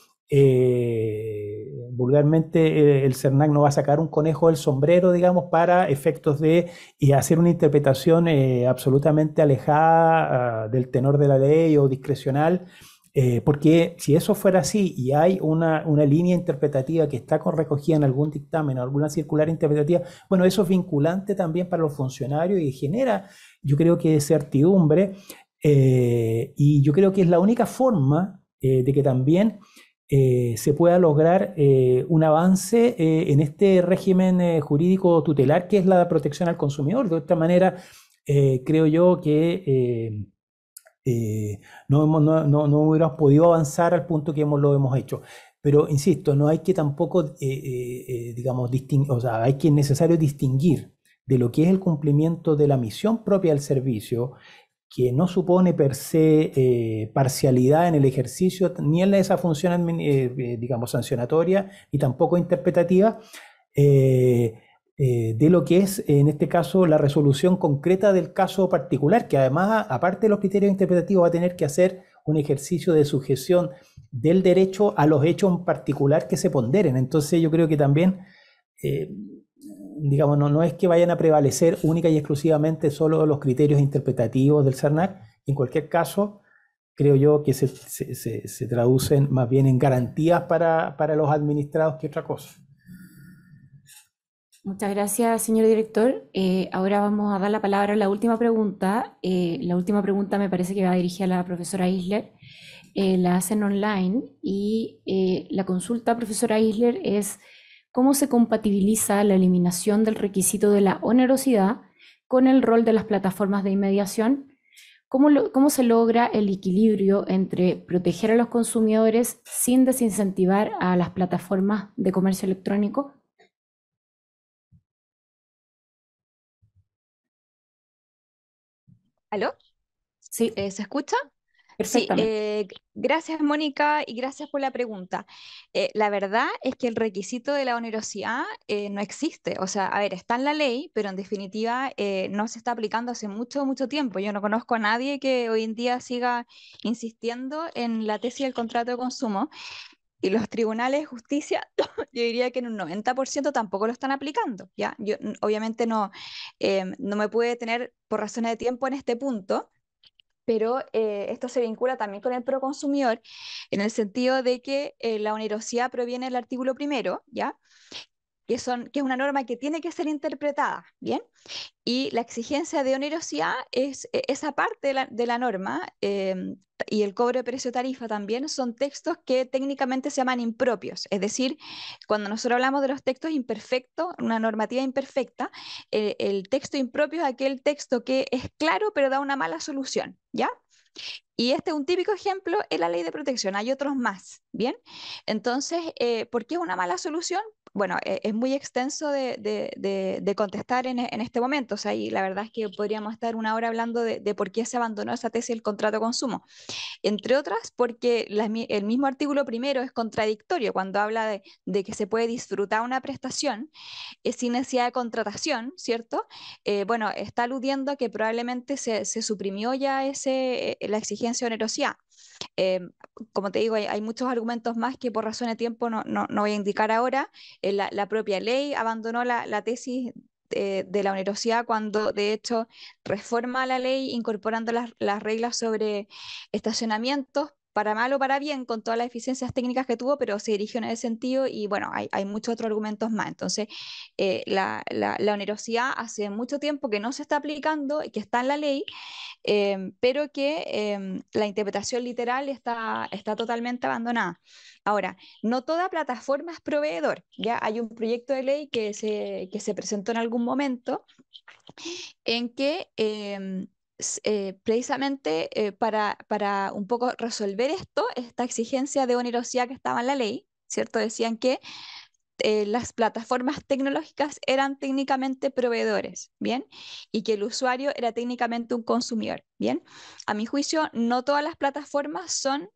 vulgarmente eh, el CERNAC no va a sacar un conejo del sombrero, digamos, para efectos de y hacer una interpretación eh, absolutamente alejada ah, del tenor de la ley o discrecional. Eh, porque si eso fuera así y hay una, línea interpretativa que está con recogida en algún dictamen o alguna circular interpretativa, bueno, eso es vinculante también para los funcionarios y genera, yo creo que certidumbre, y yo creo que es la única forma de que también eh, se pueda lograr eh, un avance eh, en este régimen jurídico tutelar que es la protección al consumidor. De esta manera, creo yo que no, no, hubiéramos podido avanzar al punto que hemos, lo hemos hecho. Pero, insisto, no hay que tampoco, digamos, o sea, hay que es necesario distinguir de lo que es el cumplimiento de la misión propia del servicio que no supone per se eh, parcialidad en el ejercicio ni en esa función, eh, eh, digamos, sancionatoria y tampoco interpretativa de lo que es, en este caso, la resolución concreta del caso particular, que además, aparte de los criterios interpretativos, va a tener que hacer un ejercicio de sujeción del derecho a los hechos en particular que se ponderen. Entonces yo creo que también digamos, no, no es que vayan a prevalecer única y exclusivamente solo los criterios interpretativos del CERNAC. En cualquier caso, creo yo que se, traducen más bien en garantías para, los administrados que otra cosa. Muchas gracias, señor director. Eh, ahora vamos a dar la palabra a la última pregunta. Eh, la última pregunta me parece que va dirigida a la profesora Isler. Eh, la hacen online y la consulta, profesora Isler, es cómo se compatibiliza la eliminación del requisito de la onerosidad con el rol de las plataformas de inmediación, cómo, se logra el equilibrio entre proteger a los consumidores sin desincentivar a las plataformas de comercio electrónico. ¿Aló? Sí. Eh, ¿Se escucha? Sí, eh, gracias Mónica y gracias por la pregunta. Eh, la verdad es que el requisito de la onerosidad eh, no existe. O sea, a ver, está en la ley, pero en definitiva no se está aplicando hace mucho, mucho tiempo. Yo no conozco a nadie que hoy en día siga insistiendo en la tesis del contrato de consumo y los tribunales de justicia, [laughs] yo diría que en un 90% tampoco lo están aplicando. ¿ya? Yo obviamente no, em, no me puede detener por razones de tiempo en este punto, pero eh, esto se vincula también con el proconsumidor en el sentido de que eh, la onerosidad proviene del artículo primero, ¿ya? que, son, que es una norma que tiene que ser interpretada, ¿bien? Y la exigencia de onerosidad es e, esa parte de la, norma em, y el cobro de precio tarifa también son textos que técnicamente se llaman impropios, es decir, cuando nosotros hablamos de los textos imperfectos, una normativa imperfecta, eh, el texto impropio es aquel texto que es claro pero da una mala solución, ¿ya? Y este es un típico ejemplo, en la ley de protección, hay otros más, ¿bien? Entonces, eh, ¿por qué es una mala solución? bueno, e, es muy extenso de, contestar e, en, este momento, o sea, y la verdad es que podríamos estar una hora hablando de, por qué se abandonó esa tesis del contrato de consumo. Entre otras, porque el mismo artículo primero es contradictorio cuando habla de, que se puede disfrutar una prestación eh, sin necesidad de contratación, ¿cierto? Eh, bueno, está aludiendo a que probablemente se, suprimió ya ese, eh, la exigencia de onerosidad. Em, como te digo, hay, muchos argumentos más que por razones de tiempo no, voy a indicar ahora. Eh, la, propia ley abandonó la, tesis de, la onerosidad cuando de hecho reforma la ley incorporando las, las reglas sobre estacionamientos para mal o para bien, con todas las eficiencias técnicas que tuvo, pero se dirigió en ese sentido y bueno, hay, hay muchos otros argumentos más. Entonces, eh, la, la, onerosidad hace mucho tiempo que no se está aplicando, y que está en la ley, em, pero que em, la interpretación literal está, está totalmente abandonada. Ahora, no toda plataforma es proveedor. Ya hay un proyecto de ley que se, que se presentó en algún momento en que em, eh, precisamente eh, para, un poco resolver esto, esta exigencia de onerosidad que estaba en la ley, ¿cierto? Decían que eh, las plataformas tecnológicas eran técnicamente proveedores, ¿bien? Y que el usuario era técnicamente un consumidor, ¿bien? A mi juicio, no todas las plataformas son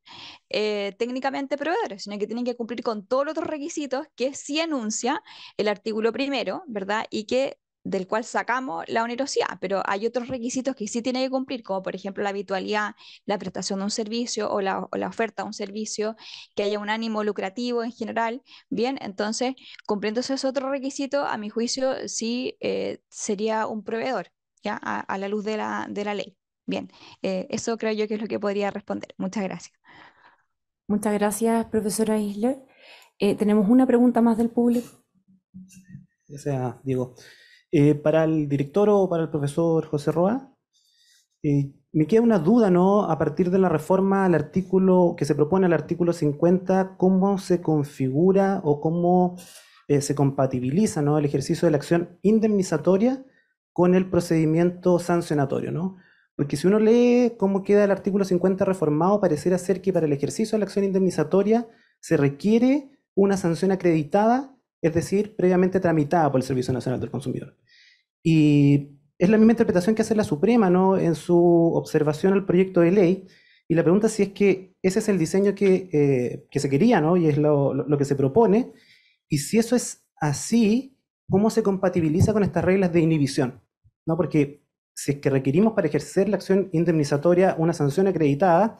técnicamente proveedores, sino que tienen que cumplir con todos los otros requisitos que sí enuncia el artículo primero, ¿verdad? Y que del cual sacamos la onerosidad, pero hay otros requisitos que sí tiene que cumplir, como por ejemplo la habitualidad, la prestación de un servicio o la, oferta de un servicio, que haya un ánimo lucrativo en general. Bien, entonces, cumpliendo esos otros requisitos, a mi juicio, sí eh, sería un proveedor, ¿ya? A, la luz de la, ley. Bien, eh, eso creo yo que es lo que podría responder. Muchas gracias. Muchas gracias, profesora Isler. Eh, tenemos una pregunta más del público. sea, digo... Eh, para el director o para el profesor José Roa, eh, me queda una duda, ¿no? A partir de la reforma al artículo que se propone al artículo 50, ¿cómo se configura o cómo eh, se compatibiliza el ejercicio de la acción indemnizatoria con el procedimiento sancionatorio, ¿no? Porque si uno lee cómo queda el artículo 50 reformado, parecerá ser que para el ejercicio de la acción indemnizatoria se requiere una sanción acreditada es decir, previamente tramitada por el Servicio Nacional del Consumidor. Y es la misma interpretación que hace la Suprema ¿no? en su observación al proyecto de ley. Y la pregunta es si es que ese es el diseño que, eh, se quería ¿no? y es lo, que se propone. Y si eso es así, ¿cómo se compatibiliza con estas reglas de inhibición? ¿No? Porque si es que requerimos para ejercer la acción indemnizatoria una sanción acreditada,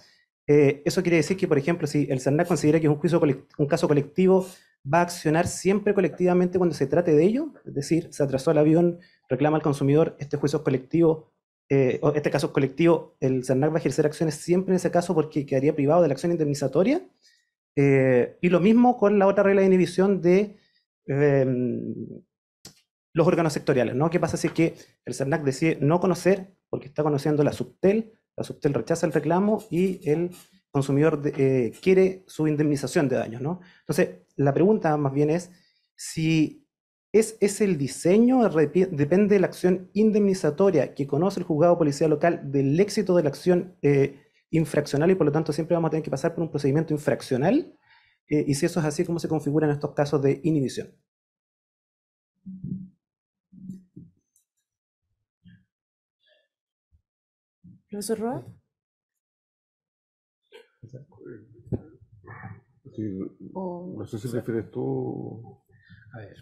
eh, eso quiere decir que, por ejemplo, si el CERNAC considera que es un, juicio un caso colectivo va a accionar siempre colectivamente cuando se trate de ello, es decir, se atrasó el avión, reclama al consumidor, este juicio es colectivo, eh, este caso es colectivo, el CERNAC va a ejercer acciones siempre en ese caso porque quedaría privado de la acción indemnizatoria. Eh, y lo mismo con la otra regla de inhibición de em, los órganos sectoriales, ¿no? ¿Qué pasa si es que el CERNAC decide no conocer, porque está conociendo la subtel, la subtel rechaza el reclamo y el consumidor eh, quiere su indemnización de daños, ¿no? Entonces, la pregunta más bien es si es, es el diseño, depende de la acción indemnizatoria que conoce el juzgado policía local del éxito de la acción eh, infraccional y por lo tanto siempre vamos a tener que pasar por un procedimiento infraccional. Eh, y si eso es así, ¿cómo se configuran estos casos de inhibición? Profesor Roa. no sé si refieres tú. A ver.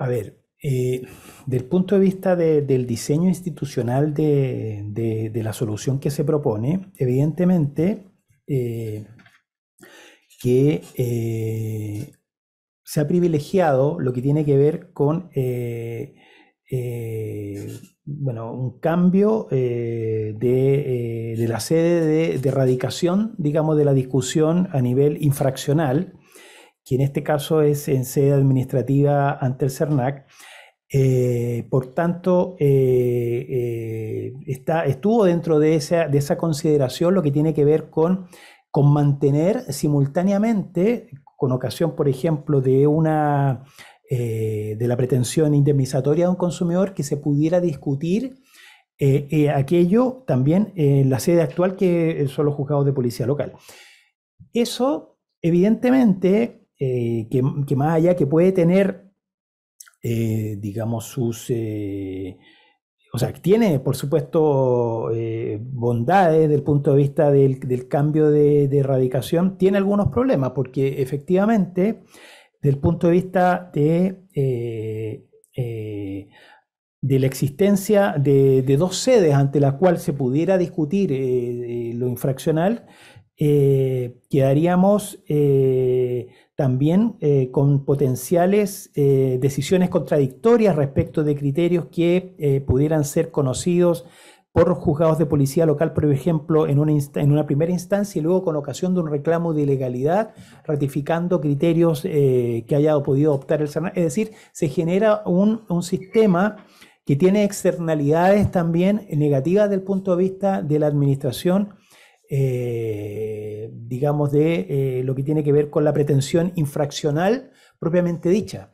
A ver, eh, del punto de vista del diseño institucional de, la solución que se propone, evidentemente eh, que eh, se ha privilegiado lo que tiene que ver con eh, bueno, un cambio eh, eh, de, la sede de, erradicación, digamos, de la discusión a nivel infraccional, que en este caso es en sede administrativa ante el CERNAC. por tanto, está, estuvo dentro de esa, de esa consideración lo que tiene que ver con, con mantener simultáneamente, con ocasión, por ejemplo, de una eh, de la pretensión indemnizatoria de un consumidor que se pudiera discutir eh, eh, aquello también en la sede actual que son los juzgados de policía local. Eso, evidentemente, que, más allá que puede tener, digamos, sus... o sea, tiene, por supuesto, bondades desde el punto de vista del, cambio de, de erradicación, tiene algunos problemas, porque efectivamente del punto de vista de, eh, eh, de la existencia de, dos sedes ante las cual se pudiera discutir eh, lo infraccional, quedaríamos también con potenciales decisiones contradictorias respecto de criterios que pudieran ser conocidos por juzgados de policía local, por ejemplo, en una, en una primera instancia y luego con ocasión de un reclamo de ilegalidad, ratificando criterios eh, que haya podido optar el CERN, Es decir, se genera un, sistema que tiene externalidades también negativas del punto de vista de la administración. Eh, digamos, de eh, lo que tiene que ver con la pretensión infraccional propiamente dicha.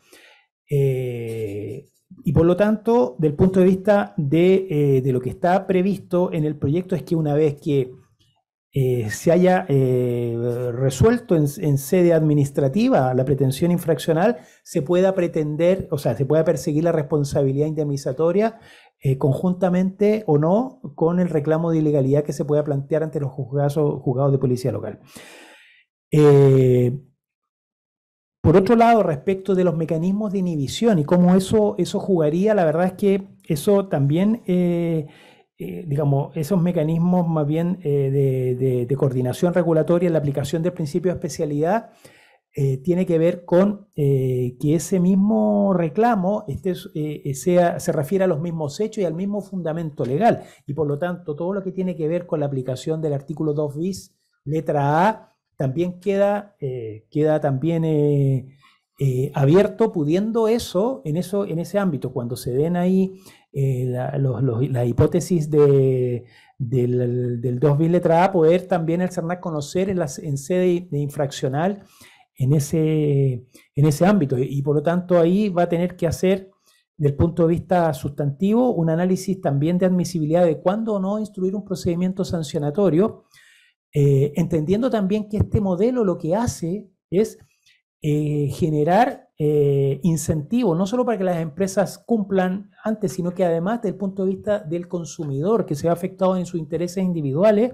Y por lo tanto, del punto de vista eh, de, lo que está previsto en el proyecto, es que una vez que eh, se haya eh, resuelto en, sede administrativa la pretensión infraccional, se pueda pretender, o sea, se pueda perseguir la responsabilidad indemnizatoria conjuntamente o no con el reclamo de ilegalidad que se pueda plantear ante los juzgados, de policía local. Por otro lado, respecto de los mecanismos de inhibición y cómo eso, eso jugaría, la verdad es que eso también, eh, eh, digamos, esos mecanismos más bien eh, de, coordinación regulatoria en la aplicación del principio de especialidad, tiene que ver con que ese mismo reclamo este, sea, se refiere a los mismos hechos y al mismo fundamento legal. Y por lo tanto, todo lo que tiene que ver con la aplicación del artículo 2 bis, letra A, también queda, eh, queda también eh, eh, abierto, pudiendo eso en, eso, en ese ámbito, cuando se den ahí la, hipótesis del, del letra A, poder también el CERNAC conocer en, sede de infraccional en ese, en ese ámbito. Y, y por lo tanto ahí va a tener que hacer desde el punto de vista sustantivo, un análisis también de admisibilidad de cuándo o no instruir un procedimiento sancionatorio, eh, entendiendo también que este modelo lo que hace es eh, generar eh, incentivos, no solo para que las empresas cumplan antes, sino que además desde el punto de vista del consumidor, que se ha afectado en sus intereses individuales,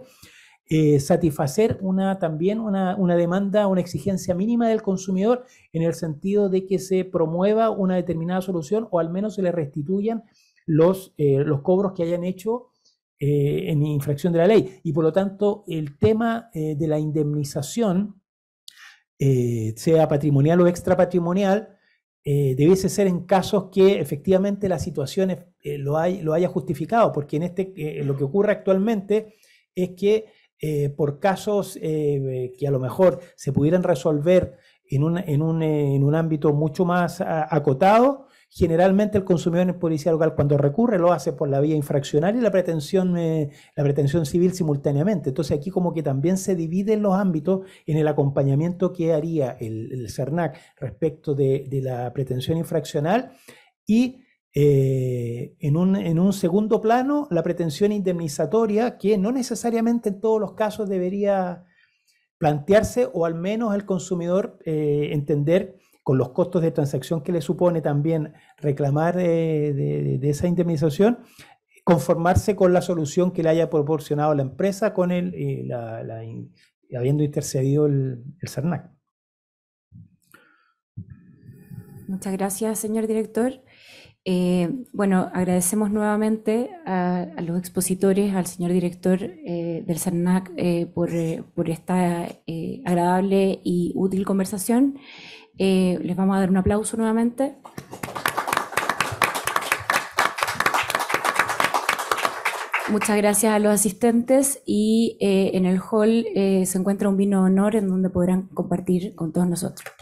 satisfacer una, también una, demanda, una exigencia mínima del consumidor en el sentido de que se promueva una determinada solución o al menos se le restituyan los, los cobros que hayan hecho eh, en infracción de la ley. Y por lo tanto, el tema eh, de la indemnización, eh, sea patrimonial o extrapatrimonial, debiese ser en casos que efectivamente la situación lo, haya justificado, porque en este, lo que ocurre actualmente es que por casos que a lo mejor se pudieran resolver en un ámbito mucho más acotado, Generalmente el consumidor en policía local cuando recurre lo hace por la vía infraccional y la pretensión, eh, la pretensión civil simultáneamente. Entonces aquí como que también se dividen los ámbitos en el acompañamiento que haría el, CERNAC respecto de, la pretensión infraccional y eh, en, un, segundo plano la pretensión indemnizatoria que no necesariamente en todos los casos debería plantearse o al menos el consumidor eh, entender con los costos de transacción que le supone también reclamar eh, de, esa indemnización, conformarse con la solución que le haya proporcionado la empresa con el, eh, habiendo intercedido el, CERNAC. Muchas gracias, señor director. Eh, bueno, agradecemos nuevamente a, los expositores, al señor director del CERNAC por, esta agradable y útil conversación. Eh, les vamos a dar un aplauso nuevamente. Muchas gracias a los asistentes y eh, en el hall eh, se encuentra un vino de honor en donde podrán compartir con todos nosotros.